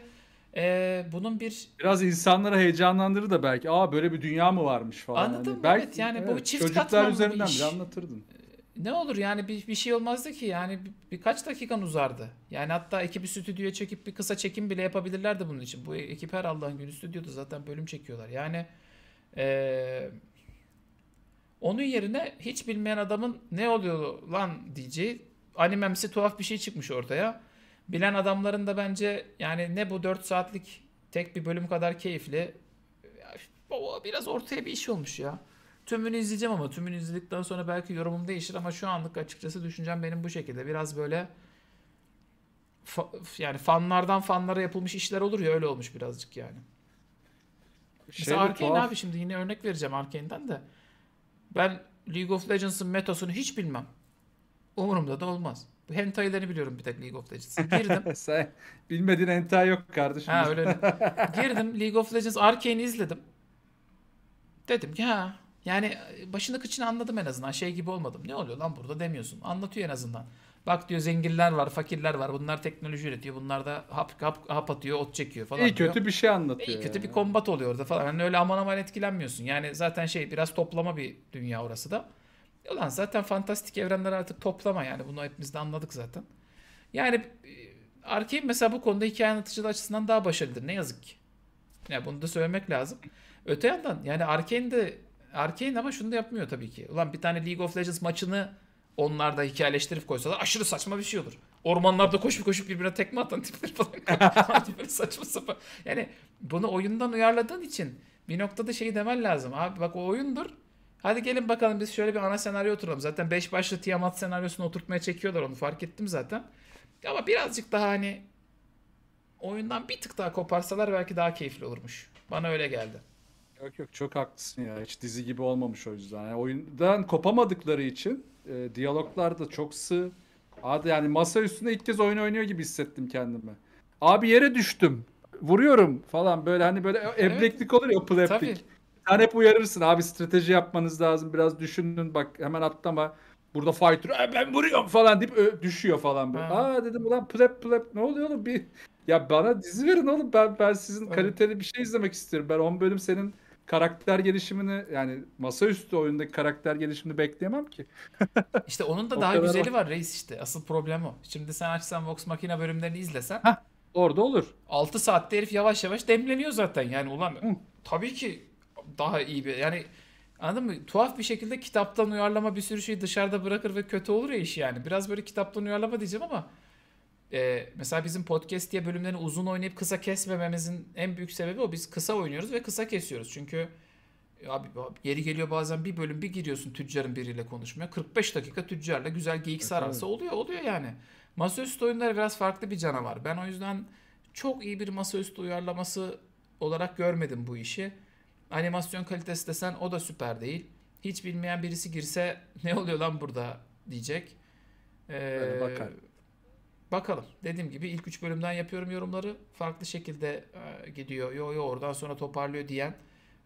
e, bunun bir... Biraz insanlara heyecanlandırır da belki. Aa böyle bir dünya mı varmış falan. anladın hani. evet belki, yani evet, bu çift Çocuklar üzerinden bir bile anlatırdın. Ne olur yani bir, bir şey olmazdı ki yani bir, birkaç dakikan uzardı. Yani hatta ekibi stüdyoya çekip bir kısa çekim bile yapabilirlerdi bunun için. Bu ekip her Allah'ın günü stüdyoda zaten bölüm çekiyorlar. Yani eee onun yerine hiç bilmeyen adamın ne oluyor lan diyeceği animemsi tuhaf bir şey çıkmış ortaya. Bilen adamların da bence yani ne bu 4 saatlik tek bir bölüm kadar keyifli. Baba biraz ortaya bir iş olmuş ya. Tümünü izleyeceğim ama tümünü izledikten sonra belki yorumum değişir ama şu anlık açıkçası düşüncem benim bu şekilde. Biraz böyle fa yani fanlardan fanlara yapılmış işler olur ya öyle olmuş birazcık yani. Şey Mesela Arkane abi şimdi yine örnek vereceğim Arkane'den de. Ben League of Legends'ın metasını hiç bilmem. Umurumda da olmaz. Bu hentai'lerini biliyorum bir tek League of Legends. Girdim. Sen bilmediğin hentai yok kardeşim. Ha öyle. Girdim League of Legends Arcane'i izledim. Dedim ki ha yani başını kıçını anladım en azından. Şey gibi olmadım. Ne oluyor lan burada demiyorsun. Anlatıyor en azından. Bak diyor zenginler var, fakirler var. Bunlar teknoloji üretiyor. Bunlar da hap, hap, hap atıyor, ot çekiyor falan İyi diyor. kötü bir şey anlatıyor. İyi yani. kötü bir kombat oluyor orada falan. Hani öyle aman aman etkilenmiyorsun. Yani zaten şey biraz toplama bir dünya orası da. Ulan zaten fantastik evrenler artık toplama yani. Bunu hepimiz de anladık zaten. Yani e, Arkane mesela bu konuda hikaye anlatıcılığı açısından daha başarılıdır. Ne yazık ki. Yani bunu da söylemek lazım. Öte yandan yani Arkane de Arkane ama şunu da yapmıyor tabii ki. Ulan bir tane League of Legends maçını onlar da hikayeleştirip koysalar aşırı saçma bir şey olur. Ormanlarda koşup koşup birbirine tekme atan tipler falan. böyle saçma sapan. Yani bunu oyundan uyarladığın için bir noktada şey demen lazım. Abi bak o oyundur. Hadi gelin bakalım biz şöyle bir ana senaryo oturalım. Zaten 5 başlı Tiamat senaryosunu oturtmaya çekiyorlar onu fark ettim zaten. Ama birazcık daha hani oyundan bir tık daha koparsalar belki daha keyifli olurmuş. Bana öyle geldi. Yok yok çok haklısın ya. Hiç dizi gibi olmamış o yüzden. Yani oyundan kopamadıkları için e, diyaloglar da çok sığ. Adı yani masa üstünde ilk kez oyun oynuyor gibi hissettim kendimi. Abi yere düştüm. Vuruyorum falan böyle hani böyle evet. olur ya pleplik. Sen hep uyarırsın abi strateji yapmanız lazım. Biraz düşünün bak hemen atlama. Burada fighter e, ben vuruyorum falan deyip düşüyor falan böyle. Ha. Aa dedim ulan plep plep ne oluyor oğlum bir ya bana dizi verin oğlum ben ben sizin kaliteli bir şey izlemek istiyorum. Ben 10 bölüm senin karakter gelişimini yani masaüstü oyundaki karakter gelişimini bekleyemem ki. İşte onun da daha güzeli var reis işte. Asıl problem o. Şimdi sen açsan Vox Machina bölümlerini izlesen. Heh, orada olur. 6 saatte herif yavaş yavaş demleniyor zaten. Yani ulan Hı. tabii ki daha iyi bir yani Anladın mı? Tuhaf bir şekilde kitaptan uyarlama bir sürü şeyi dışarıda bırakır ve kötü olur ya iş yani. Biraz böyle kitaptan uyarlama diyeceğim ama e, mesela bizim podcast diye bölümlerini uzun oynayıp kısa kesmememizin en büyük sebebi o. Biz kısa oynuyoruz ve kısa kesiyoruz. Çünkü e, abi, abi yeri geliyor bazen bir bölüm bir giriyorsun tüccarın biriyle konuşmaya. 45 dakika tüccarla güzel geyik sararsa oluyor oluyor yani. Masaüstü oyunları biraz farklı bir canavar. Ben o yüzden çok iyi bir masaüstü uyarlaması olarak görmedim bu işi. Animasyon kalitesi desen o da süper değil. Hiç bilmeyen birisi girse ne oluyor lan burada diyecek. Ee, bakar. Bakalım. Dediğim gibi ilk 3 bölümden yapıyorum yorumları. Farklı şekilde e, gidiyor. Yo yo oradan sonra toparlıyor diyen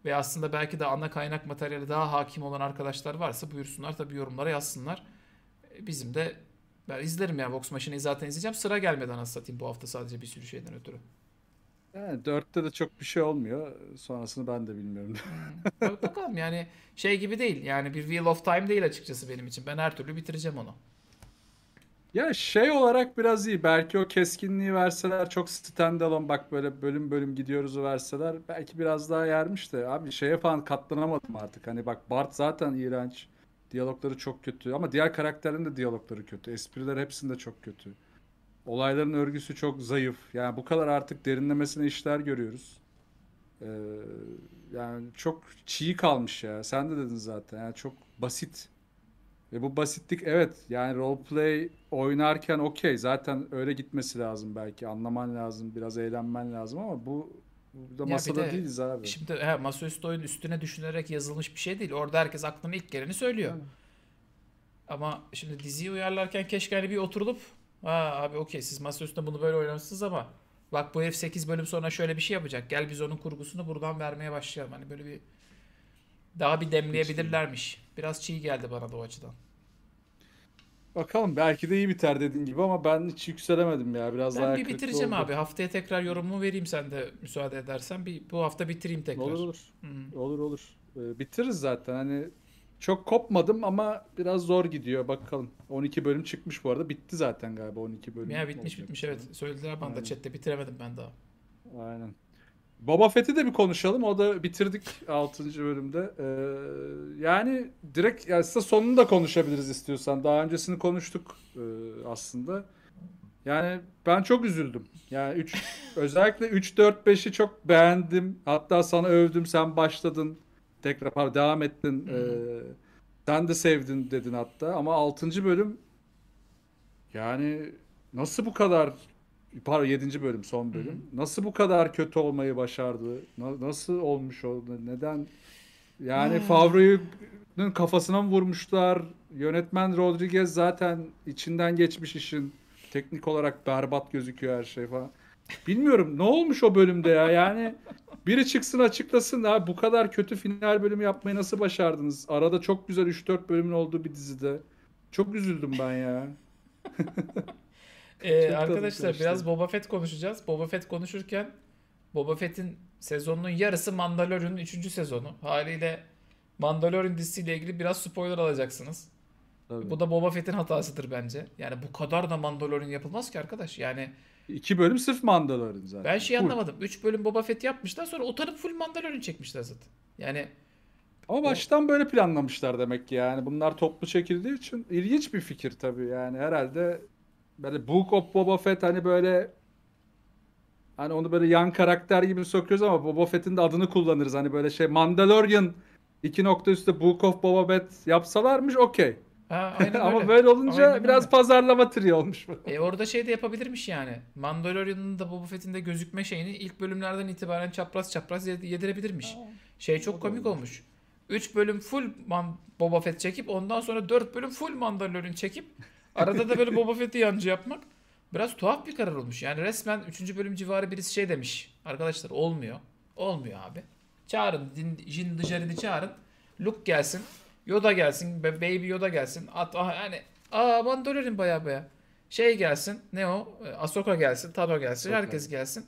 ve aslında belki de ana kaynak materyali daha hakim olan arkadaşlar varsa buyursunlar tabi yorumlara yazsınlar. E, bizim de ben izlerim yani Vox Machine'i zaten izleyeceğim. Sıra gelmeden anasını satayım bu hafta sadece bir sürü şeyden ötürü. Yani dörtte de çok bir şey olmuyor. Sonrasını ben de bilmiyorum. Bakalım yani şey gibi değil. Yani bir Wheel of Time değil açıkçası benim için. Ben her türlü bitireceğim onu. Ya şey olarak biraz iyi. Belki o keskinliği verseler çok standalone bak böyle bölüm bölüm gidiyoruz verseler belki biraz daha yermiş de abi şeye falan katlanamadım artık. Hani bak Bart zaten iğrenç. Diyalogları çok kötü ama diğer karakterlerin de diyalogları kötü. Espriler hepsinde çok kötü. Olayların örgüsü çok zayıf. Yani bu kadar artık derinlemesine işler görüyoruz. Ee, yani çok çiğ kalmış ya. Sen de dedin zaten. Yani çok basit ve bu basitlik evet yani roleplay oynarken okey zaten öyle gitmesi lazım belki anlaman lazım biraz eğlenmen lazım ama bu burada masada de, değiliz abi. Şimdi he, masaüstü oyun üstüne düşünerek yazılmış bir şey değil. Orada herkes aklına ilk geleni söylüyor. Yani. Ama şimdi diziyi uyarlarken keşke hani bir oturulup ha abi okey siz masaüstünde bunu böyle oynamışsınız ama bak bu f 8 bölüm sonra şöyle bir şey yapacak. Gel biz onun kurgusunu buradan vermeye başlayalım. Hani böyle bir daha bir demleyebilirlermiş. Biraz çiğ geldi bana da o açıdan. Bakalım belki de iyi biter dediğin gibi ama ben hiç yükselemedim ya. Biraz ben daha bir bitireceğim oldu. abi. Haftaya tekrar yorumumu vereyim sen de müsaade edersen. Bir, bu hafta bitireyim tekrar. Olur olur. Hmm. Olur olur. Ee, bitiririz zaten. Hani çok kopmadım ama biraz zor gidiyor. Bakalım. 12 bölüm çıkmış bu arada. Bitti zaten galiba 12 bölüm. Ya bitmiş bitmiş evet. Söylediler bana da chatte bitiremedim ben daha. Aynen. Boba Fett'i de bir konuşalım. O da bitirdik 6. bölümde. Ee, yani direkt yani size sonunu da konuşabiliriz istiyorsan. Daha öncesini konuştuk e, aslında. Yani ben çok üzüldüm. Yani 3 özellikle 3 4 5'i çok beğendim. Hatta sana övdüm. Sen başladın. Tekrar pardon, devam ettin. Ee, sen de sevdin dedin hatta ama 6. bölüm yani nasıl bu kadar pardon 7. bölüm son bölüm. Hı-hı. Nasıl bu kadar kötü olmayı başardı? Na- nasıl olmuş oldu? Neden? Yani hmm. Favre'nin kafasına mı vurmuşlar? Yönetmen Rodriguez zaten içinden geçmiş işin. Teknik olarak berbat gözüküyor her şey falan. Bilmiyorum ne olmuş o bölümde ya yani biri çıksın açıklasın da bu kadar kötü final bölümü yapmayı nasıl başardınız? Arada çok güzel 3-4 bölümün olduğu bir dizide. Çok üzüldüm ben ya. Ee, arkadaşlar biraz Boba Fett konuşacağız. Boba Fett konuşurken Boba Fett'in sezonunun yarısı Mandalorian'ın 3. sezonu. Haliyle Mandalorian dizisiyle ilgili biraz spoiler alacaksınız. Tabii. Bu da Boba Fett'in hatasıdır bence. Yani bu kadar da Mandalorian yapılmaz ki arkadaş. Yani iki bölüm sırf Mandalorian zaten. Ben şey anlamadım. Üç bölüm Boba Fett yapmışlar sonra utanıp full Mandalorian çekmişler zaten. Yani ama baştan böyle planlamışlar demek ki yani. Bunlar toplu çekildiği için ilginç bir fikir tabii yani. Herhalde böyle Book of Boba Fett hani böyle hani onu böyle yan karakter gibi sokuyoruz ama Boba Fett'in de adını kullanırız. Hani böyle şey Mandalorian iki nokta üstte Book of Boba Fett yapsalarmış okey. ama böyle olunca aynen biraz öyle. pazarlama tri olmuş bu. E orada şey de yapabilirmiş yani. Mandalorian'ın da Boba Fett'in de gözükme şeyini ilk bölümlerden itibaren çapraz çapraz yedirebilirmiş. şey çok komik olmuş. 3 bölüm full Man Boba Fett çekip ondan sonra 4 bölüm full Mandalorian çekip Arada da böyle Boba Fett'i yancı yapmak biraz tuhaf bir karar olmuş. Yani resmen 3. bölüm civarı birisi şey demiş. Arkadaşlar olmuyor. Olmuyor abi. Çağırın. Jin Djarin'i çağırın. Luke gelsin. Yoda gelsin. Baby Yoda gelsin. At, aha, yani aa Mandalorian baya baya. Şey gelsin. Ne o? Ee, Ahsoka gelsin. Tano gelsin. Okay. Herkes gelsin.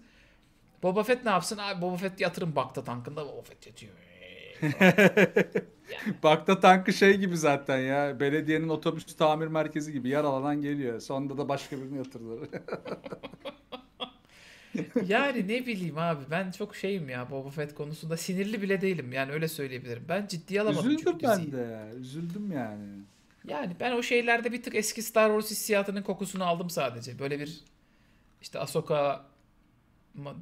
Boba Fett ne yapsın? Abi Boba Fett yatırın bakta tankında. Boba Fett yatıyor. Bakta tankı şey gibi zaten ya. Belediyenin otobüs tamir merkezi gibi yer yaralanan geliyor. Sonunda da başka birini yatırdılar. yani ne bileyim abi ben çok şeyim ya Boba Fett konusunda sinirli bile değilim yani öyle söyleyebilirim. Ben ciddi alamadım Üzüldüm çünkü ben diziyi. de üzüldüm yani. Yani ben o şeylerde bir tık eski Star Wars hissiyatının kokusunu aldım sadece. Böyle bir işte Ahsoka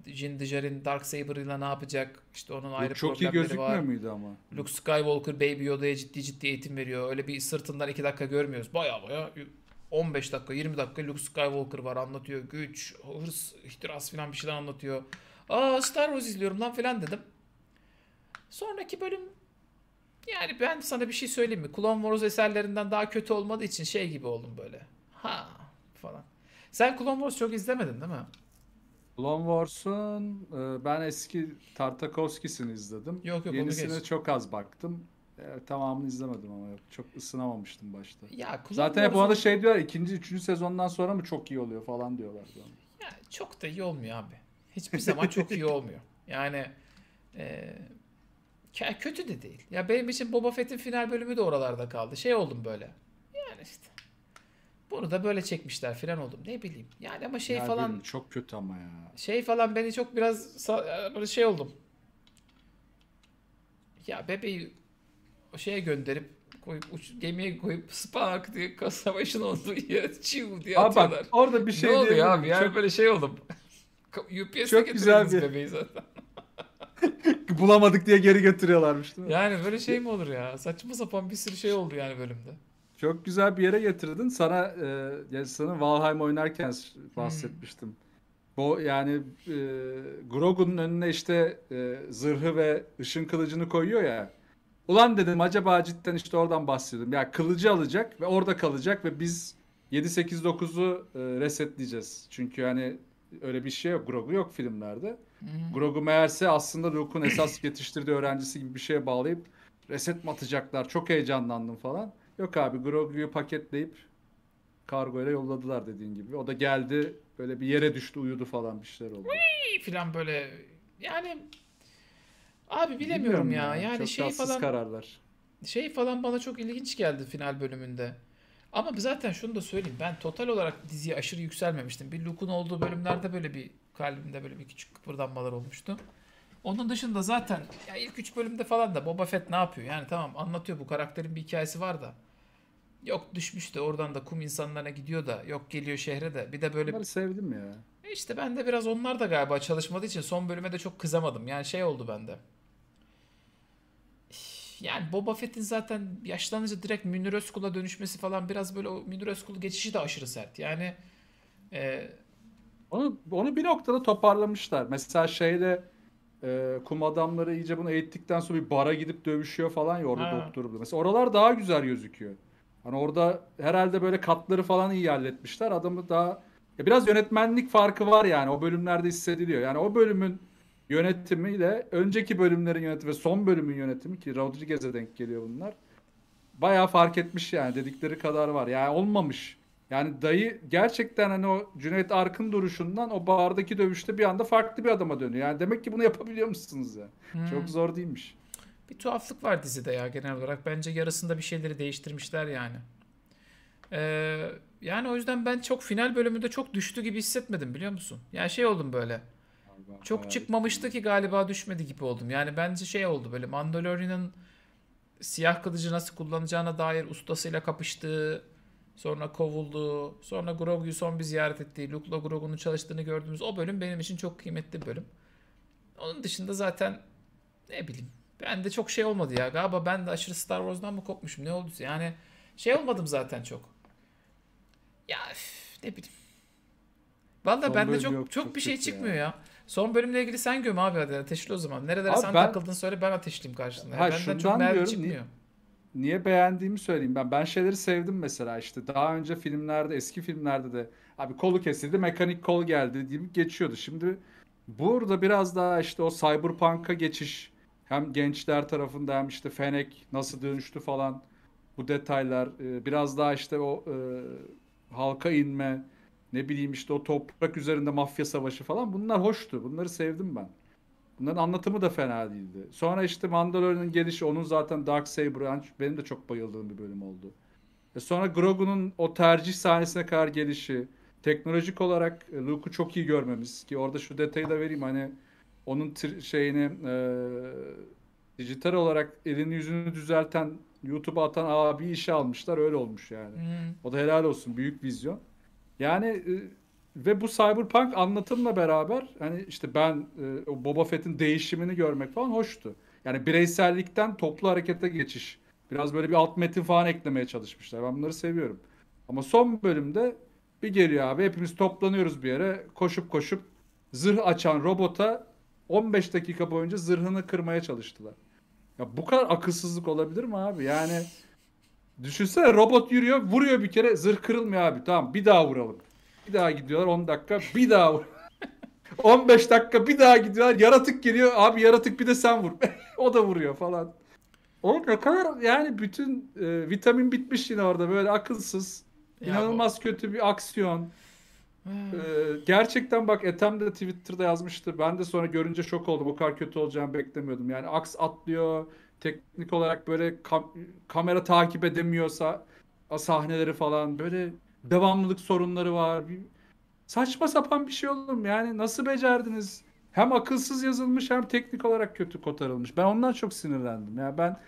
Jin Dark Saber ile ne yapacak? İşte onun ayrı Yok, çok problemleri var. Çok iyi gözükmüyor mıydı ama? Luke Skywalker Baby Yoda'ya ciddi ciddi eğitim veriyor. Öyle bir sırtından 2 dakika görmüyoruz. Baya baya 15 dakika 20 dakika Luke Skywalker var anlatıyor. Güç, hırs, ihtiras falan bir şeyler anlatıyor. Aa Star Wars izliyorum lan falan dedim. Sonraki bölüm yani ben sana bir şey söyleyeyim mi? Clone Wars eserlerinden daha kötü olmadığı için şey gibi oldum böyle. Ha falan. Sen Clone Wars çok izlemedin değil mi? Clone Wars'un e, ben eski Tartakovskis'ini izledim. Yok yok Yenisine çok az baktım. E, tamamını izlemedim ama yok. Çok ısınamamıştım başta. Ya, Clone Zaten Wars'un... hep ona şey diyor, ikinci, üçüncü sezondan sonra mı çok iyi oluyor falan diyorlar. Ya, çok da iyi olmuyor abi. Hiçbir zaman çok iyi olmuyor. Yani e, kötü de değil. Ya benim için Boba Fett'in final bölümü de oralarda kaldı. Şey oldum böyle. Yani işte bunu da böyle çekmişler filan oldum. Ne bileyim. Yani ama şey ya falan... Benim, çok kötü ama ya. Şey falan beni çok biraz böyle şey oldum. Ya bebeği o şeye gönderip koyup uç, gemiye koyup spark diye savaşın olduğu yere çiv diye Aa, atıyorlar. Bak, orada bir şey ne oluyor abi? Yani çok... böyle şey oldum. UPS'e getirdiniz bir... bebeği zaten. Bulamadık diye geri götürüyorlarmış değil mi? Yani böyle şey mi olur ya? Saçma sapan bir sürü şey oldu yani bölümde. Çok güzel bir yere getirdin. Sana e, yani sana Valheim oynarken hmm. bahsetmiştim. Bu yani e, Grogu'nun önüne işte e, zırhı ve ışın kılıcını koyuyor ya. Ulan dedim acaba cidden işte oradan bahsediyordum. Ya kılıcı alacak ve orada kalacak ve biz 7 8 9'u e, resetleyeceğiz. Çünkü hani öyle bir şey yok. Grogu yok filmlerde. Hmm. Grogu meğerse aslında Luke'un esas yetiştirdiği öğrencisi gibi bir şeye bağlayıp reset mi atacaklar? Çok heyecanlandım falan. Yok abi Grogu'yu paketleyip kargoyla yolladılar dediğin gibi. O da geldi böyle bir yere düştü uyudu falan bir şeyler oldu. Uy, falan böyle yani abi bilemiyorum ya. ya. Yani çok şey falan kararlar. Şey falan bana çok ilginç geldi final bölümünde. Ama zaten şunu da söyleyeyim. Ben total olarak diziye aşırı yükselmemiştim. Bir Luke'un olduğu bölümlerde böyle bir kalbimde böyle bir küçük kıpırdanmalar olmuştu. Onun dışında zaten ya ilk 3 bölümde falan da Boba Fett ne yapıyor? Yani tamam anlatıyor bu karakterin bir hikayesi var da. Yok düşmüş de oradan da kum insanlarına gidiyor da yok geliyor şehre de. Bir de böyle Bunları sevdim ya. E işte ben de biraz onlar da galiba çalışmadığı için son bölüme de çok kızamadım. Yani şey oldu bende. Yani Boba Fett'in zaten yaşlanınca direkt Münir Özkul'a dönüşmesi falan biraz böyle o Münir Özkul geçişi de aşırı sert. Yani e... onu, onu bir noktada toparlamışlar. Mesela şeyde e, kum adamları iyice bunu eğittikten sonra bir bara gidip dövüşüyor falan ya orada Ha. doktor Mesela oralar daha güzel gözüküyor. Hani orada herhalde böyle katları falan iyi halletmişler. Adamı daha ya biraz yönetmenlik farkı var yani o bölümlerde hissediliyor. Yani o bölümün yönetimiyle önceki bölümlerin yönetimi ve son bölümün yönetimi ki Rodriguez'e denk geliyor bunlar. Bayağı fark etmiş yani dedikleri kadar var. Yani olmamış. Yani dayı gerçekten hani o Cüneyt Arkın duruşundan o bardaki dövüşte bir anda farklı bir adama dönüyor. Yani demek ki bunu yapabiliyor musunuz yani? Hmm. Çok zor değilmiş. Bir tuhaflık var dizide ya genel olarak. Bence yarısında bir şeyleri değiştirmişler yani. Ee, yani o yüzden ben çok final bölümünde çok düştü gibi hissetmedim biliyor musun? Yani şey oldum böyle. Çok çıkmamıştı ki galiba düşmedi gibi oldum. Yani bence şey oldu böyle Mandalorian'ın siyah kılıcı nasıl kullanacağına dair ustasıyla kapıştığı, sonra kovulduğu, sonra Grogu'yu son bir ziyaret ettiği, Luke'la Grogu'nun çalıştığını gördüğümüz o bölüm benim için çok kıymetli bir bölüm. Onun dışında zaten ne bileyim ben de çok şey olmadı ya. Galiba ben de aşırı Star Wars'dan mı kopmuşum? Ne oldu? Yani şey olmadım zaten çok. Ya üf, ne bileyim. Valla bende çok yok, çok, çok bir şey çıkmıyor ya. ya. Son bölümle ilgili sen göm abi hadi ateşli o zaman. Nerelere abi sen ben... takıldın söyle ben ateşliyim karşında. Ha, Benden çok mermi çıkmıyor. Niye, niye beğendiğimi söyleyeyim ben. Ben şeyleri sevdim mesela işte. Daha önce filmlerde eski filmlerde de abi kolu kesildi mekanik kol geldi deyip geçiyordu. Şimdi burada biraz daha işte o cyberpunk'a geçiş hem gençler tarafında hem işte Fenek nasıl dönüştü falan bu detaylar e, biraz daha işte o e, halka inme ne bileyim işte o toprak üzerinde mafya savaşı falan bunlar hoştu. Bunları sevdim ben. Bunların anlatımı da fena değildi. Sonra işte Mandalorian'ın gelişi onun zaten Dark Saber benim de çok bayıldığım bir bölüm oldu. E sonra Grogu'nun o tercih sahnesine kadar gelişi, teknolojik olarak e, Luke'u çok iyi görmemiz ki orada şu detayı da vereyim hani onun şeyini e, dijital olarak elini yüzünü düzelten YouTube'a atan abi işe almışlar öyle olmuş yani. Hmm. O da helal olsun büyük vizyon. Yani e, ve bu Cyberpunk anlatımla beraber hani işte ben e, o Boba Fett'in değişimini görmek falan hoştu. Yani bireysellikten toplu harekete geçiş. Biraz böyle bir alt metin falan eklemeye çalışmışlar. Ben bunları seviyorum. Ama son bölümde bir geliyor abi hepimiz toplanıyoruz bir yere koşup koşup zırh açan robota 15 dakika boyunca zırhını kırmaya çalıştılar. Ya bu kadar akılsızlık olabilir mi abi? Yani düşünsene robot yürüyor, vuruyor bir kere, zırh kırılmıyor abi. Tamam bir daha vuralım. Bir daha gidiyorlar 10 dakika, bir daha vur. 15 dakika bir daha gidiyorlar. Yaratık geliyor. Abi yaratık bir de sen vur. o da vuruyor falan. Oğlum ne kadar yani bütün e, vitamin bitmiş yine orada böyle akılsız. Ya İnanılmaz bu... kötü bir aksiyon. Hmm. Ee, gerçekten bak Ethem de Twitter'da yazmıştı. Ben de sonra görünce şok oldum. O kadar kötü olacağını beklemiyordum. Yani aks atlıyor. Teknik olarak böyle kam kamera takip edemiyorsa sahneleri falan böyle devamlılık sorunları var. saçma sapan bir şey oğlum. Yani nasıl becerdiniz? Hem akılsız yazılmış hem teknik olarak kötü kotarılmış. Ben ondan çok sinirlendim. Ya yani ben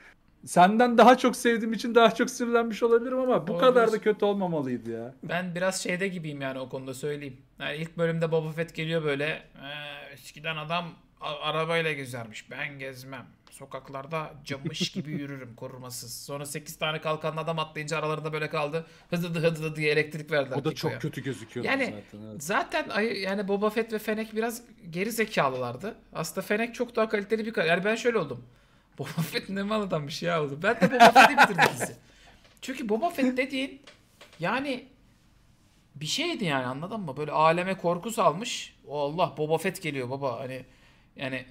Senden daha çok sevdiğim için daha çok sinirlenmiş olabilirim ama bu Olabilir. kadar da kötü olmamalıydı ya. Ben biraz şeyde gibiyim yani o konuda söyleyeyim. Yani ilk bölümde Boba Fett geliyor böyle. Ee, eskiden adam arabayla gezermiş. Ben gezmem. Sokaklarda camış gibi yürürüm korumasız. Sonra 8 tane kalkanlı adam atlayınca aralarında böyle kaldı. Hızlı hızlı hızlı diye elektrik verdiler. O da çok ya. kötü gözüküyor yani, zaten. Evet. Zaten yani Boba Fett ve Fennec biraz geri zekalılardı. Aslında Fennec çok daha kaliteli bir Yani ben şöyle oldum. Boba Fett ne mal adammış ya oldu. Ben de Boba Fett'i bitirdim dizi. Çünkü Boba Fett dediğin yani bir şeydi yani anladın mı? Böyle aleme korku salmış. O Allah Boba Fett geliyor baba hani yani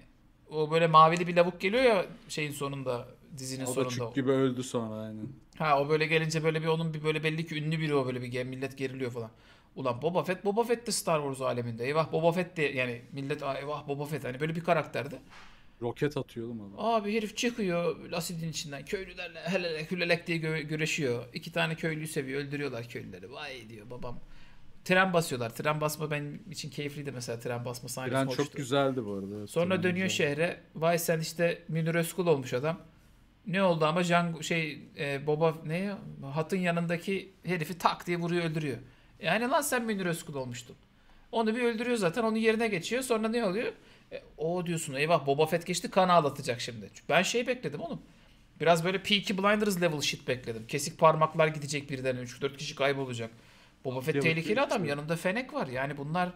o böyle mavili bir lavuk geliyor ya şeyin sonunda dizinin o sonunda. O da çük gibi öldü sonra aynen. Ha o böyle gelince böyle bir onun bir böyle belli ki ünlü biri o böyle bir millet geriliyor falan. Ulan Boba Fett Boba Fett de Star Wars aleminde. Eyvah Boba Fett de yani millet eyvah Boba Fett hani böyle bir karakterdi. Roket atıyordum adam. Abi herif çıkıyor asidin içinden. Köylülerle helele hülelek diye gö- güreşiyor. İki tane köylüyü seviyor. Öldürüyorlar köylüleri. Vay diyor babam. Tren basıyorlar. Tren basma benim için keyifliydi mesela tren basma sahnesi Tren hoştu. çok güzeldi bu arada. Sonra dönüyor güzel. şehre. Vay sen işte Münir Özkul olmuş adam. Ne oldu ama can şey e, Boba ne Hatın yanındaki herifi tak diye vuruyor öldürüyor. E, yani lan sen Münir Özkul olmuştun. Onu bir öldürüyor zaten. Onun yerine geçiyor. Sonra ne oluyor? E, o diyorsun eyvah Boba Fett geçti kan ağlatacak şimdi. Ben şey bekledim oğlum. Biraz böyle Peaky Blinders level shit bekledim. Kesik parmaklar gidecek birden 3-4 kişi kaybolacak. Boba Fett tehlikeli bakayım. adam yanında fenek var. Yani bunlar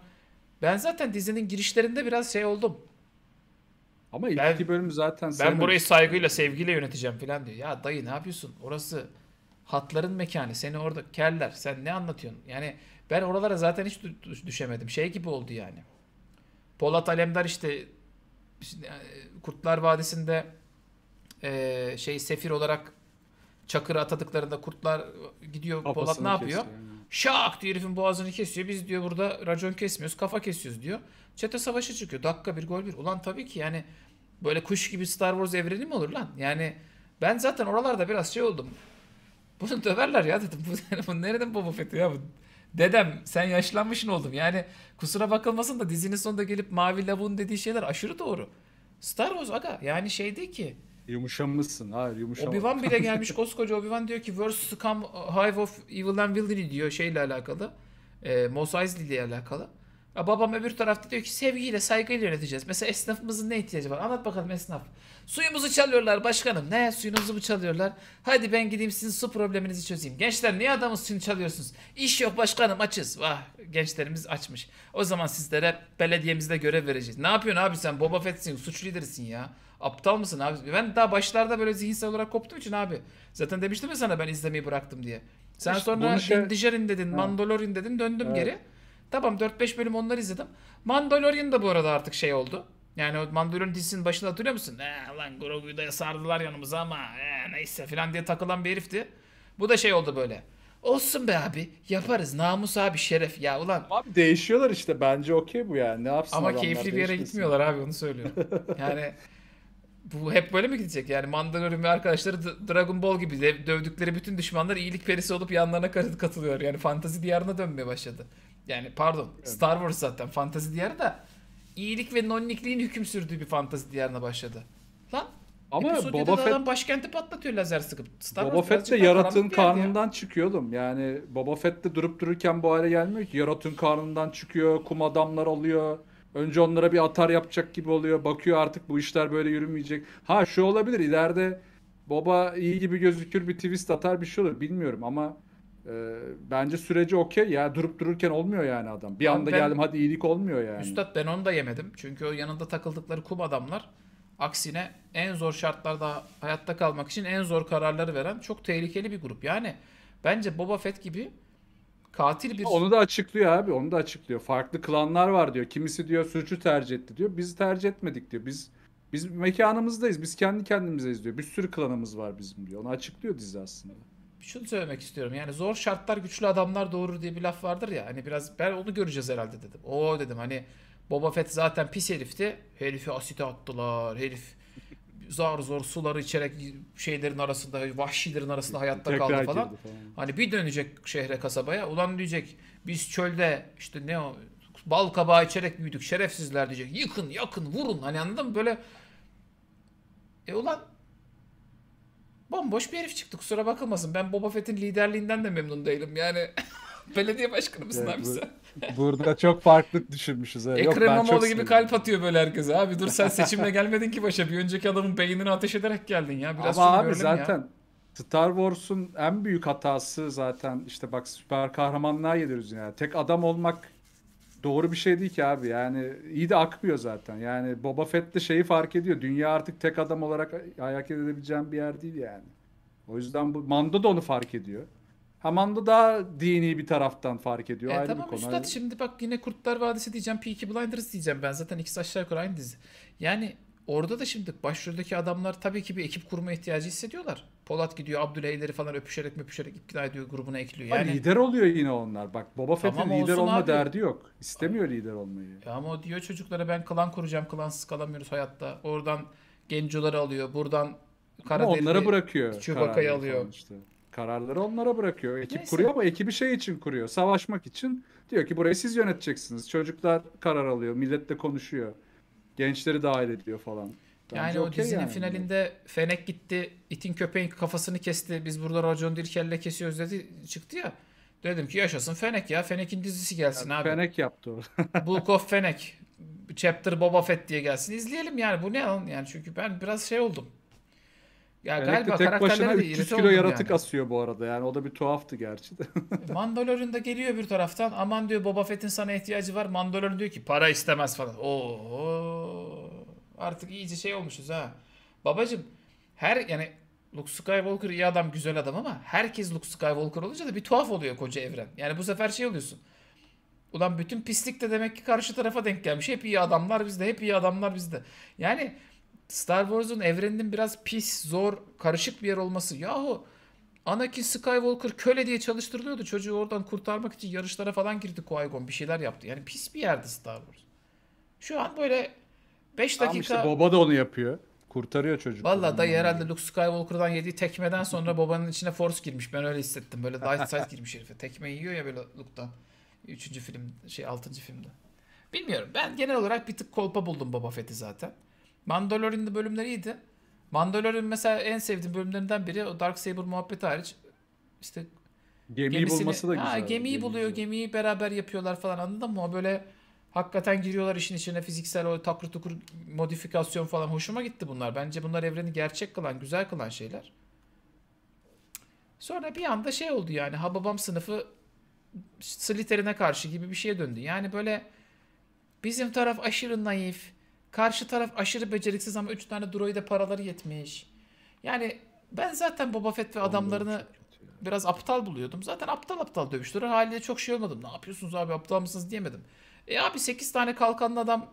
ben zaten dizinin girişlerinde biraz şey oldum. Ama ilk ben, iki bölüm zaten Ben burayı saygıyla, sevgiyle yöneteceğim falan diyor. Ya dayı ne yapıyorsun? Orası hatların mekanı. Seni orada keller. Sen ne anlatıyorsun? Yani ben oralara zaten hiç düşemedim. Şey gibi oldu yani. Polat Alemdar işte e, Kurtlar Vadisi'nde e, şey sefir olarak Çakır'ı atadıklarında kurtlar gidiyor Apasını Polat ne yapıyor? Yani. Şak diyor, herifin boğazını kesiyor. Biz diyor burada racon kesmiyoruz kafa kesiyoruz diyor. Çete savaşı çıkıyor. Dakika bir gol bir. Ulan tabii ki yani böyle kuş gibi Star Wars evreni mi olur lan? Yani ben zaten oralarda biraz şey oldum. Bunu döverler ya dedim. Bu, bu nereden Boba Fett ya bu? Dedem sen yaşlanmışın oldum. Yani kusura bakılmasın da dizinin sonunda gelip mavi lavun dediği şeyler aşırı doğru. Star Wars aga yani şey değil ki. Yumuşamışsın. Hayır yumuşamadım. Obi-Wan bile gelmiş koskoca Obi-Wan diyor ki versus Come Hive of Evil and Villainy diyor şeyle alakalı. E, Mos Eisley ile alakalı. Ya babam öbür tarafta diyor ki sevgiyle saygıyla yöneteceğiz. Mesela esnafımızın ne ihtiyacı var? Anlat bakalım esnaf. Suyumuzu çalıyorlar başkanım. Ne suyunuzu mu çalıyorlar? Hadi ben gideyim sizin su probleminizi çözeyim. Gençler niye adamın suyunu çalıyorsunuz? İş yok başkanım açız. Vah gençlerimiz açmış. O zaman sizlere belediyemizde görev vereceğiz. Ne yapıyorsun abi sen Boba Fett'sin suç liderisin ya. Aptal mısın abi? Ben daha başlarda böyle zihinsel olarak koptuğum için abi. Zaten demiştim ya sana ben izlemeyi bıraktım diye. Sen işte sonra şey... Indigerin dedin, ha. Mandalorin dedin döndüm evet. geri. Tamam 4-5 bölüm onları izledim. Mandalorian da bu arada artık şey oldu. Yani o Mandalorian dizisinin başında hatırlıyor musun? Ee, lan Grogu'yu da sardılar yanımıza ama ee, neyse filan diye takılan bir herifti. Bu da şey oldu böyle. Olsun be abi. Yaparız. Namus abi şeref ya ulan. Abi değişiyorlar işte. Bence okey bu yani. Ne yapsın Ama keyifli bir yere gitmiyorlar abi onu söylüyorum. Yani bu hep böyle mi gidecek? Yani Mandalorian ve arkadaşları Dragon Ball gibi dövdükleri bütün düşmanlar iyilik perisi olup yanlarına katılıyor. Yani fantazi diyarına dönmeye başladı. Yani pardon evet. Star Wars zaten fantazi diyarı da iyilik ve nonnikliğin hüküm sürdüğü bir fantazi diyarına başladı. Lan ama Episode Boba Fett başkenti patlatıyor lazer sıkıp. Star Boba Fett de yaratığın karnından ya. çıkıyordum. Yani Boba Fett de durup dururken bu hale gelmiyor ki. Yaratığın karnından çıkıyor, kum adamlar alıyor. Önce onlara bir atar yapacak gibi oluyor. Bakıyor artık bu işler böyle yürümeyecek. Ha şu olabilir ileride Boba iyi gibi gözükür bir twist atar bir şey olur bilmiyorum ama e, bence süreci okey ya. Durup dururken olmuyor yani adam. Bir ben, anda ben, geldim hadi iyilik olmuyor yani. Üstad ben onu da yemedim. Çünkü o yanında takıldıkları kum adamlar aksine en zor şartlarda hayatta kalmak için en zor kararları veren çok tehlikeli bir grup. Yani bence Boba Fett gibi katil bir... Onu da açıklıyor abi onu da açıklıyor. Farklı klanlar var diyor. Kimisi diyor suçu tercih etti diyor. Biz tercih etmedik diyor. Biz biz mekanımızdayız. Biz kendi kendimizeyiz diyor. Bir sürü klanımız var bizim diyor. Onu açıklıyor dizi aslında şunu söylemek istiyorum. Yani zor şartlar güçlü adamlar doğurur diye bir laf vardır ya. Hani biraz ben onu göreceğiz herhalde dedim. o dedim hani Boba Fett zaten pis herifti. Herifi asite attılar. Herif zar zor suları içerek şeylerin arasında, vahşilerin arasında hayatta Tekrar kaldı falan. falan. Hani bir dönecek şehre kasabaya. Ulan diyecek biz çölde işte ne o bal kabağı içerek büyüdük şerefsizler diyecek. Yıkın yakın vurun hani anladın mı? Böyle e ulan Bomboş bir herif çıktı kusura bakılmasın. Ben Boba Fett'in liderliğinden de memnun değilim. Yani belediye başkanı mısın yani abi bu, sen? burada çok farklı düşünmüşüz. He. Ekrem İmamoğlu gibi kalp atıyor böyle herkese. Abi dur sen seçimle gelmedin ki başa. Bir önceki adamın beynini ateş ederek geldin ya. Biraz Ama abi zaten ya. Star Wars'un en büyük hatası zaten işte bak süper kahramanlığa geliyoruz yani. Tek adam olmak doğru bir şey değil ki abi. Yani iyi de akmıyor zaten. Yani Boba Fett de şeyi fark ediyor. Dünya artık tek adam olarak ayak edebileceğim bir yer değil yani. O yüzden bu Mando da onu fark ediyor. Hamanda daha dini bir taraftan fark ediyor. E, ayrı tamam bir konu. üstad şimdi bak yine Kurtlar Vadisi diyeceğim. Peaky Blinders diyeceğim ben. Zaten ikisi aşağı yukarı aynı dizi. Yani Orada da şimdi başroldeki adamlar tabii ki bir ekip kurma ihtiyacı hissediyorlar. Polat gidiyor Abdüleyleri falan öpüşerek öpüşerek ikna ediyor grubuna ekliyor. Yani... Ama lider oluyor yine onlar. Bak Boba Fett'in tamam, lider olma abi. derdi yok. İstemiyor abi. lider olmayı. Ya ama o diyor çocuklara ben klan kuracağım. Klansız kalamıyoruz hayatta. Oradan gencoları alıyor. Buradan Karadeniz'i onlara bırakıyor. Çubaka'yı alıyor. Işte. Kararları onlara bırakıyor. Ekip Neyse. kuruyor ama ekibi şey için kuruyor. Savaşmak için. Diyor ki burayı siz yöneteceksiniz. Çocuklar karar alıyor. Milletle konuşuyor gençleri dahil ediyor falan. Bence yani o dizinin yani. finalinde Fenek gitti, itin köpeğin kafasını kesti. Biz burada racon değil kelle kesiyoruz dedi. Çıktı ya. Dedim ki yaşasın Fenek ya. Fenek'in dizisi gelsin ya, abi. Fenek yaptı o. Book of Fenek. Chapter Boba Fett diye gelsin. izleyelim yani. Bu ne lan? Yani çünkü ben biraz şey oldum. Ya Elek galiba tek başına 300 kilo yaratık yani. asıyor bu arada yani o da bir tuhaftı gerçi de. E, Mandalorian da geliyor bir taraftan aman diyor Boba Fett'in sana ihtiyacı var Mandalorian diyor ki para istemez falan. Oo artık iyice şey olmuşuz ha. Babacım her yani Luke Skywalker iyi adam güzel adam ama herkes Luke Skywalker olunca da bir tuhaf oluyor koca evren. Yani bu sefer şey oluyorsun. Ulan bütün pislik de demek ki karşı tarafa denk gelmiş. Hep iyi adamlar bizde, hep iyi adamlar bizde. Yani Star Wars'un evreninin biraz pis, zor, karışık bir yer olması. Yahu Anakin Skywalker köle diye çalıştırılıyordu. Çocuğu oradan kurtarmak için yarışlara falan girdi Qui-Gon. Bir şeyler yaptı. Yani pis bir yerdi Star Wars. Şu an böyle 5 dakika... Tamam işte baba da onu yapıyor. Kurtarıyor çocuğu. Valla da hmm. herhalde Luke Skywalker'dan yediği tekmeden sonra babanın içine Force girmiş. Ben öyle hissettim. Böyle Light Side girmiş herife. Tekme yiyor ya böyle Luke'dan. Üçüncü film, şey altıncı filmde. Bilmiyorum. Ben genel olarak bir tık kolpa buldum Boba Fett'i zaten. Mandalorian'da bölümleri iyiydi. Mandalorian mesela en sevdiğim bölümlerinden biri o Dark Saber muhabbeti hariç işte gemiyi gemisini, bulması da güzel. gemiyi gemi buluyor, güzel. gemiyi beraber yapıyorlar falan anladın mı? Böyle hakikaten giriyorlar işin içine fiziksel o takır tukur modifikasyon falan hoşuma gitti bunlar. Bence bunlar evreni gerçek kılan, güzel kılan şeyler. Sonra bir anda şey oldu yani Hababam sınıfı Slytherin'e karşı gibi bir şeye döndü. Yani böyle bizim taraf aşırı naif, Karşı taraf aşırı beceriksiz ama 3 tane droide paraları yetmiş. Yani ben zaten Boba Fett ve adamlarını biraz aptal buluyordum. Zaten aptal aptal dövüştüler. Haliyle çok şey olmadım. Ne yapıyorsunuz abi aptal mısınız diyemedim. E abi 8 tane kalkanlı adam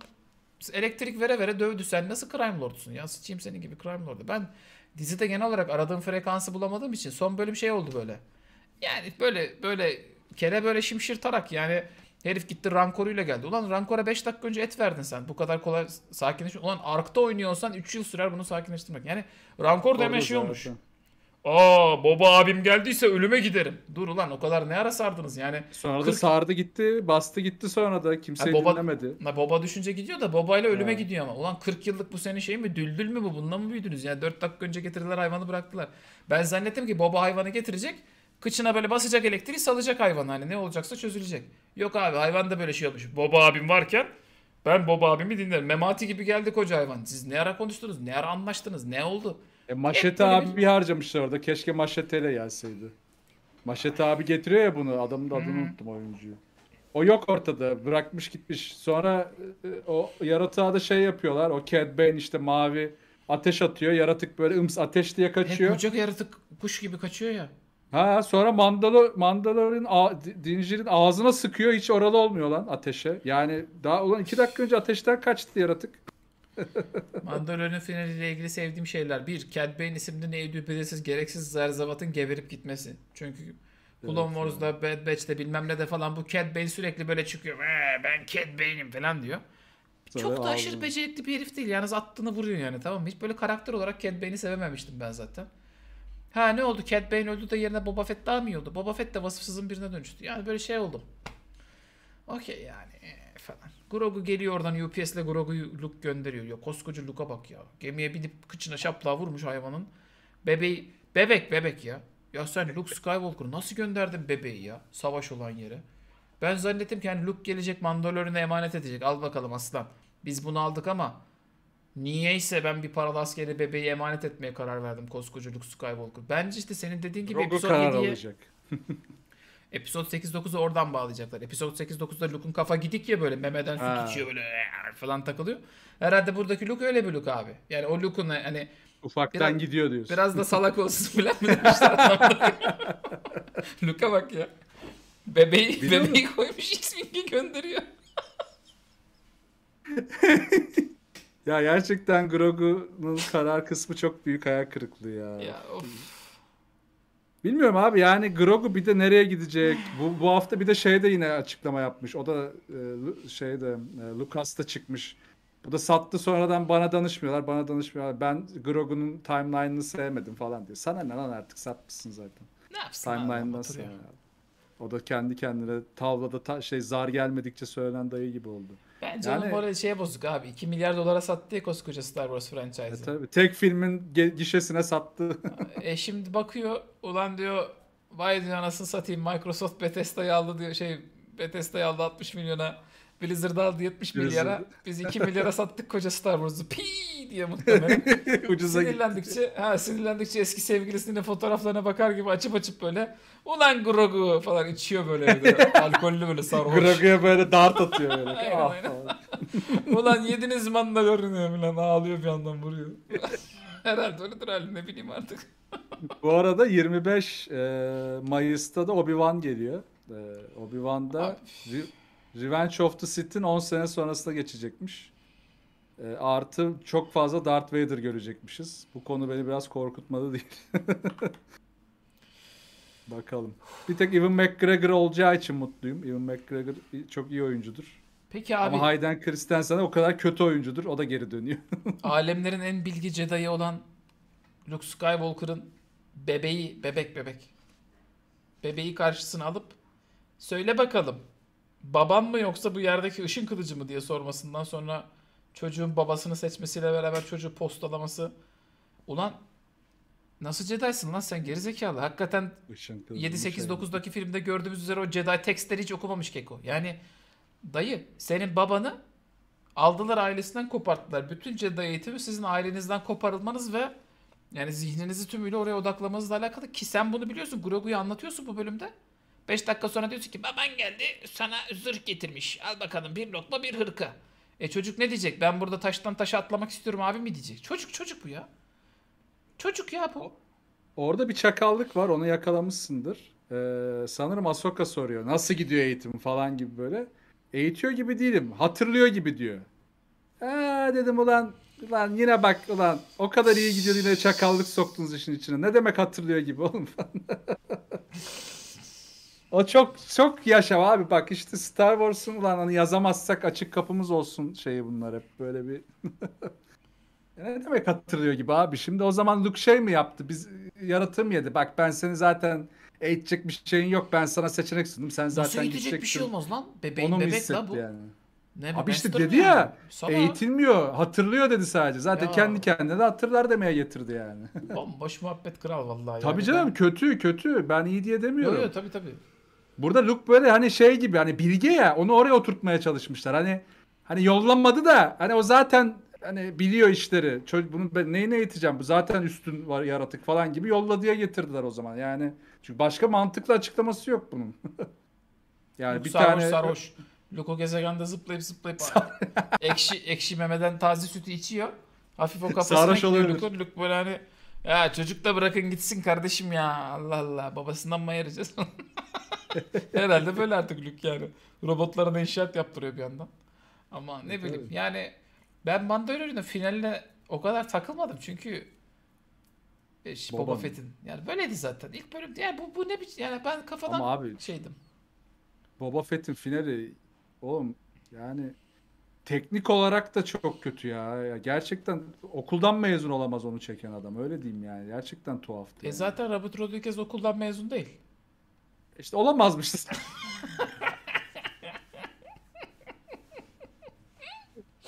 elektrik vere vere dövdü. Sen nasıl crime lordsun ya? Sıçayım senin gibi crime lordu. Ben dizide genel olarak aradığım frekansı bulamadığım için son bölüm şey oldu böyle. Yani böyle böyle kere böyle şimşirtarak yani Herif gitti rancoruyla geldi. Ulan rancora 5 dakika önce et verdin sen. Bu kadar kolay sakinleş. Ulan arkta oynuyorsan 3 yıl sürer bunu sakinleştirmek. Yani rancor da şey Aa baba abim geldiyse ölüme giderim. Dur ulan o kadar ne ara sardınız yani. Sonra 40... da sardı gitti bastı gitti sonra da kimseyi ha, baba, dinlemedi. Ha, baba düşünce gidiyor da babayla ölüme evet. gidiyor ama. Ulan 40 yıllık bu senin şey mi düldül mü bu bununla mı büyüdünüz? Yani 4 dakika önce getirdiler hayvanı bıraktılar. Ben zannettim ki baba hayvanı getirecek Kıçına böyle basacak elektriği salacak hayvan hani ne olacaksa çözülecek. Yok abi hayvan da böyle şey yapmış. Baba abim varken ben baba abimi dinlerim. Memati gibi geldi koca hayvan. Siz ne ara konuştunuz? Ne ara anlaştınız? Ne oldu? E, maşete Hep abi bir harcamışlar orada. Keşke maşeteyle gelseydi. Maşete abi getiriyor ya bunu. Adamın da adını hmm. unuttum oyuncuyu. O yok ortada. Bırakmış gitmiş. Sonra e, e, o yaratığa da şey yapıyorlar. O Cad Bane işte mavi ateş atıyor. Yaratık böyle ıms ateş diye kaçıyor. Hep evet, yaratık kuş gibi kaçıyor ya. Ha sonra Mandalor Mandalor'un Dinger'in ağzına sıkıyor hiç oralı olmuyor lan ateşe. Yani daha ulan iki dakika önce ateşten kaçtı yaratık. Mandalorun finaliyle ilgili sevdiğim şeyler. Bir, Cad Bane isimli ne belirsiz gereksiz zerzavatın geberip gitmesi. Çünkü Clone evet, Wars'da, yani. Bad Batch'te bilmem ne de falan bu Cad Bane sürekli böyle çıkıyor. Ee, ben Cad Bane'im falan diyor. Çok da aşırı becerikli bir herif değil. Yalnız attığını vuruyor yani tamam mı? Hiç böyle karakter olarak Cad Bane'i sevememiştim ben zaten. Ha ne oldu? Cad Bane öldü de yerine Boba Fett daha mı yoldu? Boba Fett de vasıfsızın birine dönüştü. Yani böyle şey oldu. Okey yani e, falan. Grogu geliyor oradan U.P.S. ile Grogu'yu Luke gönderiyor. Ya koskoca Luke'a bak ya. Gemiye binip kıçına şaplığa vurmuş hayvanın. Bebeği, bebek bebek ya. Ya sen Luke Skywalker nasıl gönderdin bebeği ya? Savaş olan yere. Ben zannettim ki hani Luke gelecek Mandalorian'a emanet edecek. Al bakalım aslan. Biz bunu aldık ama Niyeyse ben bir paralı askeri bebeği emanet etmeye karar verdim koskocacık Skywalker. Bence işte senin dediğin gibi Rogo episode 7'ye... olacak. episode 8-9'u oradan bağlayacaklar. Episode 8-9'da Luke'un kafa gidik ya böyle memeden su ha. içiyor böyle falan takılıyor. Herhalde buradaki Luke öyle bir Luke abi. Yani o Luke'un hani Ufaktan biraz, gidiyor diyorsun. Biraz da salak olsun falan mı demişler Luke'a bak ya. Bebeği, Biliyor bebeği musun? koymuş ismini gönderiyor. Ya gerçekten Grogu'nun karar kısmı çok büyük hayal kırıklığı ya. Ya Bilmiyorum abi yani Grogu bir de nereye gidecek? Bu, bu hafta bir de şey de yine açıklama yapmış. O da e, şey de e, Lucas da çıkmış. Bu da sattı sonradan bana danışmıyorlar. Bana danışmıyorlar. Ben Grogu'nun timeline'ını sevmedim falan diyor. Sana ne lan artık satmışsın zaten. Ne yapsın Timeline'dan sonra. O da kendi kendine tavlada ta, şey zar gelmedikçe söylenen dayı gibi oldu. Bence yani, onun morali şeye bozuk abi. 2 milyar dolara sattı ya koskoca Star Wars e, franchise'ı. E, tabii. Tek filmin gişesine sattı. e şimdi bakıyor ulan diyor vay diyor anasını satayım Microsoft Bethesda'yı aldı diyor şey Bethesda'yı aldı 60 milyona. Blizzard aldı 70 milyara. Biz 2 milyara sattık koca Star Wars'u. Pi diye muhtemelen. Ucuza sinirlendikçe, gitti. ha, sinirlendikçe eski sevgilisinin fotoğraflarına bakar gibi açıp açıp böyle Ulan Grogu falan içiyor böyle evde. Alkollü böyle sarhoş. Grogu'ya böyle dart atıyor böyle. aynen, ah aynen. Ulan yediniz manda görünüyor falan ağlıyor bir yandan vuruyor. Herhalde öyledir halim ne bileyim artık. Bu arada 25 e, Mayıs'ta da Obi-Wan geliyor. E, Obi-Wan'da Re- Revenge of the Sith'in 10 sene sonrasına geçecekmiş. E, artı çok fazla Darth Vader görecekmişiz. Bu konu beni biraz korkutmadı değil. Bakalım. Bir tek Evan McGregor olacağı için mutluyum. Evan McGregor çok iyi oyuncudur. Peki abi. Ama Hayden Christensen o kadar kötü oyuncudur. O da geri dönüyor. alemlerin en bilgi Jedi'ı olan Luke Skywalker'ın bebeği, bebek bebek. Bebeği karşısına alıp söyle bakalım baban mı yoksa bu yerdeki ışın kılıcı mı diye sormasından sonra çocuğun babasını seçmesiyle beraber çocuğu postalaması. Ulan Nasıl Jedi'sin lan sen gerizekalı? Hakikaten 7-8-9'daki şey. filmde gördüğümüz üzere o Jedi tekstleri hiç okumamış Keko. Yani dayı senin babanı aldılar ailesinden koparttılar. Bütün Jedi eğitimi sizin ailenizden koparılmanız ve yani zihninizi tümüyle oraya odaklamanızla alakalı ki sen bunu biliyorsun. Grogu'yu anlatıyorsun bu bölümde. 5 dakika sonra diyorsun ki baban geldi sana zırh getirmiş. Al bakalım bir lokma bir hırka. E çocuk ne diyecek? Ben burada taştan taşa atlamak istiyorum abi mi diyecek? Çocuk çocuk bu ya. Çocuk ya bu. Orada bir çakallık var onu yakalamışsındır. Ee, sanırım Asoka soruyor. Nasıl gidiyor eğitim falan gibi böyle. Eğitiyor gibi değilim. Hatırlıyor gibi diyor. Eee dedim ulan ulan yine bak ulan o kadar iyi gidiyor yine çakallık soktunuz işin içine. Ne demek hatırlıyor gibi oğlum falan. o çok çok yaşa abi bak işte Star Wars'un ulan hani yazamazsak açık kapımız olsun şeyi bunlar hep böyle bir Ne demek hatırlıyor gibi abi? Şimdi o zaman Luke şey mi yaptı? Biz e, yaratım yedi. Bak ben seni zaten eğitecek bir şeyin yok. Ben sana seçenek sundum. Sen zaten Nasıl eğitecek bir şey olmaz lan? Bebeğin Onu bebek la bu. Yani. Ne Abi işte dedi ya yani. Sana... eğitilmiyor hatırlıyor dedi sadece. Zaten ya. kendi kendine de hatırlar demeye getirdi yani. Bomboş muhabbet kral vallahi. Tabii canım kötü kötü ben iyi diye demiyorum. Yok yok tabii tabii. Burada Luke böyle hani şey gibi hani bilge ya onu oraya oturtmaya çalışmışlar. Hani hani yollanmadı da hani o zaten hani biliyor işleri. Çocuk bunu ben neyine eğiteceğim? Bu zaten üstün var yaratık falan gibi yolladıya getirdiler o zaman. Yani çünkü başka mantıklı açıklaması yok bunun. yani bir sarhoş, tane sarhoş. Loko gezegende zıplayıp zıplayıp ekşi ekşi memeden taze sütü içiyor. Hafif o kafasına sarhoş gidiyor Loko. Loko böyle hani ya çocuk da bırakın gitsin kardeşim ya. Allah Allah babasından mı ayıracağız? Herhalde böyle artık Luke yani. Robotlarına inşaat yaptırıyor bir yandan. Ama ne evet, bileyim evet. yani ben Mandalorian'ın finaline o kadar takılmadım çünkü işte Boba, Boba Fett'in yani böyledi zaten. İlk bölüm yani bu bu ne biçim yani ben kafadan abi, şeydim. Boba Fett'in finali oğlum yani teknik olarak da çok kötü ya. ya. Gerçekten okuldan mezun olamaz onu çeken adam. Öyle diyeyim yani. Gerçekten tuhaftı. E yani. zaten Robert Rodriguez okuldan mezun değil. İşte olamazmışız.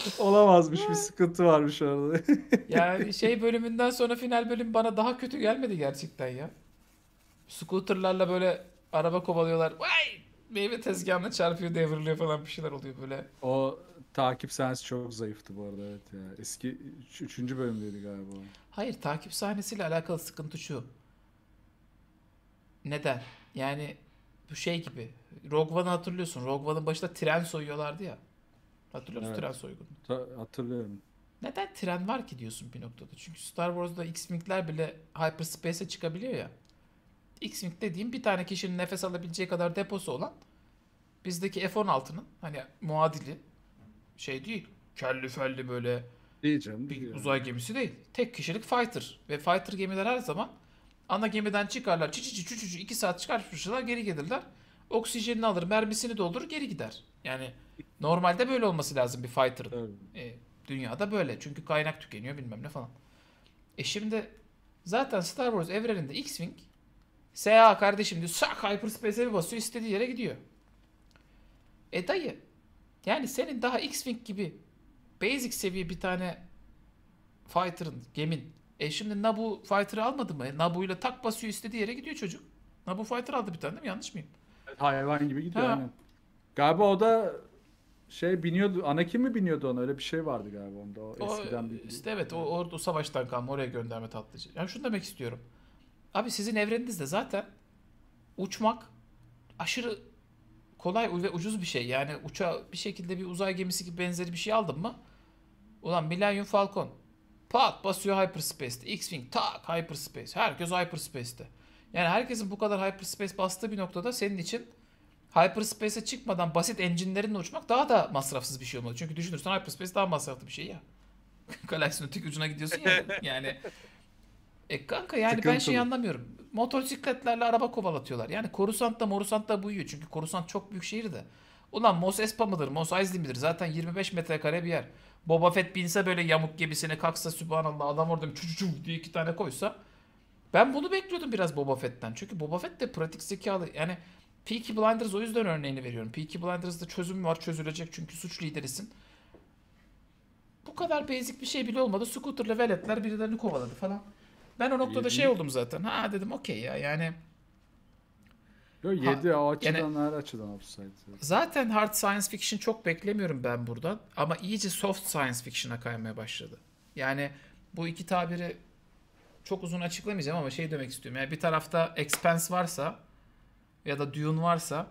Olamazmış bir sıkıntı varmış orada. Ya şey bölümünden sonra final bölüm bana daha kötü gelmedi gerçekten ya. Scooter'larla böyle araba kovalıyorlar. Vay! Meyve tezgahına çarpıyor, devriliyor falan bir şeyler oluyor böyle. O takip sahnesi çok zayıftı bu arada evet ya. Eski 3. Üç, bölümdeydi galiba. Hayır, takip sahnesiyle alakalı sıkıntı şu. Neden? Yani bu şey gibi. Rogue One'ı hatırlıyorsun. Rogue One'ın başında tren soyuyorlardı ya. Hatırlıyor musun tren soygunu? Ta- hatırlıyorum. Neden tren var ki diyorsun bir noktada? Çünkü Star Wars'da X-Wing'ler bile hyperspace'e çıkabiliyor ya. X-Wing dediğim bir tane kişinin nefes alabileceği kadar deposu olan bizdeki F-16'nın hani muadili şey değil. Kelli felli böyle Diyeceğim, bir yani. uzay gemisi değil. Tek kişilik fighter. Ve fighter gemiler her zaman ana gemiden çıkarlar. Çi çi iki saat çıkarmışlar geri gelirler oksijenini alır, mermisini doldurur, geri gider. Yani normalde böyle olması lazım bir fighter. Evet. E, dünyada böyle. Çünkü kaynak tükeniyor bilmem ne falan. E şimdi zaten Star Wars evreninde X-Wing SA kardeşim diyor. Sak hyperspace'e bir basıyor istediği yere gidiyor. E dayı yani senin daha X-Wing gibi basic seviye bir tane fighter'ın, gemin. E şimdi Nabu fighter'ı almadı mı? E, Nabu'yla tak basıyor istediği yere gidiyor çocuk. Nabu fighter aldı bir tane değil mi? Yanlış mıyım? Hayvan gibi gidiyor Ha. aynen. Galiba o da şey biniyordu. Anakin mi biniyordu ona? Öyle bir şey vardı galiba onda. O O, eskiden bir işte evet o, o, o savaştan kalma oraya gönderme tatlıcı. Yani şunu demek istiyorum. Abi sizin evreninizde zaten uçmak aşırı kolay ve ucuz bir şey. Yani uça bir şekilde bir uzay gemisi gibi benzeri bir şey aldın mı? Ulan Millennium Falcon. Pat basıyor hyperspace'te. X-Wing tak hyperspace. Herkes hyperspace'te. Yani herkesin bu kadar hyperspace bastığı bir noktada senin için hyperspace'e çıkmadan basit engine'lerinle uçmak daha da masrafsız bir şey olmalı. Çünkü düşünürsen hyperspace daha masraflı bir şey ya. Galaksinin öteki ucuna gidiyorsun ya. Yani e kanka yani Sıkıntılı. ben şey anlamıyorum. Motosikletlerle araba kovalatıyorlar. Yani Korusant da Morusant da bu Çünkü Korusant çok büyük şehirdi. Ulan Mos Espa mıdır? Mos Eisley midir? Zaten 25 metrekare bir yer. Boba Fett binse böyle yamuk gemisine kalksa sübhanallah adam orada çuçuçu diye iki tane koysa ben bunu bekliyordum biraz Boba Fett'ten. Çünkü Boba Fett de pratik zekalı. Yani Peaky Blinders o yüzden örneğini veriyorum. Peaky Blinders'da çözüm var çözülecek çünkü suç liderisin. Bu kadar basic bir şey bile olmadı. Scooter'la veletler birilerini kovaladı falan. Ben o noktada Yedi. şey oldum zaten. Ha dedim okey ya yani. Yok 7 ha, açıdan yani, her açıdan upside. Zaten hard science fiction çok beklemiyorum ben buradan. Ama iyice soft science fiction'a kaymaya başladı. Yani bu iki tabiri çok uzun açıklamayacağım ama şey demek istiyorum. Yani bir tarafta Expense varsa ya da Dune varsa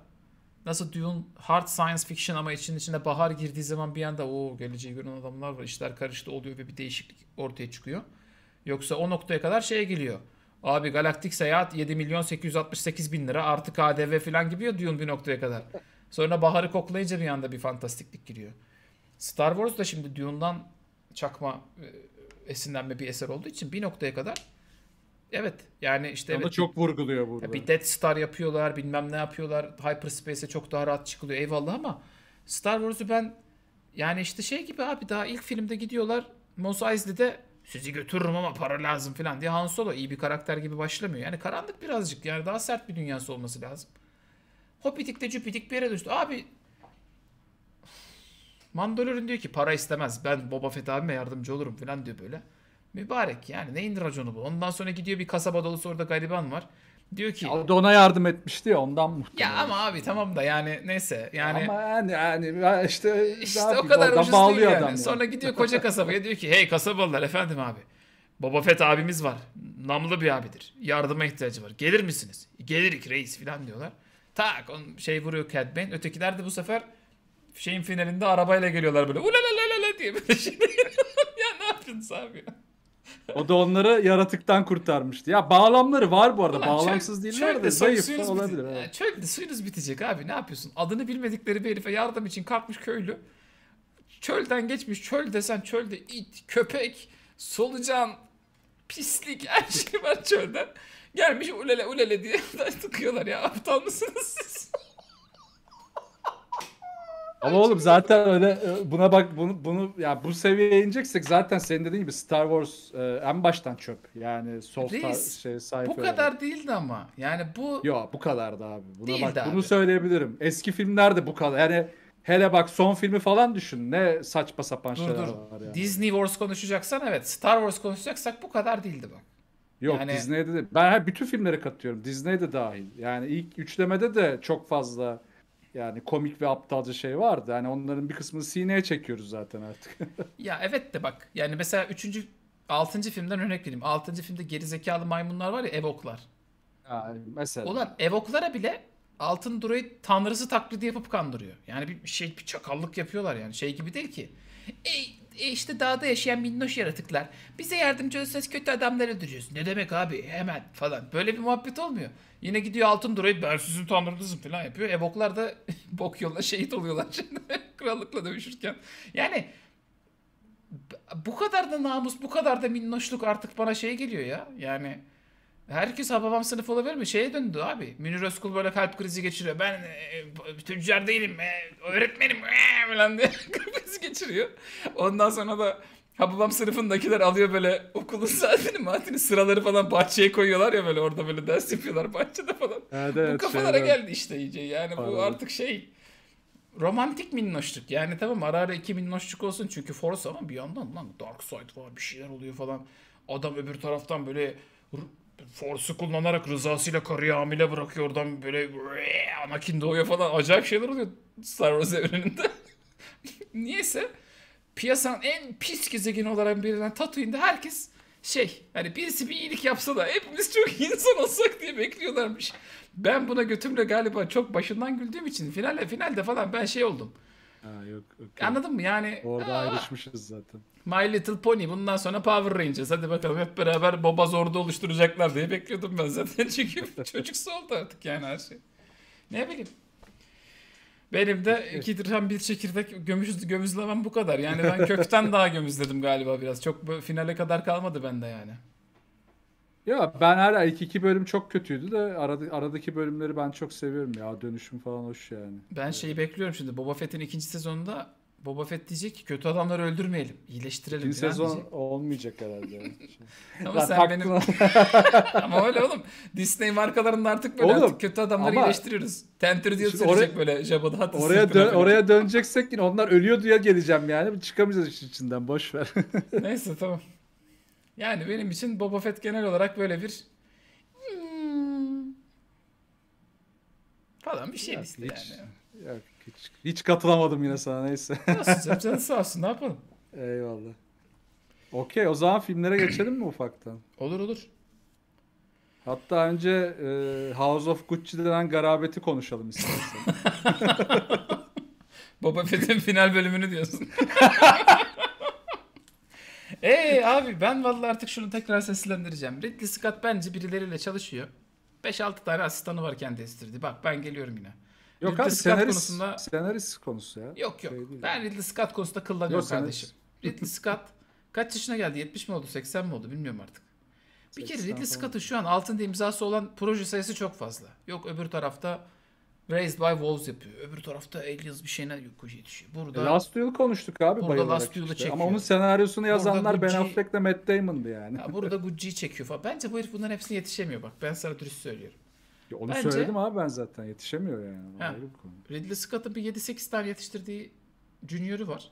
nasıl Dune hard science fiction ama için içinde bahar girdiği zaman bir anda o geleceği gören adamlar var işler karıştı oluyor ve bir değişiklik ortaya çıkıyor. Yoksa o noktaya kadar şeye geliyor. Abi galaktik seyahat 7 milyon 868 bin lira artı KDV falan gidiyor Dune bir noktaya kadar. Sonra baharı koklayınca bir anda bir fantastiklik giriyor. Star Wars da şimdi Dune'dan çakma e, esinlenme bir eser olduğu için bir noktaya kadar evet yani işte Ama evet, çok vurguluyor burada. Bir Death Star yapıyorlar, bilmem ne yapıyorlar. Hyperspace'e çok daha rahat çıkılıyor. Eyvallah ama Star Wars'u ben yani işte şey gibi abi daha ilk filmde gidiyorlar Mos Eisley'de sizi götürürüm ama para lazım falan diye Han Solo iyi bir karakter gibi başlamıyor. Yani karanlık birazcık yani daha sert bir dünyası olması lazım. de Cüpitik bir yere düştü. Abi Mandalorian diyor ki para istemez. Ben Boba Fett abime yardımcı olurum falan diyor böyle. Mübarek yani neyin raconu bu? Ondan sonra gidiyor bir kasaba dolusu orada gariban var. Diyor ki... O ona yardım etmişti ya ondan muhtemelen. Ya ama abi tamam da yani neyse yani... Ama yani, yani işte... İşte o kadar ucuz değil yani. yani. Sonra gidiyor koca kasabaya diyor ki hey kasabalılar efendim abi. Boba Fett abimiz var. Namlı bir abidir. Yardıma ihtiyacı var. Gelir misiniz? Gelirik reis falan diyorlar. Tak on şey vuruyor Cad Bane. Ötekiler de bu sefer şeyin finalinde arabayla geliyorlar böyle. Ulalalala diye böyle şey. ya ne yapıyorsun abi? o da onları yaratıktan kurtarmıştı. Ya bağlamları var bu arada. Ulan Bağlamsız çök, değiller de zayıf da olabilir. Biti- evet. Çöldü suyunuz bitecek abi ne yapıyorsun? Adını bilmedikleri bir herife yardım için kalkmış köylü. Çölden geçmiş. Çöl desen çölde it, köpek, solucan, pislik her şey var çölde. Gelmiş ulele ulele diye tıkıyorlar ya. Aptal mısınız siz? Ama oğlum zaten öyle e, buna bak bunu bunu ya bu seviyeye ineceksek zaten senin dediğin gibi Star Wars e, en baştan çöp. Yani sol Reis, şey sayfa. Bu kadar değildi ama. Yani bu Yo bu kadardı abi. Buna bak abi. bunu söyleyebilirim. Eski filmlerde bu kadar. Yani hele bak son filmi falan düşün. Ne saçma sapan dur, şeyler dur. var yani. Disney Wars konuşacaksan evet. Star Wars konuşacaksak bu kadar değildi bak. Yok yani... Disney'de de ben bütün filmlere katıyorum. Disney'de dahil. Yani ilk üçlemede de çok fazla yani komik ve aptalca şey vardı. Yani onların bir kısmını sineye çekiyoruz zaten artık. ya evet de bak. Yani mesela 3. 6. filmden örnek vereyim. 6. filmde geri zekalı maymunlar var ya evoklar. Yani mesela. Ulan evoklara bile altın droid tanrısı taklidi yapıp kandırıyor. Yani bir şey bir çakallık yapıyorlar yani. Şey gibi değil ki. Ey e işte dağda yaşayan minnoş yaratıklar. Bize yardımcı olsanız kötü adamlara öldüreceğiz. Ne demek abi hemen falan. Böyle bir muhabbet olmuyor. Yine gidiyor altın durayı ben sizin tanrınızım falan yapıyor. Evoklar da bok yoluna şehit oluyorlar Krallıkla dövüşürken. Yani bu kadar da namus bu kadar da minnoşluk artık bana şey geliyor ya. Yani Herkes babam sınıf olabilir mi? Şeye döndü abi. Münir Özkul böyle kalp krizi geçiriyor. Ben e, e tüccar değilim. E, öğretmenim e, falan diye kalp krizi geçiriyor. Ondan sonra da ha babam sınıfındakiler alıyor böyle okulun saatini maatini sıraları falan bahçeye koyuyorlar ya böyle orada böyle ders yapıyorlar bahçede falan. Evet, evet, bu kafalara şeyler. geldi işte iyice. Yani Aynen. bu artık şey romantik minnoşluk. Yani tamam ara ara iki minnoşluk olsun çünkü Force ama bir yandan lan Dark Side var bir şeyler oluyor falan. Adam öbür taraftan böyle Force'u kullanarak rızasıyla karıyı hamile bırakıyor. Oradan böyle Anakin doğuyor falan. Acayip şeyler oluyor Star Wars evreninde. Niyeyse piyasanın en pis gezegeni olarak birinden Tatooine'de herkes şey hani birisi bir iyilik yapsa da hepimiz çok insan olsak diye bekliyorlarmış. Ben buna götümle galiba çok başından güldüğüm için finale finalde falan ben şey oldum. Ha, yok, okay. Anladın mı yani? Orada aa, ayrışmışız zaten. My Little Pony bundan sonra Power Rangers. Hadi bakalım hep beraber Boba Zordu oluşturacaklar diye bekliyordum ben zaten. Çünkü çocuksu oldu artık yani her şey. Ne bileyim. Benim de iki dirhem bir çekirdek gömüş, gömüzlemem bu kadar. Yani ben kökten daha gömüzledim galiba biraz. Çok finale kadar kalmadı bende yani. Ya ben her ilk iki bölüm çok kötüydü de aradaki bölümleri ben çok seviyorum ya. Dönüşüm falan hoş yani. Ben şeyi bekliyorum şimdi. Boba Fett'in ikinci sezonunda Boba Fett diyecek ki kötü adamları öldürmeyelim. İyileştirelim. Bir sezon diyecek. olmayacak herhalde. ama sen aklına... benim... ama öyle oğlum. Disney markalarında artık böyle oğlum, artık kötü adamları ama... iyileştiriyoruz. Tentür diye söyleyecek böyle Jabba da Oraya, dön, oraya döneceksek yine onlar ölüyor diye geleceğim yani. Çıkamayacağız işin içinden. Boş ver. Neyse tamam. Yani benim için Boba Fett genel olarak böyle bir hmm, falan bir şey ya, hiç... yani. Yok hiç, hiç katılamadım yine sana neyse. Nasıl? Sen sağ olsun ne yapalım? Eyvallah. Okey o zaman filmlere geçelim mi ufaktan? Olur olur. Hatta önce e, House of Gucci denen garabeti konuşalım istersen. Boba Fett'in final bölümünü diyorsun. Ee abi ben vallahi artık şunu tekrar seslendireceğim. Ridley Scott bence birileriyle çalışıyor. 5-6 tane asistanı var kendi estirdi. Bak ben geliyorum yine. Yok Ridley abi Scott konusunda... senarist konusu ya. Yok yok. Şey ben Ridley Scott konusunda kıllanıyorum yok, kardeşim. Senarist. Ridley Scott kaç yaşına geldi? 70 mi oldu? 80 mi oldu? Bilmiyorum artık. Bir kere Ridley Scott'ın şu an altında imzası olan proje sayısı çok fazla. Yok öbür tarafta Raised by Wolves yapıyor. Öbür tarafta Aliens bir şeyine yetişiyor. Burada, e, Last Duel konuştuk abi burada Last Duel'ı işte. çekiyor. Ama onun senaryosunu yazanlar Gucci, Ben Affleck'le Matt Damon'dı yani. Ya burada Gucci'yi çekiyor falan. Bence bu herif bunların hepsine yetişemiyor bak. Ben sana dürüst söylüyorum. Ya onu Bence, söyledim abi ben zaten yetişemiyor yani. He, ayrı bir konu. Ridley Scott'ın bir 7-8 tane yetiştirdiği junior'u var.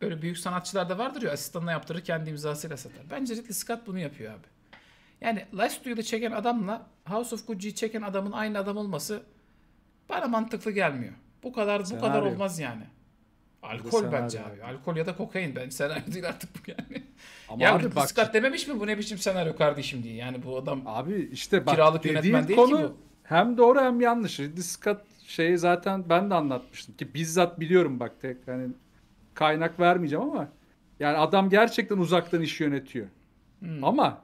Böyle büyük sanatçılar da vardır ya asistanına yaptırır kendi imzasıyla satar. Bence Ridley Scott bunu yapıyor abi. Yani Last Studio'da çeken adamla House of Gucci'yi çeken adamın aynı adam olması bana mantıklı gelmiyor. Bu kadar bu Senaryo. kadar olmaz yani. Alkol bence abi. abi. Alkol ya da kokain ben senaryo değil artık bu yani. Ama ya abi bak Scott dememiş mi bu ne biçim senaryo kardeşim diye. Yani bu adam Abi işte bak kiralık yönetmen değil ki bu. Hem doğru hem yanlış. Ridley Scott şeyi zaten ben de anlatmıştım ki bizzat biliyorum bak tek hani kaynak vermeyeceğim ama yani adam gerçekten uzaktan iş yönetiyor. Hmm. Ama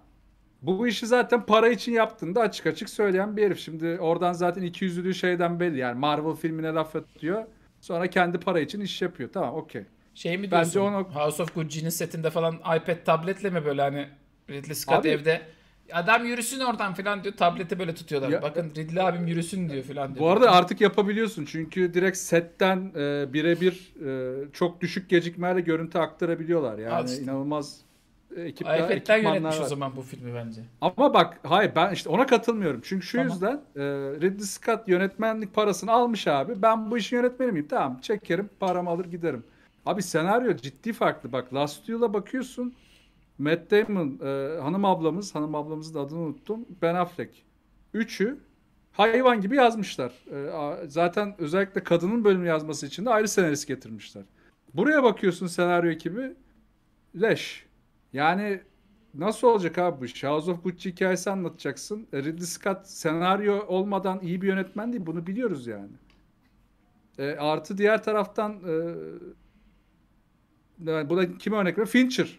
bu işi zaten para için yaptın da açık açık söyleyen bir herif. Şimdi oradan zaten ikiyüzlülüğü şeyden belli. Yani Marvel filmine laf atıyor. Sonra kendi para için iş yapıyor. Tamam okey. Şey mi diyorsun? Bence onu... House of Gucci'nin setinde falan iPad tabletle mi böyle hani Ridley Scott Abi, evde Adam yürüsün oradan falan diyor. Tableti böyle tutuyorlar. Ya, Bakın Ridley abim yürüsün diyor falan diyor. Bu arada artık yapabiliyorsun. Çünkü direkt setten e, birebir e, çok düşük gecikmeyle görüntü aktarabiliyorlar. Yani işte. inanılmaz e, ekip Ayfetler yönetmiş var. o zaman bu filmi bence. Ama bak hayır ben işte ona katılmıyorum. Çünkü şu tamam. yüzden e, Ridley Scott yönetmenlik parasını almış abi. Ben bu işin yönetmeni miyim? Tamam çekerim param alır giderim. Abi senaryo ciddi farklı. Bak Last Duel'a bakıyorsun. Matt Damon, e, hanım ablamız, hanım ablamızın da adını unuttum. Ben Affleck. Üçü hayvan gibi yazmışlar. E, zaten özellikle kadının bölümü yazması için de ayrı senarist getirmişler. Buraya bakıyorsun senaryo ekibi leş. Yani nasıl olacak abi bu House of Gucci hikayesi anlatacaksın. E, Ridley Scott senaryo olmadan iyi bir yönetmen değil. Bunu biliyoruz yani. E, artı diğer taraftan e, bu da kime örnek veriyor? Fincher.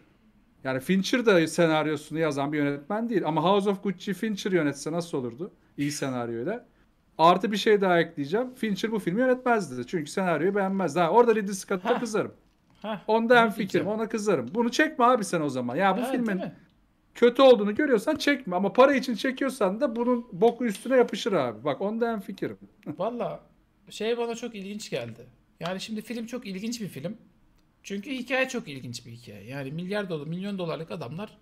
Yani Fincher de senaryosunu yazan bir yönetmen değil. Ama House of Gucci Fincher yönetse nasıl olurdu? İyi senaryoyla. Artı bir şey daha ekleyeceğim. Fincher bu filmi yönetmezdi. Çünkü senaryoyu beğenmezdi. Ha, orada Ridley Scott'a kızarım. Heh, Onda fikrim. fikrim. Ona kızarım. Bunu çekme abi sen o zaman. Ya bu evet, filmin kötü olduğunu görüyorsan çekme. Ama para için çekiyorsan da bunun boku üstüne yapışır abi. Bak ondan hem fikrim. Valla şey bana çok ilginç geldi. Yani şimdi film çok ilginç bir film. Çünkü hikaye çok ilginç bir hikaye. Yani milyar dolar, milyon dolarlık adamlar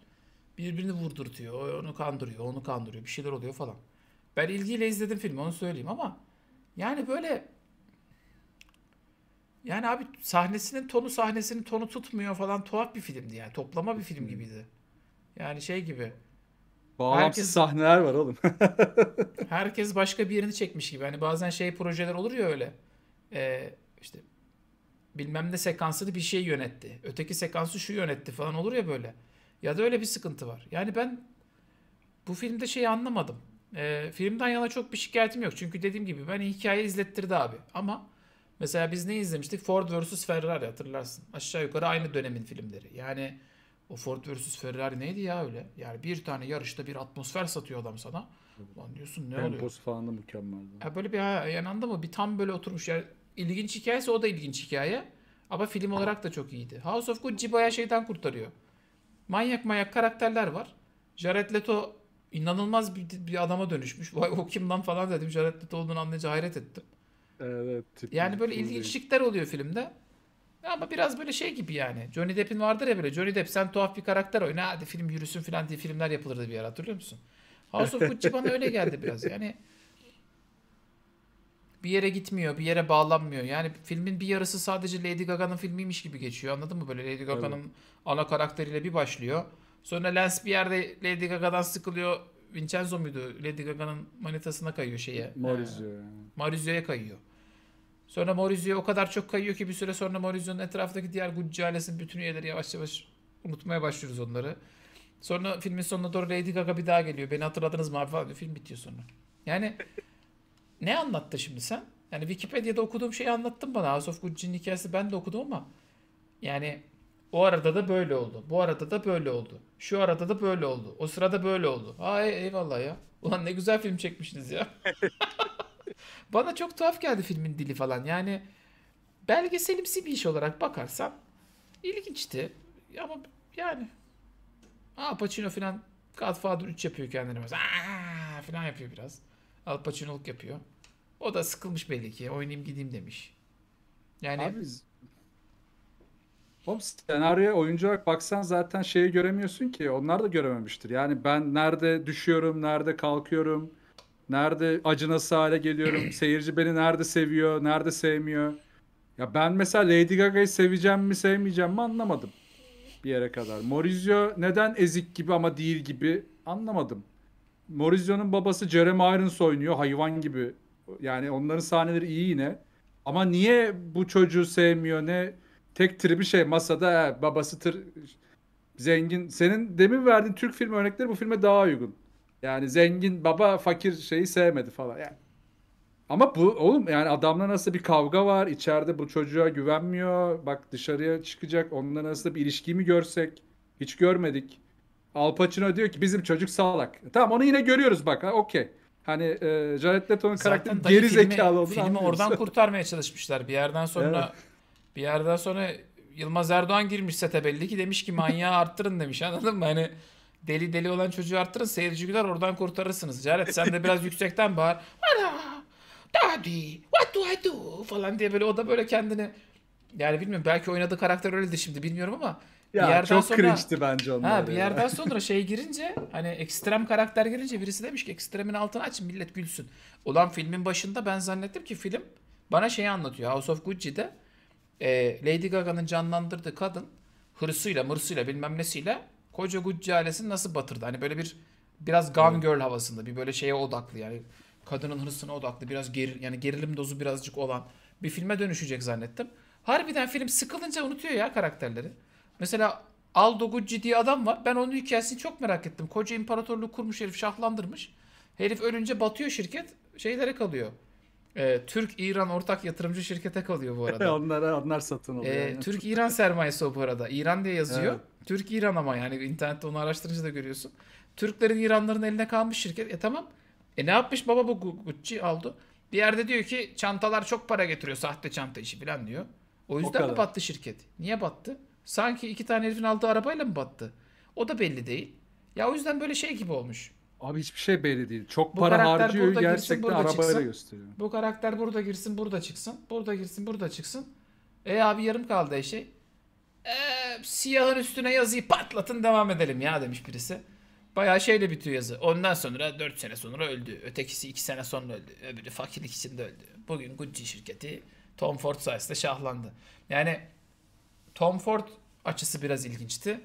birbirini vurdurtuyor. Onu kandırıyor, onu kandırıyor. Bir şeyler oluyor falan. Ben ilgiyle izledim filmi onu söyleyeyim ama yani böyle yani abi sahnesinin tonu sahnesinin tonu tutmuyor falan tuhaf bir filmdi yani. Toplama bir film gibiydi. Yani şey gibi. Bağlamsız herkes, sahneler var oğlum. herkes başka bir yerini çekmiş gibi. Hani bazen şey projeler olur ya öyle. Ee, işte bilmem ne sekansını bir şey yönetti. Öteki sekansı şu yönetti falan olur ya böyle. Ya da öyle bir sıkıntı var. Yani ben bu filmde şeyi anlamadım. Ee, filmden yana çok bir şikayetim yok. Çünkü dediğim gibi ben hikaye izlettirdi abi. Ama Mesela biz ne izlemiştik? Ford vs. Ferrari hatırlarsın. Aşağı yukarı aynı dönemin filmleri. Yani o Ford vs. Ferrari neydi ya öyle? Yani bir tane yarışta bir atmosfer satıyor adam sana. Lan diyorsun ne oluyor? Temposu falan da mükemmeldi. Ya böyle bir yani anladın mı? Bir tam böyle oturmuş. Yani ilginç hikayesi o da ilginç hikaye. Ama film olarak da çok iyiydi. House of Gucci bayağı şeyden kurtarıyor. Manyak manyak karakterler var. Jared Leto inanılmaz bir, bir adama dönüşmüş. Vay o kim lan falan dedim. Jared Leto olduğunu anlayınca hayret ettim. Evet. yani böyle ilginçlikler oluyor filmde. Ama biraz böyle şey gibi yani. Johnny Depp'in vardır ya böyle. Johnny Depp sen tuhaf bir karakter oyna hadi film yürüsün falan diye filmler yapılırdı bir ara hatırlıyor musun? House of Gucci bana öyle geldi biraz yani. Bir yere gitmiyor, bir yere bağlanmıyor. Yani filmin bir yarısı sadece Lady Gaga'nın filmiymiş gibi geçiyor anladın mı? Böyle Lady Gaga'nın evet. ana karakteriyle bir başlıyor. Sonra Lens bir yerde Lady Gaga'dan sıkılıyor. Vincenzo muydu? Lady Gaga'nın manitasına kayıyor şeye. E, Maurizio. E, Maurizio'ya kayıyor. Sonra Maurizio o kadar çok kayıyor ki bir süre sonra Maurizio'nun etrafındaki diğer Gucci ailesinin bütün üyeleri yavaş yavaş unutmaya başlıyoruz onları. Sonra filmin sonuna doğru Lady Gaga bir daha geliyor. Beni hatırladınız mı abi falan diyor. Film bitiyor sonra. Yani ne anlattı şimdi sen? Yani Wikipedia'da okuduğum şeyi anlattın bana. House of Gucci'nin hikayesi ben de okudum ama yani o arada da böyle oldu. Bu arada da böyle oldu. Şu arada da böyle oldu. O sırada böyle oldu. Ay e, eyvallah ya. Ulan ne güzel film çekmişsiniz ya. Bana çok tuhaf geldi filmin dili falan. Yani belgeselimsi bir iş olarak bakarsam ilginçti. Ama yani Al Pacino falan Godfather 3 yapıyor kendine mesela. Aa, falan yapıyor biraz. Al Pacino'luk yapıyor. O da sıkılmış belli ki. Oynayayım gideyim demiş. Yani Abi, Oğlum senaryoya oyuncu olarak baksan zaten şeyi göremiyorsun ki. Onlar da görememiştir. Yani ben nerede düşüyorum, nerede kalkıyorum, nerede acınası hale geliyorum, seyirci beni nerede seviyor, nerede sevmiyor. Ya ben mesela Lady Gaga'yı seveceğim mi sevmeyeceğim mi anlamadım bir yere kadar. Maurizio neden ezik gibi ama değil gibi anlamadım. Maurizio'nun babası Jeremy Irons oynuyor hayvan gibi. Yani onların sahneleri iyi yine. Ama niye bu çocuğu sevmiyor ne Tek tribi şey masada he, babası tır zengin. Senin demin verdiğin Türk film örnekleri bu filme daha uygun. Yani zengin baba fakir şeyi sevmedi falan. Yani. Ama bu oğlum yani adamla nasıl bir kavga var. içeride bu çocuğa güvenmiyor. Bak dışarıya çıkacak. Onunla nasıl bir ilişkiyi mi görsek? Hiç görmedik. Al Pacino diyor ki bizim çocuk salak Tamam onu yine görüyoruz bak. Ha, okey. Hani e, Jared Leto'nun karakteri geri filmi, zekalı olduğunu Filmi oradan kurtarmaya çalışmışlar. Bir yerden sonra evet. Bir yerden sonra Yılmaz Erdoğan girmiş sete belli ki demiş ki manyağı arttırın demiş anladın mı? Hani deli deli olan çocuğu arttırın seyirci güler oradan kurtarırsınız. Ceret sen de biraz yüksekten bağır. Ana daddy what do I do falan diye böyle o da böyle kendini yani bilmiyorum belki oynadığı karakter öyledi şimdi bilmiyorum ama ya, bir yerden çok sonra, bence onlar. Ha, bir ya. yerden sonra şey girince hani ekstrem karakter girince birisi demiş ki ekstremin altını açın millet gülsün. Olan filmin başında ben zannettim ki film bana şeyi anlatıyor. House of Gucci'de e, Lady Gaga'nın canlandırdığı kadın hırsıyla mırsıyla bilmem nesiyle koca Gucci ailesini nasıl batırdı? Hani böyle bir biraz Gone Girl havasında bir böyle şeye odaklı yani kadının hırsına odaklı biraz ger yani gerilim dozu birazcık olan bir filme dönüşecek zannettim. Harbiden film sıkılınca unutuyor ya karakterleri. Mesela Aldo Gucci diye adam var. Ben onun hikayesini çok merak ettim. Koca imparatorluğu kurmuş herif şahlandırmış. Herif ölünce batıyor şirket. Şeylere kalıyor. E, ee, Türk-İran ortak yatırımcı şirkete kalıyor bu arada. Onlara onlar satın alıyor. E, yani. Türk-İran sermayesi o bu arada. İran diye yazıyor. Evet. Türk-İran ama yani internette onu araştırınca da görüyorsun. Türklerin İranların eline kalmış şirket. E tamam. E ne yapmış baba bu Gucci aldı. Bir yerde diyor ki çantalar çok para getiriyor sahte çanta işi falan diyor. O yüzden o mi battı şirket? Niye battı? Sanki iki tane herifin aldığı arabayla mı battı? O da belli değil. Ya o yüzden böyle şey gibi olmuş. Abi hiçbir şey belli değil. Çok Bu para harcıyor burada girsin, gerçekten burada arabayla gösteriyor. Bu karakter burada girsin, burada çıksın. Burada girsin, burada çıksın. E abi yarım kaldı şey. E, siyahın üstüne yazıyı patlatın devam edelim ya demiş birisi. Bayağı şeyle bitiyor yazı. Ondan sonra 4 sene sonra öldü. Ötekisi 2 sene sonra öldü. Öbürü fakirlik içinde öldü. Bugün Gucci şirketi Tom Ford sayesinde şahlandı. Yani Tom Ford açısı biraz ilginçti.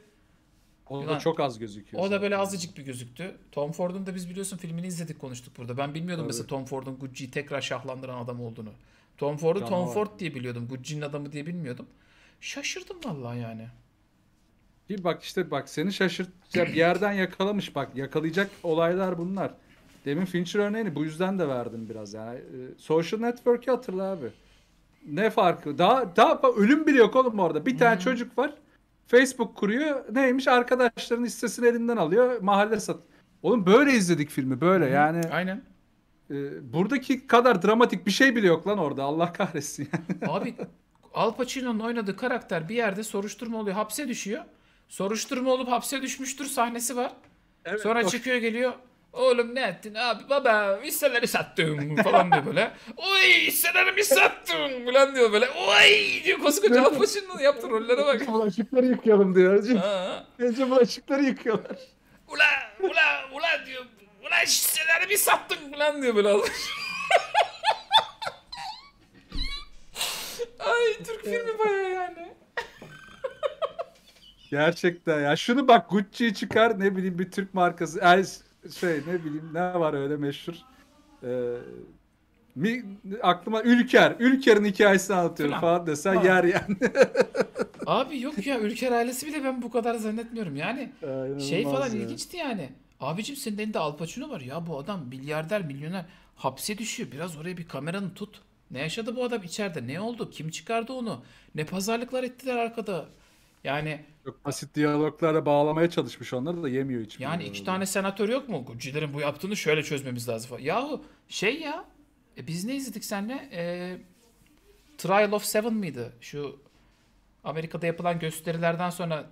O da çok az gözüküyor. O zaten. da böyle azıcık bir gözüktü. Tom Ford'un da biz biliyorsun filmini izledik konuştuk burada. Ben bilmiyordum Tabii. mesela Tom Ford'un Gucci'yi tekrar şahlandıran adam olduğunu. Tom Ford'u Tom Ford diye biliyordum. Gucci'nin adamı diye bilmiyordum. Şaşırdım vallahi yani. Bir bak işte bak seni şaşırt ya bir yerden yakalamış bak yakalayacak olaylar bunlar. Demin Fincher örneğini bu yüzden de verdim biraz yani. Ee, social Network'i hatırla abi. Ne farkı? Daha daha ölüm bile yok oğlum orada. Bir tane hmm. çocuk var. Facebook kuruyor. Neymiş? Arkadaşların hissesini elinden alıyor. Mahalle sat. Oğlum böyle izledik filmi böyle yani. Aynen. E, buradaki kadar dramatik bir şey bile yok lan orada. Allah kahretsin yani. Abi Al Pacino'nun oynadığı karakter bir yerde soruşturma oluyor. Hapse düşüyor. Soruşturma olup hapse düşmüştür sahnesi var. Evet, Sonra doğru. çıkıyor geliyor Oğlum ne ettin abi baba hisseleri sattım falan diyor böyle. Oy hisselerimi sattım falan diyor böyle. Oy diyor koskoca Al Pacino'nun yaptığı rollere bak. Bulaşıkları yıkayalım diyor. Önce, önce bulaşıkları yıkıyorlar. Ula ula ula diyor. Ula hisselerimi sattım falan diyor böyle Allah Ay Türk filmi baya yani. Gerçekten ya. Şunu bak Gucci'yi çıkar ne bileyim bir Türk markası. Yani şey ne bileyim ne var öyle meşhur e, mi, aklıma Ülker, Ülker'in hikayesini anlatıyorum Falan. falan desen ha. yer yani. Abi yok ya Ülker ailesi bile ben bu kadar zannetmiyorum yani. Aynen şey falan yani. ilginçti yani. Abicim senin elinde Al Pacino var ya bu adam milyarder milyoner hapse düşüyor. Biraz oraya bir kameranı tut. Ne yaşadı bu adam içeride? Ne oldu? Kim çıkardı onu? Ne pazarlıklar ettiler arkada? Yani çok basit diyaloglara bağlamaya çalışmış onları da yemiyor hiçbir. Yani iki tane senatör yok mu? Gucuların bu yaptığını şöyle çözmemiz lazım. Yahu şey ya e, biz ne izledik senle? E, Trial of Seven miydi? Şu Amerika'da yapılan gösterilerden sonra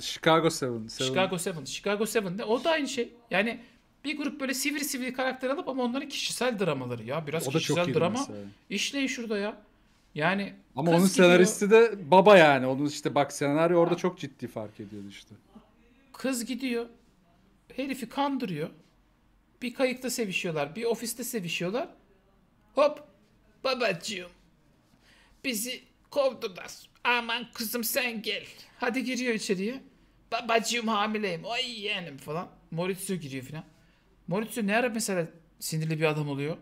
Chicago Seven, Seven. Chicago Seven. Chicago Seven'de o da aynı şey. Yani bir grup böyle sivri sivri karakter alıp ama onların kişisel dramaları ya. Biraz o kişisel drama. Mesela. İşleyin şurada ya. Yani ama onun gidiyor, senaristi de baba yani. Onun işte bak senaryo orada çok ciddi fark ediyordu işte. Kız gidiyor. Herifi kandırıyor. Bir kayıkta sevişiyorlar. Bir ofiste sevişiyorlar. Hop babacığım bizi kovdular. Aman kızım sen gel. Hadi giriyor içeriye. Babacığım hamileyim. Ay yeğenim falan. Maurizio giriyor falan. Maurizio ne ara mesela sinirli bir adam oluyor.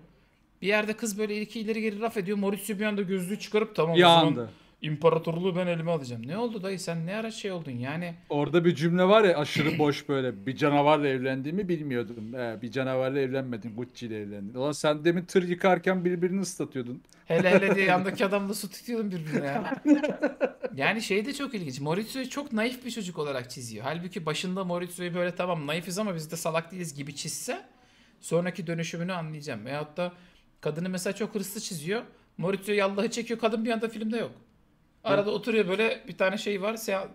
Bir yerde kız böyle iki ileri geri laf ediyor. Mauricio bir anda gözlüğü çıkarıp tamam Bir o zaman anda. imparatorluğu ben elime alacağım. Ne oldu dayı sen ne ara şey oldun yani. Orada bir cümle var ya aşırı boş böyle. Bir canavarla evlendiğimi bilmiyordum. Ee, bir canavarla evlenmedin. Gucci ile evlendin. Ulan sen demin tır yıkarken birbirini ıslatıyordun. Hele hele diye yandaki adamla su tutuyordun birbirine ya. Yani şey de çok ilginç. Maurizio'yu çok naif bir çocuk olarak çiziyor. Halbuki başında Maurizio'yu böyle tamam naifiz ama biz de salak değiliz gibi çizse sonraki dönüşümünü anlayacağım. Veyahut da Kadını mesela çok hırslı çiziyor. Maurizio yallahı çekiyor. Kadın bir anda filmde yok. Arada Hı. oturuyor böyle bir tane şey var. Seyahat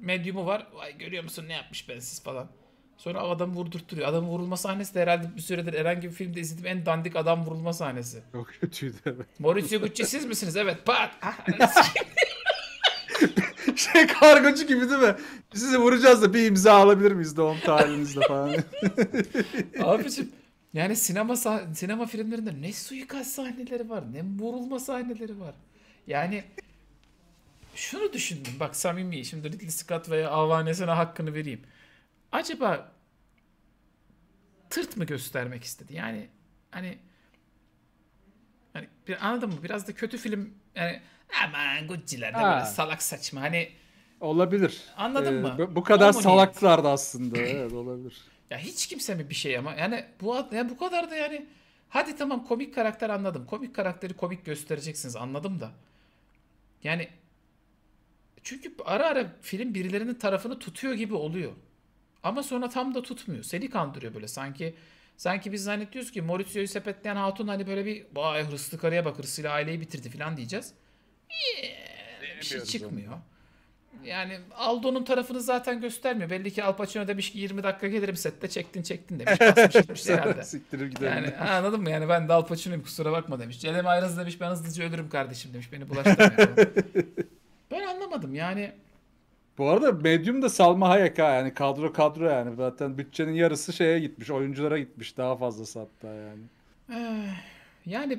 medyumu var. Vay görüyor musun ne yapmış bensiz falan. Sonra adamı vurdurtturuyor. Adamın vurulma sahnesi de herhalde bir süredir herhangi bir filmde izlediğim en dandik adam vurulma sahnesi. Çok kötüydü evet. Mauricio Gucci siz misiniz? Evet. Pat. şey kargocu gibi değil mi? Sizi vuracağız da bir imza alabilir miyiz doğum tarihinizle falan. Abiciğim yani sinema sinema filmlerinde ne suikast sahneleri var, ne vurulma sahneleri var. Yani şunu düşündüm bak samimi şimdi Ridley Scott veya avanesine hakkını vereyim. Acaba tırt mı göstermek istedi? Yani hani hani bir anladın mı? Biraz da kötü film yani aman Gucci'ler de böyle salak saçma hani Olabilir. Anladın ee, mı? Bu, kadar Olma salaklardı aslında. evet olabilir. Ya hiç kimse mi bir şey ama yani bu yani bu kadar da yani hadi tamam komik karakter anladım. Komik karakteri komik göstereceksiniz anladım da. Yani çünkü ara ara film birilerinin tarafını tutuyor gibi oluyor. Ama sonra tam da tutmuyor. Seni kandırıyor böyle sanki sanki biz zannediyoruz ki Mauricio'yu sepetleyen hatun hani böyle bir vay hırslı karıya bak hırsıyla aileyi bitirdi falan diyeceğiz. Ee, bir şey çıkmıyor. Onu. Yani Aldo'nun tarafını zaten göstermiyor. Belli ki Al Pacino demiş ki 20 dakika gelirim sette çektin çektin demiş. Basmış gitmiş herhalde. Siktirip gidelim. Yani, ha, anladın mı? Yani ben de Al Pacino'yum kusura bakma demiş. Jeremy Irons demiş ben hızlıca ölürüm kardeşim demiş. Beni bulaştırmıyor. ben anlamadım yani. Bu arada Medium da Salma Hayek ha yani kadro kadro yani. Zaten bütçenin yarısı şeye gitmiş. Oyunculara gitmiş daha fazla hatta yani. Eh, yani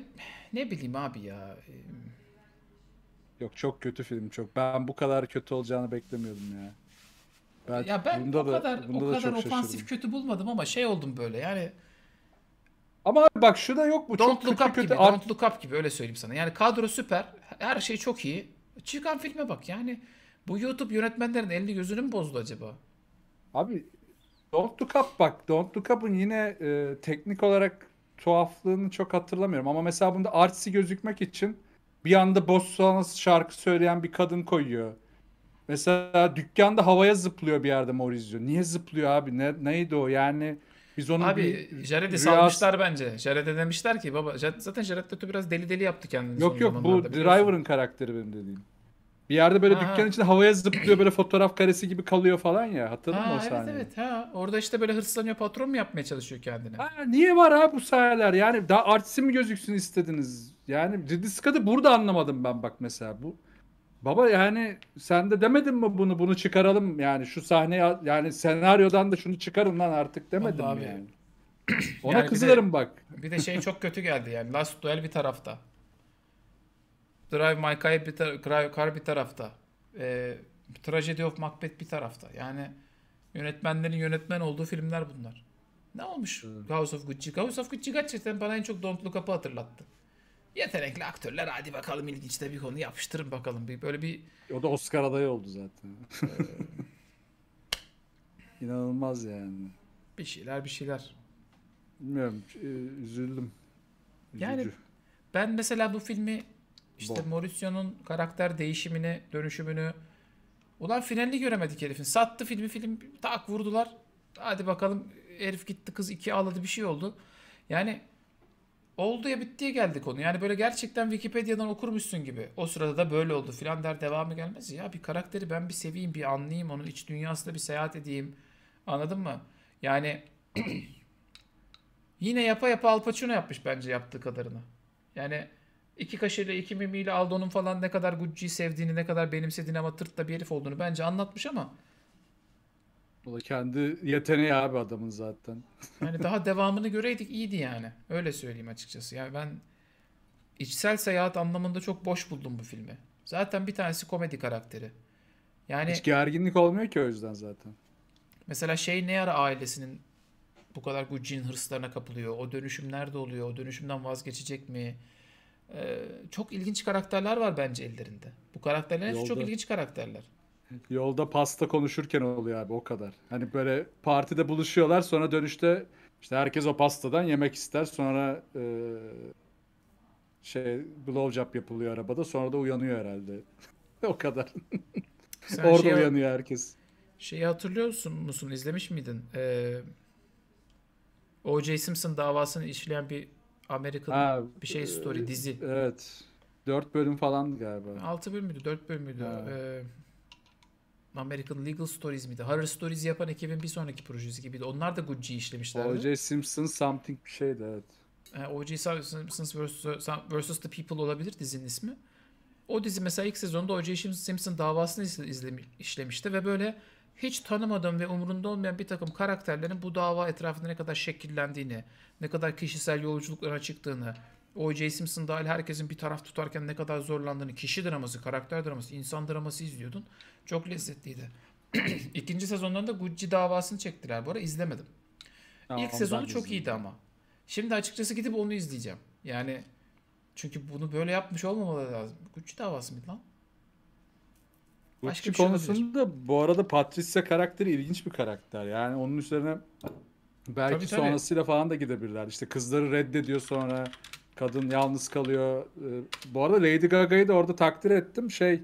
ne bileyim abi ya. Yok çok kötü film çok. Ben bu kadar kötü olacağını beklemiyordum ya. Ben, ya ben bunda o da, kadar bunda o kadar ofansif şaşırdım. kötü bulmadım ama şey oldum böyle yani. Ama abi bak şu da yok mu? Don't çok Look kötü, Up kötü. gibi, Art... Don't Look Up gibi öyle söyleyeyim sana. Yani kadro süper, her şey çok iyi. Çıkan filme bak yani. Bu YouTube yönetmenlerin elini gözünü mü bozdu acaba? Abi Don't Look Up bak. Don't Look Up'ın yine e, teknik olarak tuhaflığını çok hatırlamıyorum. Ama mesela bunda artsy gözükmek için bir anda Bossa şarkı söyleyen bir kadın koyuyor. Mesela dükkanda havaya zıplıyor bir yerde Maurizio. Niye zıplıyor abi? Ne, neydi o? Yani biz onu. Abi Jared'i rüyas... salmışlar bence. Jared'e demişler ki baba zaten Jared Leto biraz deli deli yaptı kendini. Yok yok bu Driver'ın karakteri benim dediğim. Bir yerde böyle ha. dükkan içinde havaya zıplıyor böyle fotoğraf karesi gibi kalıyor falan ya. Hatırladın ha, mı o sahneyi? Evet evet ha. Orada işte böyle hırslanıyor patron mu yapmaya çalışıyor kendine? Ha, niye var abi bu sahneler? Yani daha artistsin mi gözüksün istediniz? Yani ciddi sıkıntı burada anlamadım ben bak mesela bu. Baba yani sen de demedin mi bunu bunu çıkaralım yani şu sahneye yani senaryodan da şunu çıkarın lan artık demedin Vallahi mi abi. yani? Ona yani kızılırım de, bak. Bir de şey çok kötü geldi yani Last Duel bir tarafta. Drive My Car bir, tar- Car bir tarafta. Ee, Tragedy of Macbeth bir tarafta. Yani yönetmenlerin yönetmen olduğu filmler bunlar. Ne olmuş? Hmm. House of Gucci. House of Gucci gerçekten bana en çok Don't Look Up'ı hatırlattı. Yetenekli aktörler hadi bakalım ilginç bir konu yapıştırın bakalım. Bir, böyle bir... O da Oscar adayı oldu zaten. Ee. İnanılmaz yani. Bir şeyler bir şeyler. Bilmiyorum e, üzüldüm. Üzücü. Yani ben mesela bu filmi işte Bo. Mauricio'nun karakter değişimini, dönüşümünü ulan finalini göremedik herifin. Sattı filmi film tak vurdular. Hadi bakalım herif gitti kız iki ağladı bir şey oldu. Yani oldu ya bittiye geldi konu. Yani böyle gerçekten Wikipedia'dan okurmuşsun gibi. O sırada da böyle oldu filan der devamı gelmez. Ya bir karakteri ben bir seveyim, bir anlayayım, onun iç dünyasında bir seyahat edeyim. Anladın mı? Yani yine yapa yapa Al Pacino yapmış bence yaptığı kadarını. Yani iki kaşıyla, iki mimiyle Aldo'nun falan ne kadar Gucci'yi sevdiğini, ne kadar benimsediğini ama tırtla bir herif olduğunu bence anlatmış ama o da kendi yeteneği abi adamın zaten. yani daha devamını göreydik iyiydi yani. Öyle söyleyeyim açıkçası. Yani ben içsel seyahat anlamında çok boş buldum bu filmi. Zaten bir tanesi komedi karakteri. Yani hiç gerginlik olmuyor ki o yüzden zaten. Mesela şey ne ara ailesinin bu kadar cin hırslarına kapılıyor? O dönüşüm nerede oluyor? O dönüşümden vazgeçecek mi? Ee, çok ilginç karakterler var bence ellerinde. Bu karakterler çok ilginç karakterler. Yolda pasta konuşurken oluyor abi o kadar. Hani böyle partide buluşuyorlar sonra dönüşte işte herkes o pastadan yemek ister. Sonra e, şey blowjob yapılıyor arabada. Sonra da uyanıyor herhalde. o kadar. Sen Orada şey, uyanıyor herkes. Şeyi hatırlıyor musun? musun izlemiş miydin? Ee, O.J. Simpson davasını işleyen bir Amerikan ha, bir şey story e, dizi. Evet. dört bölüm falan galiba. Altı bölüm müydü? dört bölüm müydü? Ee, American Legal Stories miydi? Horror Stories yapan ekibin bir sonraki projesi gibiydi. Onlar da Gucci'yi işlemişlerdi. O.J. Simpson Something bir şeydi evet. Yani ee, O.J. Simpsons versus, The People olabilir dizinin ismi. O dizi mesela ilk sezonda O.J. Simpson davasını izlemi, işlemişti ve böyle hiç tanımadığım ve umurunda olmayan bir takım karakterlerin bu dava etrafında ne kadar şekillendiğini, ne kadar kişisel yolculuklara çıktığını, O.J. Simpson dahil herkesin bir taraf tutarken ne kadar zorlandığını, kişi draması, karakter draması, insan draması izliyordun. Çok lezzetliydi. İkinci sezondan da Gucci davasını çektiler bu ara izlemedim. Tamam, İlk sezonu çok izledim. iyiydi ama. Şimdi açıkçası gidip onu izleyeceğim. Yani çünkü bunu böyle yapmış olmamalı lazım. Gucci davası mıydı lan? Gucci Başka bir şey konusunda bu arada Patricia karakteri ilginç bir karakter. Yani onun üzerine belki tabii, tabii. sonrasıyla falan da gidebilirler. İşte kızları reddediyor sonra Kadın yalnız kalıyor. E, bu arada Lady Gaga'yı da orada takdir ettim. Şey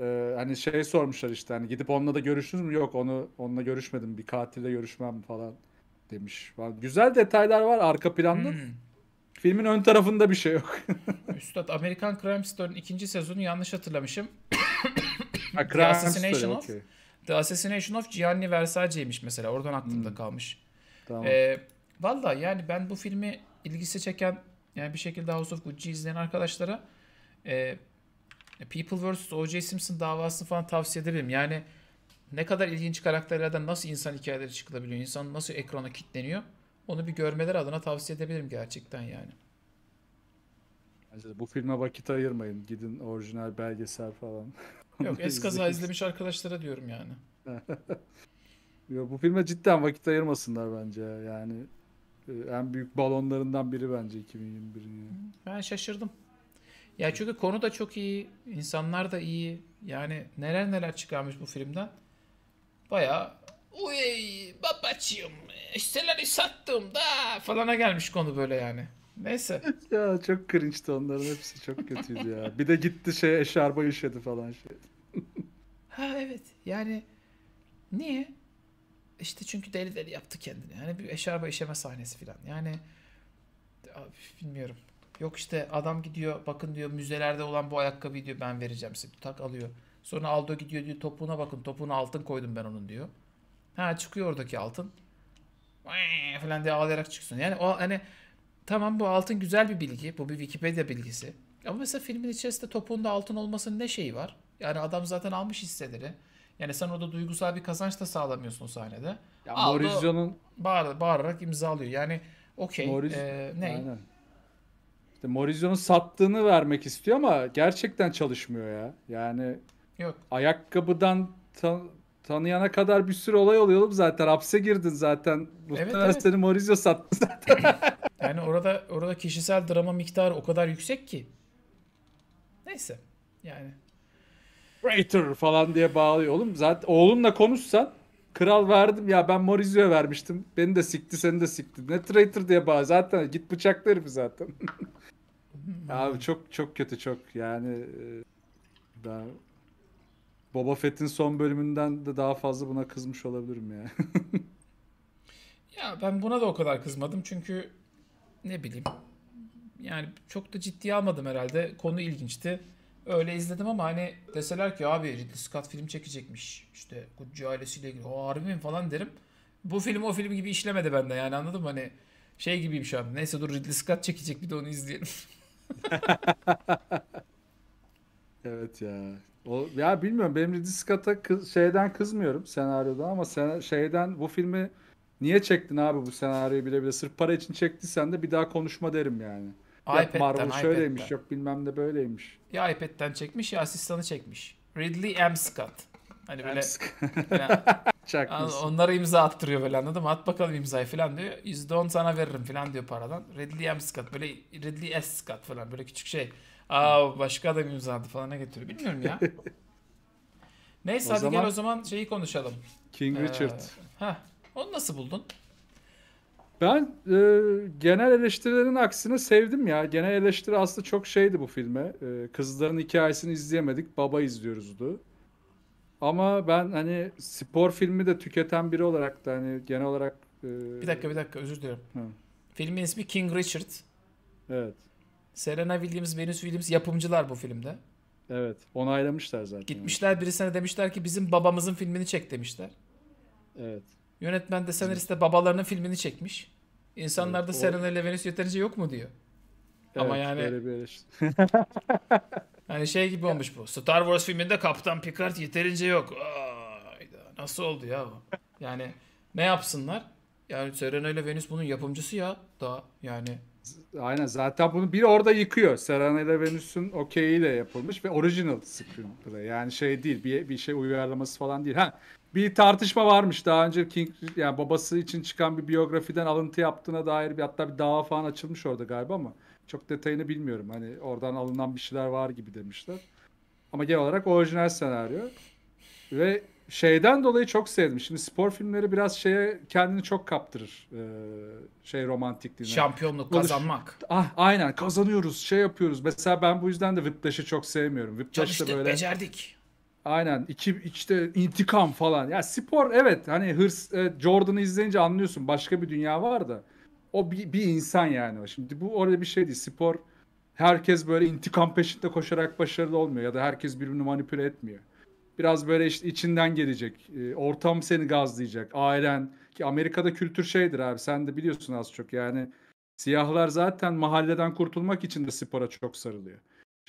e, hani şey sormuşlar işte hani gidip onunla da görüştünüz mü? Yok onu onunla görüşmedim. Bir katille görüşmem falan demiş. Güzel detaylar var arka planda. Hmm. Filmin ön tarafında bir şey yok. Üstad American Crime Story'nin ikinci sezonu yanlış hatırlamışım. ha, The Assassination Story, of okay. The Assassination of Gianni Versace'ymiş mesela. Oradan aklımda hmm. kalmış. Tamam. Ee, Valla yani ben bu filmi ilgisi çeken yani bir şekilde House of Gucci izleyen arkadaşlara e, e People vs. O.J. Simpson davasını falan tavsiye edebilirim. Yani ne kadar ilginç karakterlerden nasıl insan hikayeleri çıkılabiliyor, insan nasıl ekrana kitleniyor onu bir görmeler adına tavsiye edebilirim gerçekten yani. Bence bu filme vakit ayırmayın. Gidin orijinal belgesel falan. Yok eskaza izlemiş arkadaşlara diyorum yani. Yok bu filme cidden vakit ayırmasınlar bence yani. Ee, en büyük balonlarından biri bence 2021'in. Yani. Ben şaşırdım. Ya çünkü konu da çok iyi, insanlar da iyi. Yani neler neler çıkarmış bu filmden. Baya uy babacığım hisseleri sattım da falana gelmiş konu böyle yani. Neyse. ya çok cringe'di onların hepsi çok kötüydü ya. Bir de gitti şey eşarba işedi falan şey. ha evet yani niye? İşte çünkü deli deli yaptı kendini. yani bir eşarba işeme sahnesi falan. Yani bilmiyorum. Yok işte adam gidiyor bakın diyor müzelerde olan bu ayakkabıyı diyor ben vereceğim size. Tak alıyor. Sonra Aldo gidiyor diyor topuğuna bakın topuğuna altın koydum ben onun diyor. Ha çıkıyor oradaki altın. falan diye ağlayarak çıksın. Yani o hani tamam bu altın güzel bir bilgi. Bu bir Wikipedia bilgisi. Ama mesela filmin içerisinde topuğunda altın olmasının ne şeyi var? Yani adam zaten almış hisseleri. Yani sen orada duygusal bir kazanç da sağlamıyorsun o sahnede. Ya Aldo bağır, bağırarak imzalıyor. Yani okey. Mauriz... E, ne? Aynen. İşte Maurizio'nun sattığını vermek istiyor ama gerçekten çalışmıyor ya. Yani Yok. ayakkabıdan ta tanıyana kadar bir sürü olay oluyor oğlum zaten. Hapse girdin zaten. Muhtemelen evet, evet. seni Maurizio sattı zaten. yani orada orada kişisel drama miktarı o kadar yüksek ki. Neyse. Yani Traitor falan diye bağlıyor oğlum. Zaten oğlunla konuşsan kral verdim ya ben Morizio'ya vermiştim. Beni de sikti seni de sikti. Ne traitor diye bağır. Zaten git bıçakla herifi zaten. Abi çok çok kötü çok. Yani e, daha Boba Fett'in son bölümünden de daha fazla buna kızmış olabilirim ya. ya ben buna da o kadar kızmadım çünkü ne bileyim. Yani çok da ciddiye almadım herhalde. Konu ilginçti. Öyle izledim ama hani deseler ki abi Ridley Scott film çekecekmiş. İşte Gucci ailesiyle ilgili. O harbi mi falan derim. Bu film o film gibi işlemedi bende yani anladın mı? Hani şey gibiyim şu an. Neyse dur Ridley Scott çekecek bir de onu izleyelim. evet ya. O, ya bilmiyorum benim Ridley Scott'a kız, şeyden kızmıyorum senaryoda ama sen, şeyden bu filmi niye çektin abi bu senaryoyu bile bile sırf para için çektiysen de bir daha konuşma derim yani. Yok Marvel şöyleymiş iPad'den. yok bilmem ne böyleymiş. Ya iPad'den çekmiş ya asistanı çekmiş. Ridley M. Scott. Hani böyle yani, onlara imza attırıyor böyle anladın mı? At bakalım imzayı falan diyor. Yüzde on sana veririm falan diyor paradan. Ridley M. Scott böyle Ridley S. Scott falan böyle küçük şey. Aa başka adam imzadı falan ne getiriyor bilmiyorum ya. Neyse o hadi zaman... gel o zaman şeyi konuşalım. King ee, Richard. Ee, heh, onu nasıl buldun? Ben e, genel eleştirilerin aksine sevdim ya. Genel eleştiri aslında çok şeydi bu filme. E, kızların hikayesini izleyemedik. Baba izliyoruzdu. Ama ben hani spor filmi de tüketen biri olarak da hani genel olarak... E... Bir dakika bir dakika özür dilerim. Hı. Filmin ismi King Richard. Evet. Serena Williams, Venus Williams yapımcılar bu filmde. Evet. Onaylamışlar zaten. Gitmişler birisine demişler ki bizim babamızın filmini çek demişler. Evet. Yönetmen de senarist de babalarının filmini çekmiş. İnsanlarda evet, Serena ile Venüs yeterince yok mu diyor. Evet, Ama yani böyle bir hani şey gibi olmuş bu. Star Wars filminde Kaptan Picard yeterince yok. Aa, nasıl oldu ya bu? Yani ne yapsınlar? Yani Serena ile Venüs bunun yapımcısı ya daha yani. Aynen zaten bunu bir orada yıkıyor. Serena ile Venüs'ün okeyiyle yapılmış ve orijinal script. Yani şey değil bir, bir şey uyarlaması falan değil. Ha bir tartışma varmış daha önce King yani babası için çıkan bir biyografiden alıntı yaptığına dair bir hatta bir dava falan açılmış orada galiba ama çok detayını bilmiyorum. Hani oradan alınan bir şeyler var gibi demişler. Ama genel olarak orijinal senaryo. Ve şeyden dolayı çok sevdim. Şimdi spor filmleri biraz şeye kendini çok kaptırır. Ee, şey romantikliğine. Şampiyonluk Oluş, kazanmak. Ah, aynen kazanıyoruz şey yapıyoruz. Mesela ben bu yüzden de Whiplash'ı çok sevmiyorum. Whiplash Çalıştık böyle... becerdik. Aynen. İki, işte intikam falan. Ya spor evet hani hırs e, Jordan'ı izleyince anlıyorsun başka bir dünya var da. O bir, bir insan yani. Şimdi bu orada bir şey değil. Spor herkes böyle intikam peşinde koşarak başarılı olmuyor ya da herkes birbirini manipüle etmiyor. Biraz böyle işte içinden gelecek. E, ortam seni gazlayacak. Ailen ki Amerika'da kültür şeydir abi. Sen de biliyorsun az çok. Yani siyahlar zaten mahalleden kurtulmak için de spora çok sarılıyor.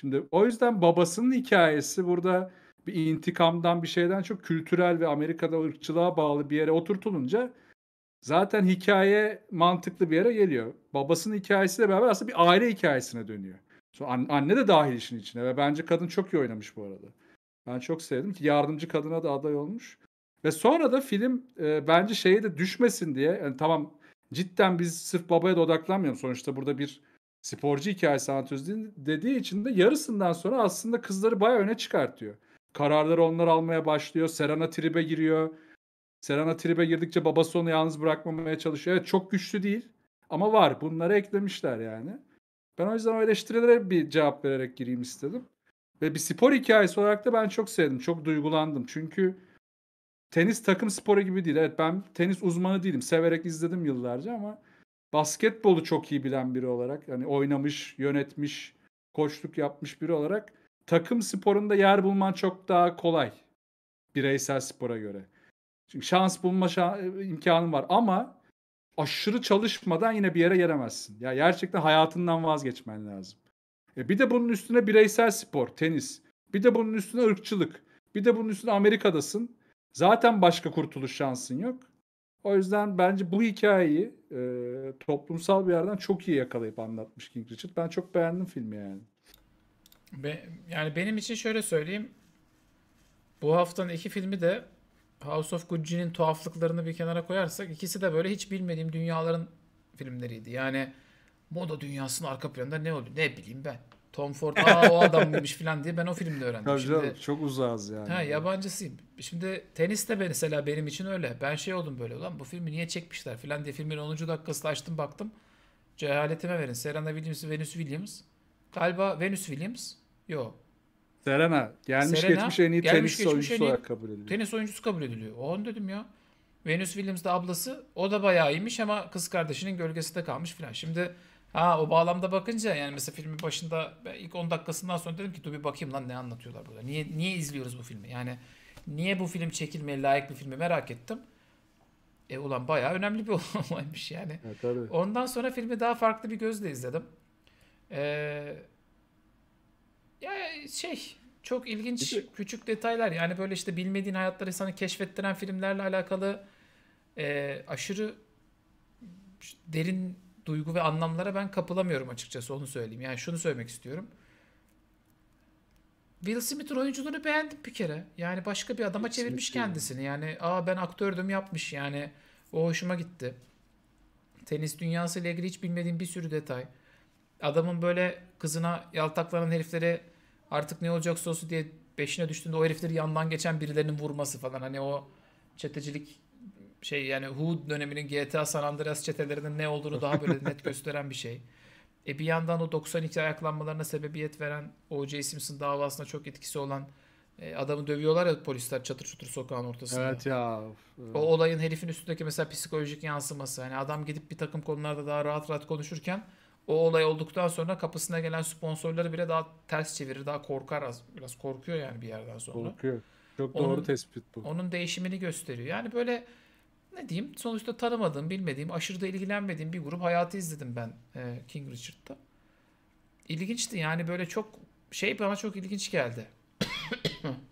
Şimdi o yüzden babasının hikayesi burada bir intikamdan bir şeyden çok kültürel ve Amerika'da ırkçılığa bağlı bir yere oturtulunca zaten hikaye mantıklı bir yere geliyor. Babasının hikayesiyle beraber aslında bir aile hikayesine dönüyor. sonra anne de dahil işin içine ve bence kadın çok iyi oynamış bu arada. Ben çok sevdim ki yardımcı kadına da aday olmuş. Ve sonra da film e, bence şeye de düşmesin diye yani tamam cidden biz sırf babaya da odaklanmıyorum. Sonuçta burada bir sporcu hikayesi anlatıyoruz dediği için de yarısından sonra aslında kızları baya öne çıkartıyor. Kararları onlar almaya başlıyor. Serena tribe giriyor. Serena tribe girdikçe babası onu yalnız bırakmamaya çalışıyor. Evet çok güçlü değil ama var. Bunları eklemişler yani. Ben o yüzden o eleştirilere bir cevap vererek gireyim istedim. Ve bir spor hikayesi olarak da ben çok sevdim. Çok duygulandım. Çünkü tenis takım sporu gibi değil. Evet ben tenis uzmanı değilim. Severek izledim yıllarca ama basketbolu çok iyi bilen biri olarak hani oynamış, yönetmiş, koçluk yapmış biri olarak takım sporunda yer bulman çok daha kolay bireysel spora göre. Çünkü şans bulma şa- e, imkanın var ama aşırı çalışmadan yine bir yere gelemezsin. Ya gerçekten hayatından vazgeçmen lazım. E bir de bunun üstüne bireysel spor, tenis. Bir de bunun üstüne ırkçılık. Bir de bunun üstüne Amerika'dasın. Zaten başka kurtuluş şansın yok. O yüzden bence bu hikayeyi e, toplumsal bir yerden çok iyi yakalayıp anlatmış King Richard. Ben çok beğendim filmi yani. Be, yani benim için şöyle söyleyeyim. Bu haftanın iki filmi de House of Gucci'nin tuhaflıklarını bir kenara koyarsak ikisi de böyle hiç bilmediğim dünyaların filmleriydi. Yani moda dünyasının arka planında ne oluyor ne bileyim ben. Tom Ford aa o adam mıymış falan diye ben o filmde öğrendim. Tabii Şimdi, canım, çok uzağız yani. He, yabancısıyım. Şimdi tenis de mesela benim için öyle. Ben şey oldum böyle ulan bu filmi niye çekmişler falan diye filmin 10. dakikasını açtım baktım. Cehaletime verin. Serena Williams, Venus Williams. Galiba Venus Williams Yo. Serena gelmiş Serena, geçmiş en iyi gelmiş, tenis oyuncusu olarak kabul ediliyor. Tenis oyuncusu kabul ediliyor. On dedim ya. Venus Williams da ablası o da bayağı iyiymiş ama kız kardeşinin gölgesinde kalmış filan. Şimdi ha o bağlamda bakınca yani mesela filmin başında ilk 10 dakikasından sonra dedim ki dur bir bakayım lan ne anlatıyorlar burada. Niye niye izliyoruz bu filmi? Yani niye bu film çekilmeye layık bir filmi merak ettim. E ulan bayağı önemli bir olaymış yani. Ya, e, tabii. Ondan sonra filmi daha farklı bir gözle izledim. Eee ya şey çok ilginç işte, küçük detaylar yani böyle işte bilmediğin hayatları sana keşfettiren filmlerle alakalı e, aşırı derin duygu ve anlamlara ben kapılamıyorum açıkçası onu söyleyeyim. Yani şunu söylemek istiyorum. Will Smith'in oyunculuğunu beğendim bir kere. Yani başka bir adama Kesinlikle. çevirmiş kendisini. Yani aa ben aktördüm yapmış yani. O hoşuma gitti. Tenis dünyası ile ilgili hiç bilmediğim bir sürü detay. Adamın böyle kızına yaltaklanan heriflere artık ne olacaksa olsun diye beşine düştüğünde o herifleri yandan geçen birilerinin vurması falan hani o çetecilik şey yani Hood döneminin GTA San Andreas çetelerinin ne olduğunu daha böyle net gösteren bir şey. E bir yandan o 92 ayaklanmalarına sebebiyet veren O.J. Simpson davasına çok etkisi olan e, adamı dövüyorlar ya polisler çatır çutur sokağın ortasında. Evet ya. O olayın herifin üstündeki mesela psikolojik yansıması. Hani adam gidip bir takım konularda daha rahat rahat konuşurken o olay olduktan sonra kapısına gelen sponsorları bile daha ters çevirir, daha korkar az. Biraz korkuyor yani bir yerden sonra. Korkuyor. Çok doğru onun, tespit bu. Onun değişimini gösteriyor. Yani böyle ne diyeyim sonuçta tanımadığım, bilmediğim, aşırı da ilgilenmediğim bir grup hayatı izledim ben e, King Richard'da. İlginçti yani böyle çok şey bana çok ilginç geldi.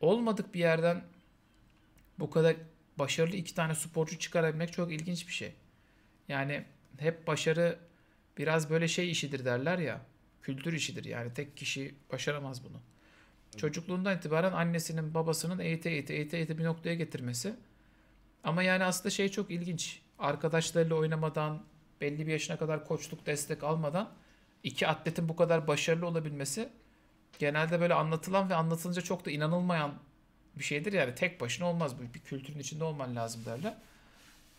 Olmadık bir yerden bu kadar başarılı iki tane sporcu çıkarabilmek çok ilginç bir şey. Yani hep başarı biraz böyle şey işidir derler ya. Kültür işidir yani tek kişi başaramaz bunu. Çocukluğundan itibaren annesinin babasının eğite eğite eğite eğite bir noktaya getirmesi. Ama yani aslında şey çok ilginç. Arkadaşlarıyla oynamadan, belli bir yaşına kadar koçluk destek almadan iki atletin bu kadar başarılı olabilmesi genelde böyle anlatılan ve anlatılınca çok da inanılmayan bir şeydir yani tek başına olmaz bu bir kültürün içinde olman lazım derler.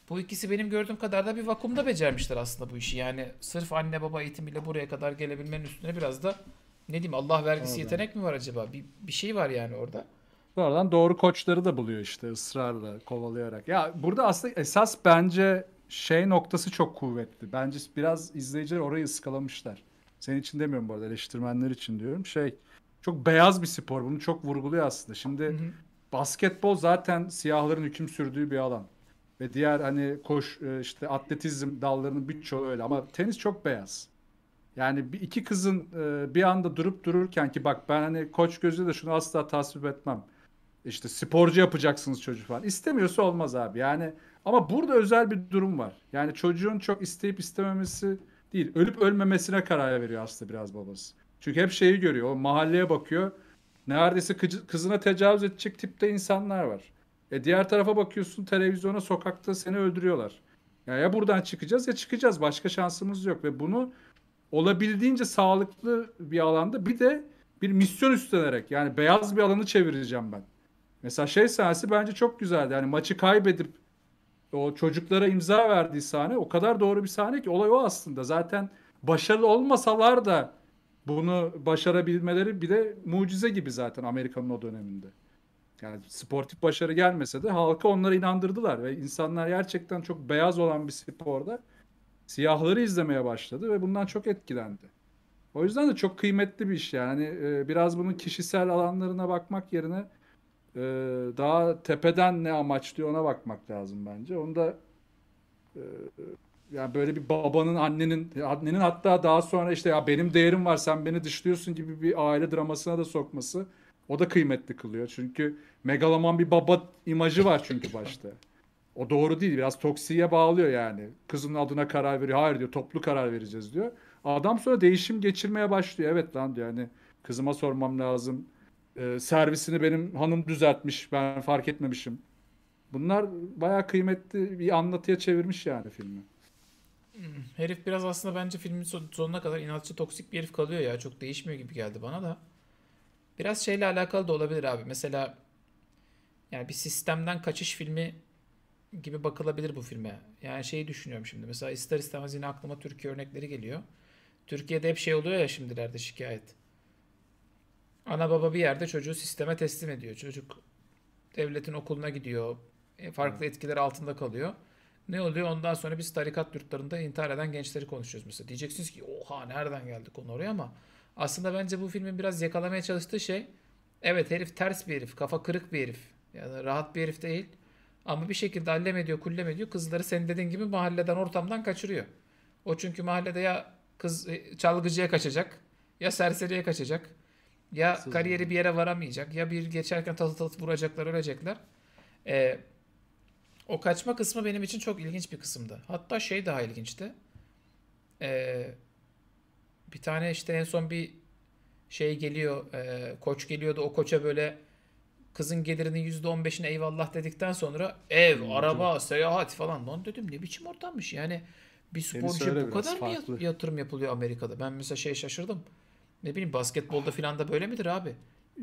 Bu ikisi benim gördüğüm kadar da bir vakumda becermişler aslında bu işi. Yani sırf anne baba eğitimiyle buraya kadar gelebilmenin üstüne biraz da ne diyeyim Allah vergisi Oradan. yetenek mi var acaba? Bir, bir şey var yani orada. Oradan doğru koçları da buluyor işte ısrarla, kovalayarak. Ya burada aslında esas bence şey noktası çok kuvvetli. Bence biraz izleyiciler orayı ıskalamışlar. Senin için demiyorum bu arada eleştirmenler için diyorum. Şey çok beyaz bir spor bunu çok vurguluyor aslında. Şimdi hı hı. basketbol zaten siyahların hüküm sürdüğü bir alan ve diğer hani koş e, işte atletizm dallarının birçoğu öyle ama tenis çok beyaz. Yani bir iki kızın e, bir anda durup dururken ki bak ben hani koç gözüyle de şunu asla tasvip etmem. İşte sporcu yapacaksınız çocuğu falan. İstemiyorsa olmaz abi. Yani ama burada özel bir durum var. Yani çocuğun çok isteyip istememesi değil. Ölüp ölmemesine karar veriyor aslında biraz babası. Çünkü hep şeyi görüyor. O mahalleye bakıyor. Neredeyse kızına tecavüz edecek tipte insanlar var. E diğer tarafa bakıyorsun televizyona sokakta seni öldürüyorlar. Ya, ya buradan çıkacağız ya çıkacağız. Başka şansımız yok ve bunu olabildiğince sağlıklı bir alanda bir de bir misyon üstlenerek yani beyaz bir alanı çevireceğim ben. Mesela şey sahnesi bence çok güzeldi. Yani maçı kaybedip o çocuklara imza verdiği sahne o kadar doğru bir sahne ki olay o aslında. Zaten başarılı olmasalar da bunu başarabilmeleri bir de mucize gibi zaten Amerika'nın o döneminde yani sportif başarı gelmese de halka onları inandırdılar ve insanlar gerçekten çok beyaz olan bir sporda siyahları izlemeye başladı ve bundan çok etkilendi. O yüzden de çok kıymetli bir iş yani hani, e, biraz bunun kişisel alanlarına bakmak yerine e, daha tepeden ne amaçlıyor ona bakmak lazım bence. Onu da e, yani böyle bir babanın annenin annenin hatta daha sonra işte ya benim değerim var sen beni dışlıyorsun gibi bir aile dramasına da sokması o da kıymetli kılıyor. Çünkü megaloman bir baba imajı var çünkü başta. O doğru değil. Biraz toksiye bağlıyor yani. Kızın adına karar veriyor. Hayır diyor toplu karar vereceğiz diyor. Adam sonra değişim geçirmeye başlıyor. Evet lan diyor. Yani kızıma sormam lazım. Ee, servisini benim hanım düzeltmiş. Ben fark etmemişim. Bunlar bayağı kıymetli bir anlatıya çevirmiş yani filmi. Hmm, herif biraz aslında bence filmin sonuna kadar inatçı toksik bir herif kalıyor ya. Çok değişmiyor gibi geldi bana da. Biraz şeyle alakalı da olabilir abi. Mesela yani bir sistemden kaçış filmi gibi bakılabilir bu filme. Yani şeyi düşünüyorum şimdi. Mesela ister istemez yine aklıma Türkiye örnekleri geliyor. Türkiye'de hep şey oluyor ya şimdilerde şikayet. Ana baba bir yerde çocuğu sisteme teslim ediyor. Çocuk devletin okuluna gidiyor. E, farklı etkiler altında kalıyor. Ne oluyor? Ondan sonra biz tarikat yurtlarında intihar eden gençleri konuşuyoruz mesela. Diyeceksiniz ki oha nereden geldik konu oraya ama aslında bence bu filmin biraz yakalamaya çalıştığı şey evet herif ters bir herif, kafa kırık bir herif. Yani rahat bir herif değil. Ama bir şekilde allem ediyor, kullem ediyor. Kızları sen dediğin gibi mahalleden, ortamdan kaçırıyor. O çünkü mahallede ya kız e, çalgıcıya kaçacak, ya serseriye kaçacak, ya Sızın. kariyeri bir yere varamayacak, ya bir geçerken tatlı tatlı vuracaklar, ölecekler. Ee, o kaçma kısmı benim için çok ilginç bir kısımdı. Hatta şey daha ilginçti. Ee, bir tane işte en son bir şey geliyor e, koç geliyordu o koça böyle kızın gelirinin %15'ine eyvallah dedikten sonra ev, hmm, araba, canım. seyahat falan lan dedim ne biçim ortammış yani bir sporcu bu kadar farklı. mı yatırım yapılıyor Amerika'da? Ben mesela şey şaşırdım. Ne bileyim basketbolda filan da böyle midir abi?